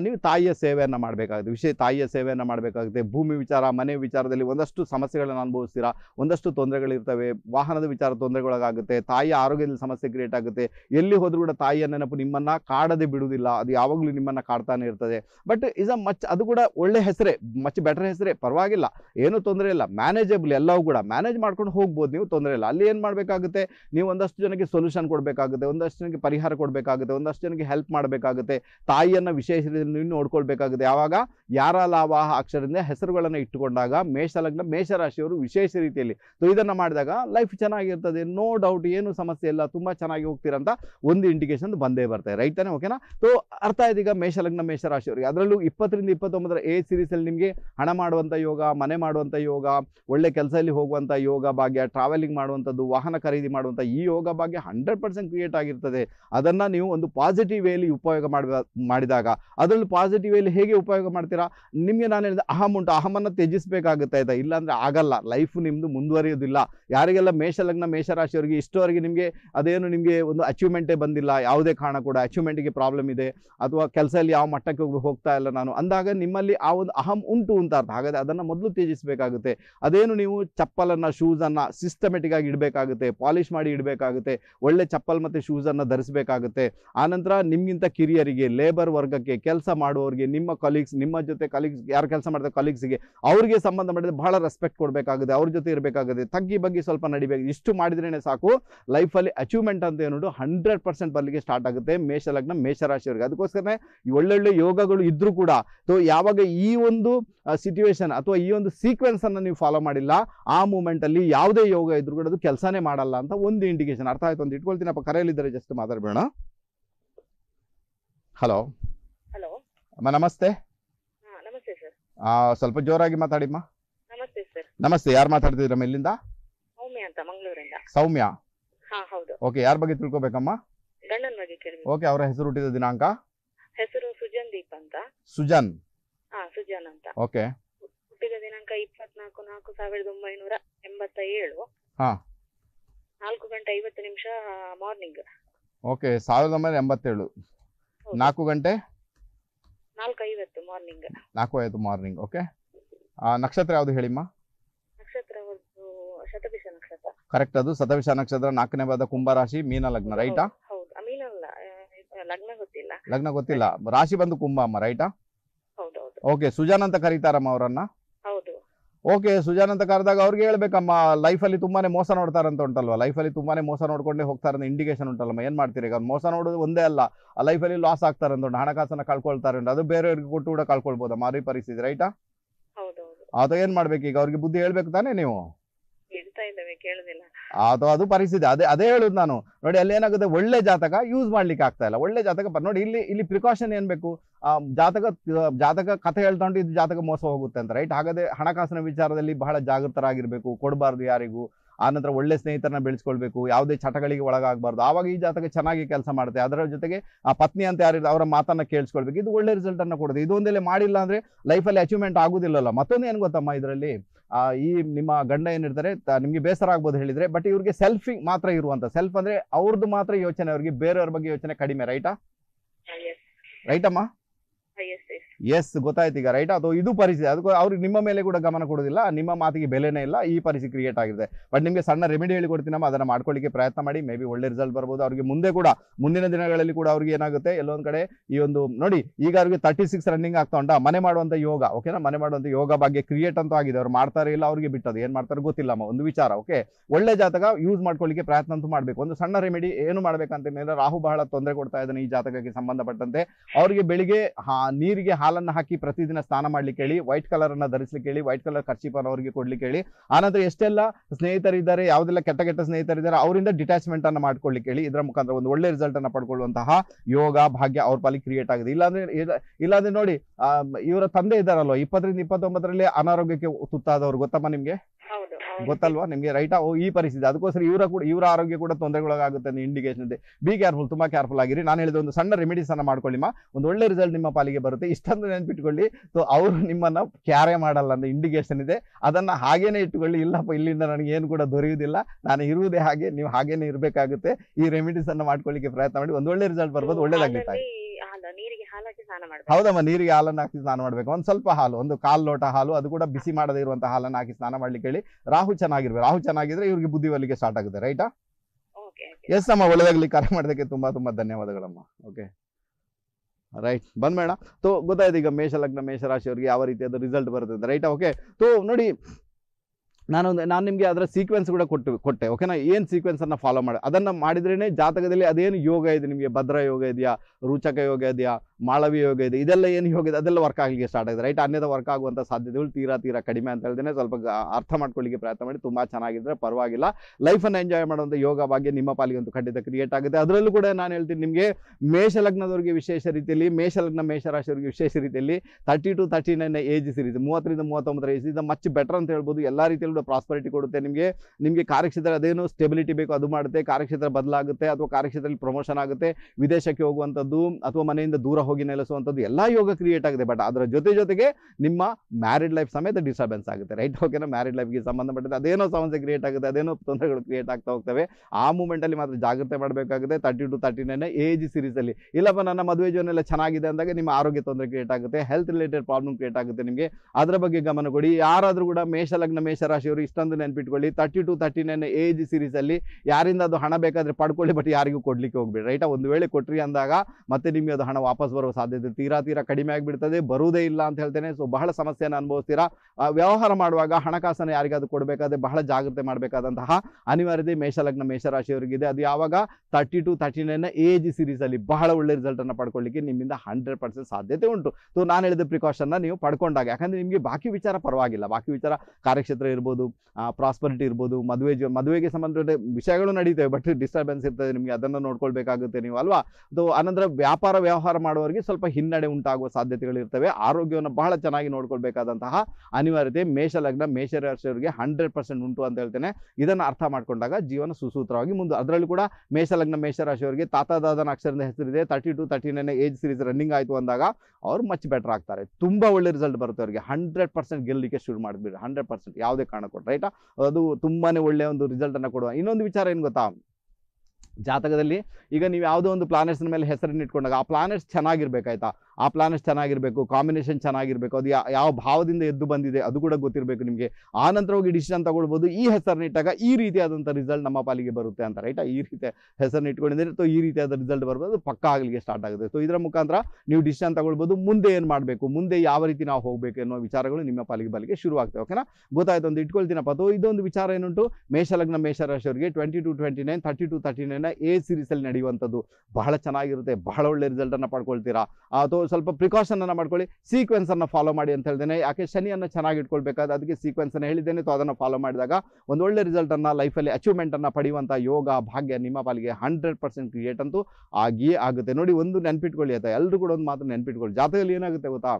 Speaker 1: ನೀವು ತಾಯಿಯ ಸೇವೆಯನ್ನು ಮಾಡಬೇಕಾಗುತ್ತೆ ವಿಷಯ ತಾಯಿಯ ಸೇವೆಯನ್ನು ಮಾಡಬೇಕಾಗುತ್ತೆ ಭೂಮಿ ವಿಚಾರ ಮನೆ ವಿಚಾರದಲ್ಲಿ ಒಂದಷ್ಟು ಸಮಸ್ಯೆಗಳನ್ನು ಅನುಭವಿಸ್ತೀರಾ ಒಂದಷ್ಟು ತೊಂದರೆಗಳಿರ್ತವೆ ವಾಹನದ ವಿಚಾರ ತೊಂದರೆಗಳಾಗುತ್ತೆ ತಾಯಿಯ ಆರೋಗ್ಯದಲ್ಲಿ ಸಮಸ್ಯೆ ಕ್ರಿಯೇಟ್ ಆಗುತ್ತೆ ಎಲ್ಲಿ ಹೋದರೂ ಕೂಡ ತಾಯಿಯ ನೆನಪು ನಿಮ್ಮನ್ನು ಕಾಡದೆ ಬಿಡುವುದಿಲ್ಲ ಅದು ಯಾವಾಗಲೂ ನಿಮ್ಮನ್ನು ಕಾಡ್ತಾನೆ ಇರ್ತದೆ ಬಟ್ ಇಸ್ ಅ ಮಚ್ ಅದು ಕೂಡ ಒಳ್ಳೆ ಹೆಸರೇ ಮಚ್ ಬೆಟರ್ ಹೆಸರೇ ಪರವಾಗಿಲ್ಲ ಏನೂ ತೊಂದರೆ ಇಲ್ಲ ಮ್ಯಾನೇಜಬಲ್ ಎಲ್ಲವೂ ಕೂಡ ಮ್ಯಾನೇಜ್ ಮಾಡ್ಕೊಂಡು ಹೋಗ್ಬೋದು ನೀವು ತೊಂದರೆ ಇಲ್ಲ ಅಲ್ಲಿ ಏನು ಮಾಡಬೇಕಾಗುತ್ತೆ ನೀವು ಒಂದಷ್ಟು ಜನಕ್ಕೆ ಸೊಲ್ಯೂಷನ್ ಕೊಡಬೇಕಾಗುತ್ತೆ ಒಂದಷ್ಟು ಜನಕ್ಕೆ ಪರಿಹಾರ ಕೊಡಬೇಕಾಗುತ್ತೆ ಒಂದಷ್ಟು ಜನಕ್ಕೆ ಹೆಲ್ಪ್ ಮಾಡಬೇಕಾಗುತ್ತೆ ತಾಯಿಯನ್ನು ವಿಶೇಷ ನೋಡ್ಕೊಳ್ಬೇಕಾಗುತ್ತೆ ಯಾವಾಗ ಯಾರ ಲಾವಾಹ ಅಕ್ಷರದಿಂದ ಹೆಸರುಗಳನ್ನು ಇಟ್ಟುಕೊಂಡಾಗ ಮೇಷಲಗ್ನ ಮೇಷರಾಶಿಯವರು ವಿಶೇಷ ರೀತಿಯಲ್ಲಿ ಸೊ ಇದನ್ನು ಮಾಡಿದಾಗ ಲೈಫ್ ಚೆನ್ನಾಗಿರ್ತದೆ ನೋ ಡೌಟ್ ಏನು ಸಮಸ್ಯೆ ಇಲ್ಲ ತುಂಬ ಚೆನ್ನಾಗಿ ಹೋಗ್ತೀರಂತ ಒಂದು ಇಂಡಿಕೇಶನ್ ಬಂದೇ ಬರ್ತದೆ ರೈಟ್ ತಾನೆ ಓಕೆನಾ ಸೊ ಅರ್ಥ ಆಯ್ತು ಈಗ ಮೇಷಲಗ್ನ ಮೇಷರಾಶಿಯವರಿಗೆ ಅದರಲ್ಲೂ ಇಪ್ಪತ್ತರಿಂದ ಇಪ್ಪತ್ತೊಂಬತ್ತರ ಏ ಸೀರೀಸಲ್ಲಿ ನಿಮಗೆ ಹಣ ಮಾಡುವಂಥ ಯೋಗ ಮನೆ ಮಾಡುವಂಥ ಯೋಗ ಒಳ್ಳೆ ಕೆಲಸದಲ್ಲಿ ಹೋಗುವಂಥ ಯೋಗ ಭಾಗ್ಯ ಟ್ರಾವೆಲಿಂಗ್ ಮಾಡುವಂಥದ್ದು ವಾಹನ ಖರೀದಿ ಮಾಡುವಂಥ ಈ ಯೋಗ ಭಾಗ್ಯ ಹಂಡ್ರೆಡ್ ಕ್ರಿಯೇಟ್ ಆಗಿರ್ತದೆ ಅದನ್ನು ನೀವು ಒಂದು ಪಾಸಿಟಿವ್ ವೇಲಿ ಉಪಯೋಗ ಮಾಡಿದಾಗ ಅದರಲ್ಲಿ ಪಾಸಿಟಿವ್ ಅಲ್ಲಿ ಹೇಗೆ ಉಪಯೋಗ ಮಾಡ್ತೀರಾ ನಿಮಗೆ ನಾನು ಹೇಳಿದ ಅಹಂ ಉಂಟು ಅಹಮನ್ನು ತ್ಯಜಿಸಬೇಕಾಗುತ್ತೆ ಆಯಿತಾ ಇಲ್ಲಾಂದರೆ ಆಗಲ್ಲ ಲೈಫ್ ನಿಮ್ಮದು ಮುಂದುವರಿಯೋದಿಲ್ಲ ಯಾರಿಗೆಲ್ಲ ಮೇಷಲಗ್ನ ಮೇಷರಾಶಿಯವರಿಗೆ ಇಷ್ಟವರೆಗೆ ನಿಮಗೆ ಅದೇನು ನಿಮಗೆ ಒಂದು ಅಚೀವ್ಮೆಂಟೇ ಬಂದಿಲ್ಲ ಯಾವುದೇ ಕಾರಣ ಕೂಡ ಅಚೀವ್ಮೆಂಟಿಗೆ ಪ್ರಾಬ್ಲಮ್ ಇದೆ ಅಥವಾ ಕೆಲಸದಲ್ಲಿ ಯಾವ ಮಟ್ಟಕ್ಕೆ ಹೋಗಿ ಹೋಗ್ತಾ ಇಲ್ಲ ನಾನು ಅಂದಾಗ ನಿಮ್ಮಲ್ಲಿ ಆ ಒಂದು ಅಹಂ ಉಂಟು ಅಂತ ಅರ್ಥ ಹಾಗಾದರೆ ಅದನ್ನು ಮೊದಲು ತ್ಯಜಿಸಬೇಕಾಗುತ್ತೆ ಅದೇನು ನೀವು ಚಪ್ಪಲನ್ನು ಶೂಸನ್ನು ಸಿಸ್ಟಮೆಟಿಕ್ ಆಗಿ ಇಡಬೇಕಾಗುತ್ತೆ ಪಾಲಿಷ್ ಮಾಡಿ ಇಡಬೇಕಾಗುತ್ತೆ ಒಳ್ಳೆ ಚಪ್ಪಲ್ ಮತ್ತು ಶೂಸನ್ನು ಧರಿಸಬೇಕಾಗುತ್ತೆ ಆನಂತರ ನಿಮಗಿಂತ ಕಿರಿಯರಿಗೆ ಲೇಬರ್ ವರ್ಗಕ್ಕೆ ಕೆಲಸ ಮಾಡುವವರಿಗೆ ನಿಮ್ಮ ಕಲೀಗ್ಸ್ ನಿಮ್ಮ ಜೊತೆ ಕಲೀಗ್ಸ್ ಯಾರು ಕೆಲಸ ಮಾಡ್ತಾರೆ ಕಲೀಗ್ಸ್ಗೆ ಅವ್ರಿಗೆ ಸಂಬಂಧ ಮಾಡಿದ್ರೆ ಬಹಳ ರೆಸ್ಪೆಕ್ಟ್ ಕೊಡಬೇಕಾಗುತ್ತೆ ಅವ್ರ ಜೊತೆ ಇರಬೇಕಾಗುತ್ತೆ ತಗ್ಗಿ ಬಗ್ಗೆ ಸ್ವಲ್ಪ ನಡಿಬೇಕು ಇಷ್ಟು ಮಾಡಿದ್ರೇ ಸಾಕು ಲೈಫಲ್ಲಿ ಅಚೀವ್ಮೆಂಟ್ ಅಂತ ಏನು ಹಂಡ್ರೆಡ್ ಪರ್ಸೆಂಟ್ ಬರಲಿಕ್ಕೆ ಸ್ಟಾರ್ಟ್ ಆಗುತ್ತೆ ಮೇಷಲಗ್ನ ಮೇಷರಾಶಿಯವರಿಗೆ ಅದಕ್ಕೋಸ್ಕರನೇ ಒಳ್ಳೊಳ್ಳೆ ಯೋಗಗಳು ಇದ್ರೂ ಕೂಡ ಸೊ ಯಾವಾಗ ಈ ಒಂದು ಸಿಚುವೇಶನ್ ಅಥವಾ ಈ ಒಂದು ಸೀಕ್ವೆನ್ಸ್ ಅನ್ನು ನೀವು ಫಾಲೋ ಮಾಡಿಲ್ಲ ಆ ಮೂಮೆಂಟ್ ಅಲ್ಲಿ ಯಾವುದೇ ಯೋಗ ಇದ್ರೂ ಕೂಡ ಅದು ಕೆಲಸನೇ ಮಾಡಲ್ಲ ಅಂತ ಒಂದು ಇಂಡಿಕೇಶನ್ ಅರ್ಥ ಆಯ್ತು ಅಂತ ಇಟ್ಕೊಳ್ತೀನಪ್ಪ ಕರೆಯಲ್ಲಿದ್ದಾರೆ ಜಸ್ಟ್ ಮಾತಾಡಬೇಡ ಹಲೋ ಅಮ್ಮ ನಮಸ್ತೆ ಆ, ಸ್ವಲ್ಪ ಜೋರಾಗಿ ಮಾತಾಡಿಮ್ಮ ನಮಸ್ತೆ ನಮಸ್ತೆ ಯಾರು ಮಾತಾಡ್ತಿದ್ದೀರಮ್ಮ ಇಲ್ಲಿಂದ
Speaker 3: ಸೌಮ್ಯ ಅಂತ ಮಂಗಳೂರಿಂದ ಸೌಮ್ಯ ಓಕೆ
Speaker 1: ಯಾರ ಬಗ್ಗೆ ತಿಳ್ಕೊಬೇಕಮ್ಮ
Speaker 3: ಗಂಡನ ಬಗ್ಗೆ ಓಕೆ
Speaker 1: ಅವರ ಹೆಸರು ಹುಟ್ಟಿದ ದಿನಾಂಕ
Speaker 3: ಹೆಸರು ಸುಜನ್ ದೀಪ್ ಅಂತ ಸುಜನ್ ಹಾ ಸುಜನ್ ಅಂತ ಓಕೆ ಹುಟ್ಟಿದ ದಿನಾಂಕ ಇಪ್ಪತ್ನಾಲ್ಕು ನಾಲ್ಕು ಸಾವಿರದ ಒಂಬೈನೂರ ಎಂಬತ್ತ ಏಳು ಹಾ. ನಾಲ್ಕು ಗಂಟೆ ಐವತ್ತು ನಿಮಿಷ ಮಾರ್ನಿಂಗ್
Speaker 1: ಓಕೆ ಸಾವಿರದ ಒಂಬೈನೂರ ಎಂಬತ್ತೇಳು ನಾಲ್ಕು ಗಂಟೆ
Speaker 3: ನಾಲ್ಕು ಮಾರ್ನಿಂಗ್
Speaker 1: ನಾಲ್ಕು ಮಾರ್ನಿಂಗ್ ಓಕೆ ನಕ್ಷತ್ರ ಯಾವುದು ಹೇಳಿಮ್ಮ
Speaker 3: ನಕ್ಷತ್ರ ಶತಭಿಷ ನಕ್ಷತ್ರ
Speaker 1: ಕರೆಕ್ಟ್ ಅದು ಶತಭಿಷ ನಕ್ಷತ್ರ ನಾಲ್ಕನೇ ಪಾದ ಕುಂಭ ರಾಶಿ ಮೀನ ಲಗ್ನ ರೈಟಾ
Speaker 3: ಲಗ್ನ ಗೊತ್ತಿಲ್ಲ ಲಗ್ನ
Speaker 1: ಗೊತ್ತಿಲ್ಲ ರಾಶಿ ಬಂದು ಕುಂಭ ಅಮ್ಮ ರೈಟಾ ಓಕೆ ಸುಜಾನ್ ಅಂತ ಕರೀತಾರಮ್ಮ ಅವರನ್ನ ಓಕೆ ಸುಜಾನ್ ಅಂತ ಕರೆದಾಗ ಅವ್ರಿಗೆ ಹೇಳ್ಬೇಕಮ್ಮ ಲೈಫಲ್ಲಿ ತುಂಬಾನೇ ಮೋಸ ನೋಡ್ತಾರೆ ಅಂತ ಲೈಫ್ ಲೈಫಲ್ಲಿ ತುಂಬಾನೇ ಮೋಸ ನೋಡ್ಕೊಂಡೇ ಹೋಗ್ತಾರೆ ಅಂತ ಇಂಡಿಕೇಶನ್ ಉಂಟಲ್ಲಮ್ಮ ಏನು ಮಾಡ್ತೀರಿ ಈಗ ಮೋಸ ನೋಡೋದು ಒಂದೇ ಅಲ್ಲ ಆ ಲೈಫಲ್ಲಿ ಲಾಸ್ ಆಗ್ತಾರೆ ಅಂತ ಉಂಟು ಹಣಕಾಸನ್ನ ಕಳ್ಕೊಳ್ತಾರೆ ಅದು ಬೇರೆಯವ್ರಿಗೆ ಕೊಟ್ಟು ಕೂಡ ಕಳ್ಕೊಳ್ಬೋದು ಮಾರಿ ಪರಿಸ್ಥಿತಿ ರೈಟಾ ಆತ ಏನ್ ಮಾಡ್ಬೇಕು ಈಗ ಅವ್ರಿಗೆ ಬುದ್ಧಿ ಹೇಳ್ಬೇಕು ತಾನೇ ನೀವು ಅದು ಅದು ಪರಿಸ್ಥಿತಿ ಅದೇ ಅದೇ ಹೇಳುದು ನಾನು ನೋಡಿ ಅಲ್ಲಿ ಏನಾಗುತ್ತೆ ಒಳ್ಳೆ ಜಾತಕ ಯೂಸ್ ಮಾಡ್ಲಿಕ್ಕೆ ಆಗ್ತಾ ಇಲ್ಲ ಒಳ್ಳೆ ಜಾತಕ ನೋಡಿ ಇಲ್ಲಿ ಇಲ್ಲಿ ಪ್ರಿಕಾಷನ್ ಏನ್ ಬೇಕು ಆ ಜಾತಕ ಜಾತಕ ಕಥೆ ಹೇಳ್ತೊಂಡು ಇದು ಜಾತಕ ಮೋಸ ಹೋಗುತ್ತೆ ಅಂತ ರೈಟ್ ಹಾಗಾದ್ರೆ ಹಣಕಾಸಿನ ವಿಚಾರದಲ್ಲಿ ಬಹಳ ಜಾಗೃತರಾಗಿರ್ಬೇಕು ಕೊಡಬಾರ್ದು ಯಾರಿಗೂ ಆನಂತರ ಒಳ್ಳೆ ಸ್ನೇಹಿತರನ್ನ ಬೆಳೆಸ್ಕೊಳ್ಬೇಕು ಯಾವುದೇ ಚಟಗಳಿಗೆ ಒಳಗಾಗಬಾರ್ದು ಆವಾಗ ಈ ಜಾತಕ ಚೆನ್ನಾಗಿ ಕೆಲಸ ಮಾಡುತ್ತೆ ಅದರ ಜೊತೆಗೆ ಆ ಪತ್ನಿ ಅಂತ ಯಾರಿದ್ರು ಅವರ ಮಾತನ್ನ ಕೇಳಿಸ್ಕೊಳ್ಬೇಕು ಇದು ಒಳ್ಳೆ ರಿಸಲ್ಟ್ ಅನ್ನ ಕೊಡುತ್ತೆ ಇದೊಂದೆಲ್ಲ ಮಾಡಿಲ್ಲ ಅಂದ್ರೆ ಲೈಫಲ್ಲಿ ಅಚೀವ್ಮೆಂಟ್ ಆಗುದಿಲ್ಲಲ್ಲ ಮತ್ತೊಂದು ಏನು ಗೊತ್ತಮ್ಮ ಇದರಲ್ಲಿ ಈ ನಿಮ್ಮ ಗಂಡ ಏನಿರ್ತಾರೆ ನಿಮ್ಗೆ ಬೇಸರ ಆಗ್ಬೋದು ಹೇಳಿದ್ರೆ ಬಟ್ ಇವ್ರಿಗೆ ಸೆಲ್ಫಿ ಮಾತ್ರ ಇರುವಂತ ಸೆಲ್ಫ್ ಅಂದ್ರೆ ಅವ್ರದ್ದು ಮಾತ್ರ ಯೋಚನೆ ಅವ್ರಿಗೆ ಬೇರೆಯವ್ರ ಬಗ್ಗೆ ಯೋಚನೆ ಕಡಿಮೆ ರೈಟಾ ರೈಟಮ್ಮ ಎಸ್ ಗೊತ್ತಾಯ್ತು ಈಗ ರೈಟ್ ಅದು ಇದು ಪರಿಸ್ಥಿತಿ ಅದು ಅವ್ರಿಗೆ ನಿಮ್ಮ ಮೇಲೆ ಕೂಡ ಗಮನ ಕೊಡೋದಿಲ್ಲ ನಿಮ್ಮ ಮಾತಿಗೆ ಬೆಲೆನೇ ಇಲ್ಲ ಈ ಪರಿಸ್ಥಿತಿ ಕ್ರಿಯೇಟ್ ಆಗಿದೆ ಬಟ್ ನಿಮಗೆ ಸಣ್ಣ ರೆಮಿಡಿ ನಮ್ಮ ಅದನ್ನು ಮಾಡ್ಕೊಳ್ಳಿಕ್ಕೆ ಪ್ರಯತ್ನ ಮಾಡಿ ಮೇ ಬಿ ಒಳ್ಳೆ ರಿಸಲ್ಟ್ ಬರ್ಬೋದು ಅವ್ರಿಗೆ ಮುಂದೆ ಕೂಡ ಮುಂದಿನ ದಿನಗಳಲ್ಲಿ ಕೂಡ ಅವ್ರಿಗೆ ಏನಾಗುತ್ತೆ ಎಲ್ಲೊಂದು ಕಡೆ ಈ ಒಂದು ನೋಡಿ ಈಗ ಅವ್ರಿಗೆ ತರ್ಟಿ ಸಿಕ್ಸ್ ರನ್ನಿಂಗ್ ಆಗ್ತಾ ಉಂಟಾ ಮನೆ ಮಾಡುವಂಥ ಯೋಗ ಓಕೆನಾ ಮನೆ ಮಾಡುವಂಥ ಯೋಗ ಬಗ್ಗೆ ಕ್ರಿಯೇಟ್ ಅಂತೂ ಆಗಿದೆ ಅವ್ರು ಮಾಡ್ತಾರೆ ಇಲ್ಲ ಅವ್ರಿಗೆ ಬಿಟ್ಟದು ಏನು ಮಾಡ್ತಾರೆ ಗೊತ್ತಿಲ್ಲಮ್ಮ ಒಂದು ವಿಚಾರ ಓಕೆ ಒಳ್ಳೆ ಜಾತಕ ಯೂಸ್ ಮಾಡ್ಕೊಳ್ಳಿಕ್ಕೆ ಪ್ರಯತ್ನ ಅಂತೂ ಮಾಡಬೇಕು ಒಂದು ಸಣ್ಣ ರೆಮಿಡಿ ಏನು ಮಾಡ್ಬೇಕಂತ ರಾಹು ಬಹಳ ತೊಂದರೆ ಕೊಡ್ತಾ ಇದ್ದಾನೆ ಈ ಜಾತಕಕ್ಕೆ ಸಂಬಂಧಪಟ್ಟಂತೆ ಅವರಿಗೆ ಬೆಳಿಗ್ಗೆ ಹಾ ನೀರಿಗೆ ಹಾಲನ್ನು ಹಾಕಿ ಪ್ರತಿದಿನ ಸ್ನಾನ ಮಾಡ್ಲಿಕ್ಕೆ ಹೇಳಿ ವೈಟ್ ಕಲರನ್ನು ಧರಿಸಲಿಕ್ಕೆ ಹೇಳಿ ವೈಟ್ ಕಲರ್ ಖರ್ಚಿಪನ್ನು ಅವರಿಗೆ ಕೊಡ್ಲಿಕ್ಕೆ ಹೇಳಿ ಆನಂತರ ಎಷ್ಟೆಲ್ಲ ಸ್ನೇಹಿತರಿದ್ದಾರೆ ಯಾವುದೆಲ್ಲ ಕೆಟ್ಟ ಕೆಟ್ಟ ಸ್ನೇಹಿತರಿದ್ದಾರೆ ಅವರಿಂದ ಡಿಟ್ಯಾಚ್ಮೆಂಟ್ ಅನ್ನ ಮಾಡ್ಕೊಳ್ಳಿಕ್ಕೆ ಹೇಳಿ ಇದರ ಮುಖಾಂತರ ಒಂದು ಒಳ್ಳೆ ರಿಸಲ್ಟ್ ಅನ್ನ ಪಡ್ಕೊಳ್ಳುವಂತಹ ಯೋಗ ಭಾಗ್ಯ ಅವ್ರ ಪಾಲಿ ಕ್ರಿಯೇಟ್ ಆಗಿದೆ ಇಲ್ಲಾಂದ್ರೆ ಇಲ್ಲಾಂದ್ರೆ ನೋಡಿ ಇವರ ತಂದೆ ಇದ್ದಾರಲ್ವ ಇಪ್ಪತ್ತರಿಂದ ಇಪ್ಪತ್ತೊಂಬತ್ತರಲ್ಲಿ ಅನಾರೋಗ್ಯಕ್ಕೆ ತುತ್ತಾದವ್ರು ಗೊತ್ತಮ್ಮ ನಿಮಗೆ ಗೊತ್ತಲ್ವಾ ನಿಮ್ಗೆ ರೈಟ್ ಆ ಈ ಪರಿಸ್ಥಿತಿ ಅದಕ್ಕೋಸ್ಕರ ಇವರ ಕೂಡ ಇವರ ಆರೋಗ್ಯ ಕೂಡ ತೊಂದರೆಗೊಳಗಾಗುತ್ತೆ ಅಂತ ಇಂಡಿಕೇಶನ್ ಇದೆ ಬಿ ಕೇರ್ಫುಲ್ ತುಂಬಾ ಕೇರ್ಫುಲ್ ಆಗಿರಿ ನಾನು ಹೇಳಿದ ಒಂದು ಸಣ್ಣ ರೆಮಿಡೀಸ್ ಅನ್ನ ಮಾಡ್ಕೊಳ್ಳಿಮ್ಮ ಒಂದು ಒಳ್ಳೆ ರಿಸಲ್ಟ್ ನಿಮ್ಮ ಪಾಲಿಗೆ ಬರುತ್ತೆ ಇಷ್ಟೊಂದು ನೆನ್ಪಿಟ್ಕೊಳ್ಳಿ ಸೊ ಅವರು ನಿಮ್ಮನ್ನ ಕ್ಯಾರೆ ಮಾಡಲ್ಲ ಅಂತ ಇಂಡಿಕೇಶನ್ ಇದೆ ಅದನ್ನ ಹಾಗೇನೆ ಇಟ್ಕೊಳ್ಳಿ ಇಲ್ಲಪ್ಪ ಇಲ್ಲಿಂದ ನನಗೆ ಏನು ಕೂಡ ದೊರೆಯುವುದಿಲ್ಲ ನಾನು ಇರುವುದೇ ಹಾಗೆ ನೀವು ಹಾಗೇನೆ ಇರಬೇಕಾಗುತ್ತೆ ಈ ರೆಮಿಡೀಸ್ ಅನ್ನ ಮಾಡ್ಕೊಳ್ಳಿಕ್ಕೆ ಪ್ರಯತ್ನ ಮಾಡಿ ಒಂದು ಒಳ್ಳೆ ರಿಸಲ್ಟ್ ಬರ್ಬೋದು ಒಳ್ಳೇದಾಗ್ಲಿ
Speaker 3: ನೀರಿಗೆ ಹಾಲು ಹಾಕಿ ಸ್ನಾನ ಮಾಡ್ಬೇಕು ಹೌದಮ್ಮ ನೀರಿಗೆ
Speaker 1: ಹಾಲನ್ನು ಹಾಕಿ ಸ್ನಾನ ಮಾಡ್ಬೇಕು ಒಂದ್ ಸ್ವಲ್ಪ ಹಾಲು ಒಂದು ಕಾಲ್ ಲೋಟ ಹಾಲು ಅದು ಕೂಡ ಬಿಸಿ ಮಾಡದೇ ಇರುವಂತಹ ಹಾಲನ್ನು ಹಾಕಿ ಸ್ನಾನ ಮಾಡ್ಲಿಕ್ಕೆ ಹೇಳಿ ರಾಹು ಚೆನ್ನಾಗಿರ್ಬೇಕು ರಾಹು ಚೆನ್ನಾಗಿದ್ರೆ ಇವ್ರಿಗೆ ಬುದ್ಧಿ ಸ್ಟಾರ್ಟ್ ಆಗುತ್ತೆ ರೈಟಾ ಎಸ್ ಅಮ್ಮ ಒಳ್ಳೆದಾಗ್ಲಿ ಕರೆ ಮಾಡೋದಕ್ಕೆ ತುಂಬಾ ತುಂಬಾ ಧನ್ಯವಾದಗಳಮ್ಮ ಓಕೆ ರೈಟ್ ಬಂದ್ ಮೇಡ ತೋ ಗೊತ್ತಾಯ್ತು ಈಗ ಮೇಷ ಲಗ್ನ ಮೇಷರಾಶಿಯವರಿಗೆ ಯಾವ ರೀತಿಯಾದ ರಿಸಲ್ಟ್ ಬರುತ್ತೆ ರೈಟ್ ಓಕೆ ತೋ ನೋಡಿ ನಾನೊಂದು ನಾನು ನಿಮಗೆ ಅದರ ಸೀಕ್ವೆನ್ಸ್ ಕೂಡ ಕೊಟ್ಟು ಕೊಟ್ಟೆ ಓಕೆನಾ ಏನು ಸೀಕ್ವೆನ್ಸನ್ನು ಫಾಲೋ ಮಾಡಿ ಅದನ್ನು ಮಾಡಿದ್ರೇ ಜಾತಕದಲ್ಲಿ ಅದೇನು ಯೋಗ ಇದೆ ನಿಮಗೆ ಭದ್ರ ಯೋಗ ಇದೆಯಾ ರೋಚಕ ಯೋಗ ಇದೆಯಾ ಮಾಳವಿ ಯೋಗ ಇದೆ ಇದೆಲ್ಲ ಏನು ಯೋಗ ಇದೆ ಅದೆಲ್ಲ ವರ್ಕ್ ಆಗಲಿಕ್ಕೆ ಸ್ಟಾರ್ಟ್ ಆಗಿದೆ ರೈಟ್ ಅನ್ಯದ ವರ್ಕ್ ಆಗುವಂಥ ಸಾಧ್ಯತೆಗಳು ತೀರಾ ತೀರಾ ಕಡಿಮೆ ಅಂತ ಹೇಳಿದ್ರೆ ಸ್ವಲ್ಪ ಅರ್ಥ ಮಾಡ್ಕೊಳ್ಳಿಕ್ಕೆ ಪ್ರಯತ್ನ ಮಾಡಿ ತುಂಬ ಚೆನ್ನಾಗಿದ್ರೆ ಪರವಾಗಿಲ್ಲ ಲೈಫನ್ನು ಎಂಜಾಯ್ ಮಾಡುವಂಥ ಯೋಗ ಬಗ್ಗೆ ನಿಮ್ಮ ಪಾಲಿಗಂತೂ ಖಂಡಿತ ಕ್ರಿಯೇಟ್ ಆಗುತ್ತೆ ಅದರಲ್ಲೂ ಕೂಡ ನಾನು ಹೇಳ್ತೀನಿ ನಿಮಗೆ ಮೇಷ ಲಗ್ನದವರಿಗೆ ವಿಶೇಷ ರೀತಿಯಲ್ಲಿ ಮೇಷಲಗ್ನ ರಾಶಿಯವರಿಗೆ ವಿಶೇಷ ರೀತಿಯಲ್ಲಿ thirty two thirty nine age series ಮೂವತ್ತರಿಂದ ಮೂವತ್ತೊಂಬತ್ತರ ಏಜ್ ಇದು ಮಚ್ ಬೆಟರ್ ಅಂತ ಹೇಳ್ಬೋದು ಎಲ್ಲ ರೀತಿಯಲ್ಲೂ ಕೂಡ ಪ್ರಾಸ್ಪರಿಟಿ ಕೊಡುತ್ತೆ ನಿಮಗೆ ನಿಮಗೆ ಕಾರ್ಯಕ್ಷೇತ್ರ ಅದೇನು ಸ್ಟೆಬಿಲಿಟಿ ಬೇಕು ಅದು ಮಾಡುತ್ತೆ ಕಾರ್ಯಕ್ಷೇತ್ರ ಬದಲಾಗುತ್ತೆ ಅಥವಾ ಕಾರ್ಯಕ್ಷೇತ್ರದಲ್ಲಿ ಪ್ರಮೋಷನ್ ಆಗುತ್ತೆ ವಿದೇಶಕ್ಕೆ ಹೋಗುವಂಥದ್ದು ಅಥವಾ ಮನೆಯಿಂದ ದೂರ ಹೋಗಿ ನೆಲೆಸುವಂಥದ್ದು ಎಲ್ಲ ಯೋಗ ಕ್ರಿಯೇಟ್ ಆಗಿದೆ ಬಟ್ ಅದರ ಜೊತೆ ಜೊತೆಗೆ ನಿಮ್ಮ ಮ್ಯಾರಿಡ್ ಲೈಫ್ ಸಮೇತ ಡಿಸ್ಟರ್ಬೆನ್ಸ್ ಆಗುತ್ತೆ ರೈಟ್ ಓಕೆನಾ ಮ್ಯಾರಿಡ್ ಲೈಫ್ಗೆ ಸಂಬಂಧಪಟ್ಟಂತೆ ಅದೇನೋ ಸಮಸ್ಯೆ ಕ್ರಿಯೇಟ್ ಆಗುತ್ತೆ ಅದೇನೋ ತೊಂದರೆಗಳು ಕ್ರಿಯೇಟ್ ಆಗ್ತಾ ಹೋಗ್ತವೆ ಆ ಮೂಮೆಂಟಲ್ಲಿ ಮಾತ್ರ ಜಾಗ್ರತೆ ಮಾಡಬೇಕಾಗುತ್ತೆ thirty two thirty nine age ಸೀರೀಸಲ್ಲಿ ಇಲ್ಲಪ್ಪ ನನ್ನ ಮದುವೆ ಜೀವನ ಚೆನ್ನಾಗಿದೆ ಅಂದಾಗ ನಿಮ್ಮ ಆರೋಗ್ಯ ತೊಂದರೆ ಕ್ರಿಯೇಟ್ ಆಗುತ್ತೆ ಹೆಲ್ತ್ ರಿಲೇಟೆಡ್ ಪ್ರಾಬ್ಲಮ್ ಕ್ರಿಯೇಟ್ ಆಗುತ್ತೆ ನಿಮಗೆ ಅದರ ಬಗ್ಗೆ ಗಮನ ಕೊಡಿ ಯಾರಾದರೂ ಕೂಡ ಮೇಷಲಗ್ನ ಮೇಷರಾಶಿಯವರು ಇಷ್ಟೊಂದು ನೆನಪಿಟ್ಕೊಳ್ಳಿ thirty two thirty nine age ಸೀರೀಸಲ್ಲಿ ಯಾರಿಂದ ಅದು ಹಣ ಬೇಕಾದರೆ ಪಡ್ಕೊಳ್ಳಿ ಬಟ್ ಯಾರಿಗೂ ಕೊಡಲಿಕ್ಕೆ ಹೋಗ್ಬೇಡಿ ರೈಟಾ ಒಂದು ವೇಳೆ ಕೊಟ್ರಿ ಅಂದಾಗ ಮತ್ತೆ ನಿಮಗೆ ಅದು ಹಣ ವಾಪಸ್ ಬರುವ ಸಾಧ್ಯತೆ ತೀರಾ ತೀರಾ ಕಡಿಮೆ ಆಗಿಬಿಡ್ತದೆ ಬರುವುದೇ ಇಲ್ಲ ಅಂತ ಹೇಳ್ತೇನೆ ಸೊ ಬಹಳ ಸಮಸ್ಯೆಯನ್ನು ಅನುಭವಿಸ್ತೀರಾ ವ್ಯವಹಾರ ಮಾಡುವಾಗ ಹಣಕಾಸನ್ನು ಯಾರಿಗಾದ್ರು ಕೊಡಬೇಕಾದ್ರೆ ಬಹಳ ಜಾಗ್ರತೆ ಮಾಡಬೇಕಾದಂತಹ ಅನಿವಾರ್ಯತೆ ಮೇಷಲಗ್ನ ಮೇಷರಾಶಿಯವರಿಗಿದೆ ಅದು ಯಾವಾಗ thirty two thirty nine age ಸೀರೀಸಲ್ಲಿ ಬಹಳ ಒಳ್ಳೆ ರಿಸಲ್ಟ್ ಅನ್ನು ಪಡ್ಕೊಳ್ಳಿಕ್ಕೆ ನಿಮ್ಮಿಂದ ಹಂಡ್ರೆಡ್ ಪರ್ಸೆಂಟ್ ಸಾಧ್ಯತೆ ಉಂಟು ಸೊ ನಾನು ಹೇಳಿದ ಪ್ರಿಕಾಷನ್ನ ನೀವು ಪಡ್ಕೊಂಡಾಗ ಯಾಕಂದ್ರೆ ನಿಮಗೆ ಬಾಕಿ ವಿಚಾರ ಪರವಾಗಿಲ್ಲ ಬಾಕಿ ವಿಚಾರ ಕಾರ್ಯಕ್ಷೇತ್ರ ಇರ್ಬೋದು ಪ್ರಾಸ್ಪರಿಟಿ ಇರ್ಬೋದು ಮದುವೆ ಮದುವೆಗೆ ಸಂಬಂಧಪಟ್ಟ ವಿಷಯಗಳು ನಡೀತವೆ ಬಟ್ ಡಿಸ್ಟರ್ಬೆನ್ಸ್ ಇರ್ತದೆ ನಿಮಗೆ ಅದನ್ನು ನೋಡ್ಕೊಳ್ಬೇಕಾಗುತ್ತೆ ನೀವು ಅಲ್ವಾ ಸೊ ವ್ಯಾಪಾರ ವ್ಯವಹಾರ ಮಾಡುವ ಅವರಿಗೆ ಸ್ವಲ್ಪ ಹಿನ್ನಡೆ ಉಂಟಾಗುವ ಇರ್ತವೆ ಆರೋಗ್ಯವನ್ನು ಬಹಳ ಚೆನ್ನಾಗಿ ನೋಡ್ಕೊಳ್ಬೇಕಾದಂತಹ ಅನಿವಾರ್ಯತೆ ಮೇಷ ರಾಶಿಯವರಿಗೆ ಹಂಡ್ರೆಡ್ ಪರ್ಸೆಂಟ್ ಉಂಟು ಅಂತ ಹೇಳ್ತೇನೆ ಇದನ್ನು ಅರ್ಥ ಮಾಡಿಕೊಂಡಾಗ ಜೀವನ ಸುಸೂತ್ರವಾಗಿ ಮುಂದೆ ಅದರಲ್ಲಿ ಕೂಡ ಮೇಷ ಮೇಷರಾಶಿಯವರಿಗೆ ತಾತಾದಾದನ ಅಕ್ಷರದ ಹೆಸರಿದೆ thirty two thirty nine age series running ಆಯಿತು ಅಂದಾಗ ಅವರು ಮಚ್ ಬೆಟರ್ ಆಗ್ತಾರೆ ತುಂಬ ಒಳ್ಳೆ ರಿಸಲ್ಟ್ ಬರುತ್ತೆ ಅವರಿಗೆ ಹಂಡ್ರೆಡ್ ಪರ್ಸೆಂಟ್ ಗೆಲ್ಲಲಿಕ್ಕೆ ಶುರು ಮಾಡ್ಬಿಡಿ ಹಂಡ್ರೆಡ್ ಪರ್ಸೆಂಟ್ ಯಾವುದೇ ಕಾರಣಕ್ಕೂ ರೈಟ್ ಅದು ತುಂಬಾ ಒಳ್ಳೆಯ ಒಂದು ರಿಸಲ್ಟನ್ನು ಕೊಡುವ ಇನ್ನೊಂದು ವಿಚಾರ ಏನು ಗೊತ್ತಾ ಜಾತಕದಲ್ಲಿ ಈಗ ನೀವು ಯಾವುದೋ ಒಂದು ಪ್ಲಾನೆಟ್ಸ್ನ ಮೇಲೆ ಹೆಸರನ್ನು ಇಟ್ಕೊಂಡಾಗ ಆ ಪ್ಲಾನೆಟ್ಸ್ ಚೆನ್ನಾಗಿರ್ಬೇಕಾಯ್ತಾ ಆ ಪ್ಲಾನೆಟ್ಸ್ ಚೆನ್ನಾಗಿರಬೇಕು ಕಾಂಬಿನೇಷನ್ ಚೆನ್ನಾಗಿರಬೇಕು ಅದು ಯಾವ ಭಾವದಿಂದ ಎದ್ದು ಬಂದಿದೆ ಅದು ಕೂಡ ಗೊತ್ತಿರಬೇಕು ನಿಮಗೆ ಆ ನಂತರ ಹೋಗಿ ಡಿಸಿಷನ್ ತಗೊಳ್ಬೋದು ಈ ಹೆಸರನ್ನ ಇಟ್ಟಾಗ ಈ ರೀತಿಯಾದಂಥ ರಿಸಲ್ಟ್ ನಮ್ಮ ಪಾಲಿಗೆ ಬರುತ್ತೆ ಅಂತ ರೈಟಾ ಈ ರೀತಿಯ ಹೆಸರನ್ನ ಇಟ್ಕೊಂಡಿದ್ರೆ ಸೊ ಈ ರೀತಿಯಾದ ರಿಸಲ್ಟ್ ಬರ್ಬೋದು ಪಕ್ಕ ಆಗಲಿಕ್ಕೆ ಸ್ಟಾರ್ಟ್ ಆಗುತ್ತೆ ಸೊ ಇದರ ಮುಖಾಂತರ ನೀವು ಡಿಸಿಷನ್ ತಗೊಳ್ಬೋದು ಮುಂದೆ ಏನು ಮಾಡಬೇಕು ಮುಂದೆ ಯಾವ ರೀತಿ ನಾವು ಹೋಗಬೇಕು ಅನ್ನೋ ವಿಚಾರಗಳು ನಿಮ್ಮ ಪಾಲಿಗೆ ಬಾಲಿಗೆ ಆಗ್ತವೆ ಓಕೆನಾ ಗೊತ್ತಾಯ್ತು ಒಂದು ಇಟ್ಕೊಳ್ತೀನಪ್ಪ ಅಥವಾ ಇದೊಂದು ವಿಚಾರ ಏನುಂಟು ಮೇಷಲಗ್ನ ಮೇಷರಾಶಿಯವರಿಗೆ twenty two twenty nine thirty two thirty ಕಾರ್ಯಾಚರಣೆಯನ್ನು ಎ ಸೀರೀಸಲ್ಲಿ ನಡೆಯುವಂಥದ್ದು ಬಹಳ ಚೆನ್ನಾಗಿರುತ್ತೆ ಬಹಳ ಒಳ್ಳೆ ರಿಸಲ್ಟ್ ರಿಸಲ್ಟನ್ನು ಪಡ್ಕೊಳ್ತೀರಾ ಅಥವಾ ಸ್ವಲ್ಪ ಪ್ರಿಕಾಷನ್ ಪ್ರಿಕಾಷನನ್ನು ಮಾಡ್ಕೊಳ್ಳಿ ಸೀಕ್ವೆನ್ಸ್ ಸೀಕ್ವೆನ್ಸನ್ನು ಫಾಲೋ ಮಾಡಿ ಅಂತ ಹೇಳ್ದೇನೆ ಯಾಕೆ ಶನಿಯನ್ನು ಚೆನ್ನಾಗಿ ಇಟ್ಕೊಳ್ಬೇಕಾದ್ರೆ ಅದಕ್ಕೆ ಸೀಕ್ವೆನ್ಸನ್ನು ಹೇಳಿದ್ದೇನೆ ಸೊ ಅದನ್ನು ಫಾಲೋ ಮಾಡಿದಾಗ ಒಂದು ಒಳ್ಳೆ ರಿಸಲ್ಟನ್ನು ಲೈಫಲ್ಲಿ ಅಚೀವ್ಮೆಂಟನ್ನು ಪಡೆಯುವಂಥ ಯೋಗ ಭಾಗ್ಯ ನಿಮ್ಮ ಪಾಲಿಗೆ ಹಂಡ್ರೆಡ್ ಪರ್ಸೆಂಟ್ ಕ್ರಿಯೇಟ್ ಅಂತೂ ಆಗಿಯೇ ಆಗುತ್ತೆ ನೋಡಿ ಒಂದು ನೆನ್ಪಿಟ್ಕೊಳ್ಳಿ ಆಯ್ತಾ ಎಲ್ಲರೂ ಕೂಡ ಒಂದು ಮಾತ್ರ ನೆನ್ಪಿಟ್ಕೊಳ್ಳಿ ಜಾತಕದಲ್ಲಿ ಏನಾಗುತ್ತೆ ಗೊತ್ತಾ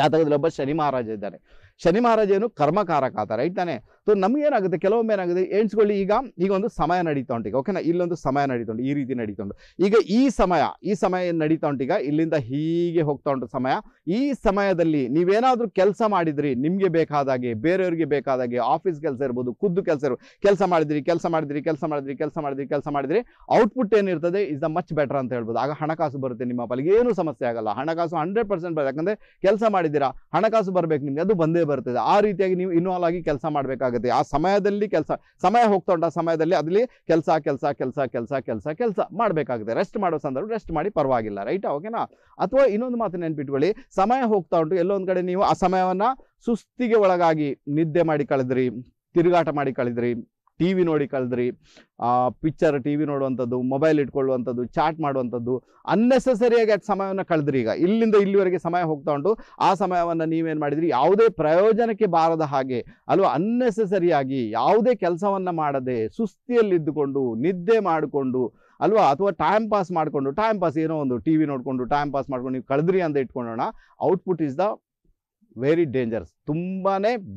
Speaker 1: ಜಾತಕದಲ್ಲಿ ಒಬ್ಬ ಶನಿ ಮಹಾರಾಜ ಇದ್ದಾರೆ ಶನಿ ಮಹಾರಾಜ ಏನು ಕರ್ಮಕಾರಕ ಆತ ರೈಟ್ ತಾನೆ ಸೊ ಏನಾಗುತ್ತೆ ಕೆಲವೊಮ್ಮೆ ಏನಾಗುತ್ತೆ ಎಣ್ಸ್ಕೊಳ್ಳಿ ಈಗ ಈಗ ಒಂದು ಸಮಯ ನಡೀತಾ ಉಂಟು ಈಗ ಓಕೆನಾ ಇಲ್ಲೊಂದು ಸಮಯ ನಡೀತಾ ಉಂಟು ಈ ರೀತಿ ನಡೀತಾ ಉಂಟು ಈಗ ಈ ಸಮಯ ಈ ಸಮಯ ಏನು ನಡೀತಾ ಉಂಟು ಈಗ ಇಲ್ಲಿಂದ ಹೀಗೆ ಹೋಗ್ತಾ ಉಂಟು ಸಮಯ ಈ ಸಮಯದಲ್ಲಿ ನೀವೇನಾದರೂ ಕೆಲಸ ಮಾಡಿದ್ರಿ ನಿಮಗೆ ಬೇಕಾದಾಗೆ ಬೇರೆಯವ್ರಿಗೆ ಬೇಕಾದಾಗೆ ಆಫೀಸ್ ಕೆಲಸ ಇರ್ಬೋದು ಖುದ್ದು ಕೆಲಸ ಇರ್ಬೋದು ಕೆಲಸ ಮಾಡಿದ್ರಿ ಕೆಲಸ ಮಾಡಿದ್ರಿ ಕೆಲಸ ಮಾಡಿದ್ರಿ ಕೆಲಸ ಮಾಡಿದ್ರಿ ಕೆಲಸ ಮಾಡಿದ್ರಿ ಔಟ್ಪುಟ್ ಏನಿರ್ತದೆ ಇಸ್ ದ ಮಚ್ ಬೆಟರ್ ಅಂತ ಹೇಳ್ಬೋದು ಆಗ ಹಣಕಾಸು ಬರುತ್ತೆ ನಿಮ್ಮ ಪಾಲಿಗೆ ಏನೂ ಸಮಸ್ಯೆ ಆಗಲ್ಲ ಹಣಕಾಸು ಹಂಡ್ರೆಡ್ ಪರ್ಸೆಂಟ್ ಬರುತ್ತೆ ಯಾಕಂದರೆ ಕೆಲಸ ಮಾಡಿದ್ದೀರಾ ಹಣಕಾಸು ಬರಬೇಕು ನಿಮಗೆ ಅದು ಬಂದೇ ಬರ್ತದೆ ಆ ರೀತಿಯಾಗಿ ನೀವು ಇನ್ವಾಲ್ವ್ ಆಗಿ ಕೆಲಸ ಮಾಡಬೇಕಾಗುತ್ತೆ ಆ ಸಮಯದಲ್ಲಿ ಕೆಲಸ ಸಮಯ ಹೋಗ್ತಾ ಉಂಟು ಆ ಸಮಯದಲ್ಲಿ ಅಲ್ಲಿ ಕೆಲಸ ಕೆಲಸ ಕೆಲಸ ಕೆಲಸ ಕೆಲಸ ಕೆಲಸ ಮಾಡಬೇಕಾಗುತ್ತೆ ರೆಸ್ಟ್ ಮಾಡೋ ಸಂದರ್ಭ ರೆಸ್ಟ್ ಮಾಡಿ ಪರವಾಗಿಲ್ಲ ರೈಟ್ ಓಕೆನಾ ಅಥವಾ ಇನ್ನೊಂದು ಮಾತು ನೆನ್ಪಿಟ್ಕೊಳ್ಳಿ ಸಮಯ ಹೋಗ್ತಾ ಉಂಟು ಎಲ್ಲೊಂದು ಕಡೆ ನೀವು ಆ ಸಮಯವನ್ನು ಸುಸ್ತಿಗೆ ಒಳಗಾಗಿ ನಿದ್ದೆ ಮಾಡಿ ಕಳೆದ್ರಿ ತಿರುಗಾಟ ಮಾಡಿ ಕಳೆದ್ರಿ ಟಿ ವಿ ನೋಡಿ ಕಳೆದ್ರಿ ಪಿಕ್ಚರ್ ಟಿ ವಿ ನೋಡುವಂಥದ್ದು ಮೊಬೈಲ್ ಇಟ್ಕೊಳ್ಳುವಂಥದ್ದು ಚಾಟ್ ಮಾಡುವಂಥದ್ದು ಅನ್ನೆಸೆಸರಿಯಾಗಿ ಅದು ಸಮಯವನ್ನು ಕಳೆದ್ರಿ ಈಗ ಇಲ್ಲಿಂದ ಇಲ್ಲಿವರೆಗೆ ಸಮಯ ಹೋಗ್ತಾ ಉಂಟು ಆ ಸಮಯವನ್ನು ನೀವೇನು ಮಾಡಿದ್ರಿ ಯಾವುದೇ ಪ್ರಯೋಜನಕ್ಕೆ ಬಾರದ ಹಾಗೆ ಅಲ್ವಾ ಅನ್ನೆಸೆಸರಿಯಾಗಿ ಯಾವುದೇ ಕೆಲಸವನ್ನು ಮಾಡದೆ ಸುಸ್ತಿಯಲ್ಲಿದ್ದುಕೊಂಡು ನಿದ್ದೆ ಮಾಡಿಕೊಂಡು ಅಲ್ವಾ ಅಥವಾ ಟೈಮ್ ಪಾಸ್ ಮಾಡಿಕೊಂಡು ಟೈಮ್ ಪಾಸ್ ಏನೋ ಒಂದು ಟಿ ವಿ ನೋಡಿಕೊಂಡು ಟೈಮ್ ಪಾಸ್ ಮಾಡ್ಕೊಂಡು ನೀವು ಕಳೆದ್ರಿ ಅಂತ ಇಟ್ಕೊಳ್ಳೋಣ output is the very dangerous ತುಂಬಾ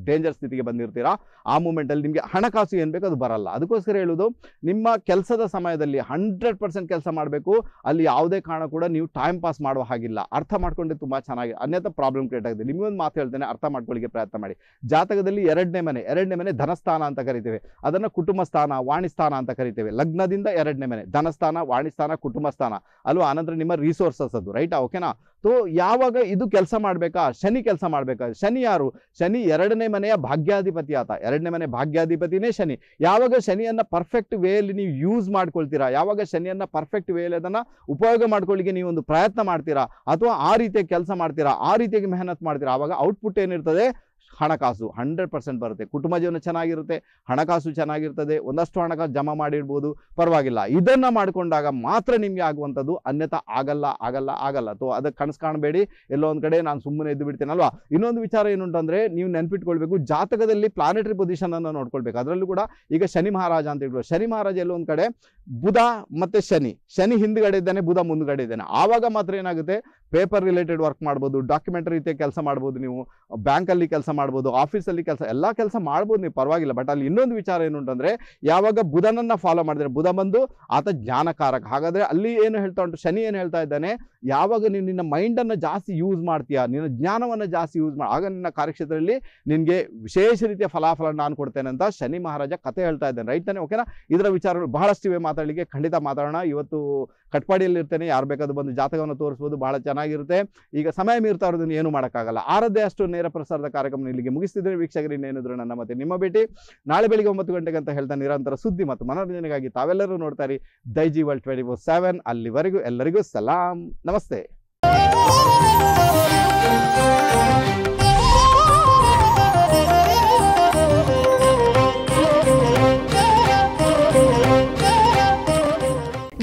Speaker 1: ಡೇಂಜರ್ ಸ್ಥಿತಿಗೆ ಬಂದಿರ್ತೀರಾ ಆ ಮೂಮೆಂಟಲ್ಲಿ ನಿಮಗೆ ಹಣಕಾಸು ಏನು ಬೇಕು ಅದು ಬರಲ್ಲ ಅದಕ್ಕೋಸ್ಕರ ಹೇಳೋದು ನಿಮ್ಮ ಕೆಲಸದ ಸಮಯದಲ್ಲಿ ಹಂಡ್ರೆಡ್ ಪರ್ಸೆಂಟ್ ಕೆಲಸ ಮಾಡಬೇಕು ಅಲ್ಲಿ ಯಾವುದೇ ಕಾರಣ ಕೂಡ ನೀವು ಟೈಮ್ ಪಾಸ್ ಮಾಡುವ ಹಾಗಿಲ್ಲ ಅರ್ಥ ಮಾಡ್ಕೊಂಡೆ ತುಂಬ ಚೆನ್ನಾಗಿ ಅನ್ಯಥ ಪ್ರಾಬ್ಲಮ್ ಕ್ರಿಯೇಟ್ ಆಗಿದೆ ನಿಮಗೊಂದು ಮಾತು ಹೇಳ್ತೇನೆ ಅರ್ಥ ಮಾಡ್ಕೊಳ್ಳಿಕ್ಕೆ ಪ್ರಯತ್ನ ಮಾಡಿ ಜಾತಕದಲ್ಲಿ ಎರಡನೇ ಮನೆ ಎರಡನೇ ಮನೆ ಧನಸ್ಥಾನ ಅಂತ ಕರಿತೇವೆ ಅದನ್ನು ಕುಟುಂಬ ಸ್ಥಾನ ವಾಣಿಸ್ಥಾನ ಅಂತ ಕರಿತೇವೆ ಲಗ್ನದಿಂದ ಎರಡನೇ ಮನೆ ಧನಸ್ಥಾನ ವಾಣಿಸ್ಥಾನ ಕುಟುಂಬ ಸ್ಥಾನ ಅಲ್ವಾ ಆನಂತರ ನಿಮ್ಮ ರಿಸೋರ್ಸಸ್ ಅದು ರೈಟ್ ಓಕೆನಾ ಸೊ ಯಾವಾಗ ಇದು ಕೆಲಸ ಮಾಡಬೇಕಾ ಶನಿ ಕೆಲಸ ಮಾಡಬೇಕಾ ಶನಿ ಯಾರು ಶನಿ ಎರಡನೇ ಮನೆಯ ಭಾಗ್ಯಾಧಿಪತಿ ಆತ ಎರಡನೇ ಮನೆ ಭಾಗ್ಯಾಧಿಪತಿನೇ ಶನಿ ಯಾವಾಗ ಶನಿಯನ್ನು ಪರ್ಫೆಕ್ಟ್ ವೇಯಲ್ಲಿ ನೀವು ಯೂಸ್ ಮಾಡ್ಕೊಳ್ತೀರಾ ಯಾವಾಗ ಶನಿಯನ್ನು ಪರ್ಫೆಕ್ಟ್ ವೇಯಲ್ಲಿ ಅದನ್ನು ಉಪಯೋಗ ಮಾಡ್ಕೊಳ್ಳಿಕ್ಕೆ ನೀವು ಒಂದು ಪ್ರಯತ್ನ ಮಾಡ್ತೀರಾ ಅಥವಾ ಆ ರೀತಿಯಾಗಿ ಕೆಲಸ ಮಾಡ್ತೀರಾ ಆ ರೀತಿಯಾಗಿ ಮೆಹನತ್ ಮಾಡ್ತೀರಾ ಆವಾಗ ಔಟ್ಪುಟ್ ಏನಿರ್ತದೆ ಹಣಕಾಸು ಹಂಡ್ರೆಡ್ ಪರ್ಸೆಂಟ್ ಬರುತ್ತೆ ಕುಟುಂಬ ಜೀವನ ಚೆನ್ನಾಗಿರುತ್ತೆ ಹಣಕಾಸು ಚೆನ್ನಾಗಿರ್ತದೆ ಒಂದಷ್ಟು ಹಣಕಾಸು ಜಮಾ ಮಾಡಿಡ್ಬೋದು ಪರವಾಗಿಲ್ಲ ಇದನ್ನು ಮಾಡಿಕೊಂಡಾಗ ಮಾತ್ರ ನಿಮಗೆ ಆಗುವಂಥದ್ದು ಅನ್ಯಥಾ ಆಗಲ್ಲ ಆಗಲ್ಲ ಆಗಲ್ಲ ತೋ ಅದಕ್ಕೆ ಕನಸು ಕಾಣಬೇಡಿ ಎಲ್ಲೋ ಒಂದು ಕಡೆ ನಾನು ಸುಮ್ಮನೆ ಎದ್ದು ಅಲ್ವಾ ಇನ್ನೊಂದು ವಿಚಾರ ಏನು ಏನುಂಟಂದರೆ ನೀವು ನೆನಪಿಟ್ಕೊಳ್ಬೇಕು ಜಾತಕದಲ್ಲಿ ಪ್ಲಾನೆಟರಿ ಪೊಸಿಷನನ್ನು ನೋಡ್ಕೊಳ್ಬೇಕು ಅದರಲ್ಲೂ ಕೂಡ ಈಗ ಶನಿ ಮಹಾರಾಜ ಅಂತ ಹೇಳ್ಬೋದು ಶನಿ ಮಹಾರಾಜ ಎಲ್ಲೋ ಕಡೆ ಬುಧ ಮತ್ತು ಶನಿ ಶನಿ ಹಿಂದ್ಗಡೆ ಇದ್ದಾನೆ ಬುಧ ಮುಂದ್ಗಡೆ ಇದ್ದಾನೆ ಆವಾಗ ಮಾತ್ರ ಏನಾಗುತ್ತೆ ಪೇಪರ್ ರಿಲೇಟೆಡ್ ವರ್ಕ್ ಮಾಡ್ಬೋದು ಡಾಕ್ಯುಮೆಂಟರಿ ರೀತಿಯ ಕೆಲಸ ಮಾಡ್ಬೋದು ನೀವು ಬ್ಯಾಂಕಲ್ಲಿ ಕೆಲಸ ಮಾಡ್ಬೋದು ಆಫೀಸಲ್ಲಿ ಕೆಲಸ ಎಲ್ಲ ಕೆಲಸ ಮಾಡ್ಬೋದು ನೀವು ಪರವಾಗಿಲ್ಲ ಬಟ್ ಅಲ್ಲಿ ಇನ್ನೊಂದು ವಿಚಾರ ಏನು ಅಂತಂದರೆ ಯಾವಾಗ ಬುಧನನ್ನು ಫಾಲೋ ಮಾಡಿದರೆ ಬುಧ ಬಂದು ಆತ ಜ್ಞಾನಕಾರಕ ಹಾಗಾದರೆ ಅಲ್ಲಿ ಏನು ಹೇಳ್ತಾ ಉಂಟು ಶನಿ ಏನು ಹೇಳ್ತಾ ಇದ್ದಾನೆ ಯಾವಾಗ ನೀನು ನಿನ್ನ ಮೈಂಡನ್ನು ಜಾಸ್ತಿ ಯೂಸ್ ಮಾಡ್ತೀಯಾ ನಿನ್ನ ಜ್ಞಾನವನ್ನು ಜಾಸ್ತಿ ಯೂಸ್ ಮಾಡಿ ಆಗ ನಿನ್ನ ಕಾರ್ಯಕ್ಷೇತ್ರದಲ್ಲಿ ನಿನಗೆ ವಿಶೇಷ ರೀತಿಯ ಫಲಾಫಲ ನಾನು ಕೊಡ್ತೇನೆ ಅಂತ ಶನಿ ಮಹಾರಾಜ ಕತೆ ಹೇಳ್ತಾ ಇದ್ದಾನೆ ರೈತನೇ ಓಕೆನಾ ಇದರ ವಿಚಾರಗಳು ಬಹಳಷ್ಟಿವೆ ಮಾತಾಡಲಿಕ್ಕೆ ಖಂಡಿತ ಮಾತಾಡೋಣ ಇವತ್ತು ಕಟ್ಪಾಡಿಯಲ್ಲಿ ಇರ್ತೇನೆ ಯಾರು ಬೇಕಾದ್ರೂ ಬಂದು ಜಾತಕವನ್ನು ತೋರಿಸ್ಬೋದು ಬಹಳ ಚೆನ್ನಾಗಿರುತ್ತೆ ಈಗ ಸಮಯ ಮೀರ್ತಾ ಇರೋದನ್ನು ಏನು ಮಾಡೋಕ್ಕಾಗಲ್ಲ ಆರದೇ ಅಷ್ಟು ನೇರ ಪ್ರಸಾರದ ಕಾರ್ಯಕ್ರಮ ಇಲ್ಲಿಗೆ ಮುಗಿಸ್ತಿದ್ರೆ ವೀಕ್ಷಕರು ಇನ್ನೇನಿದ್ರು ನನ್ನ ಮತ್ತೆ ನಿಮ್ಮ ಭೇಟಿ ನಾಳೆ ಬೆಳಿಗ್ಗೆ ಒಂಬತ್ತು ಗಂಟೆಗೆ ಅಂತ ಹೇಳ್ತಾ ನಿರಂತರ ಸುದ್ದಿ ಮತ್ತು ಮನೋರಂಜನೆಗಾಗಿ ತಾವೆಲ್ಲರೂ ನೋಡ್ತಾರೆ Daijiworld twenty four seven ಅಲ್ಲಿವರೆಗೂ ಎಲ್ಲರಿಗೂ ಸಲಾಂ ನಮಸ್ತೆ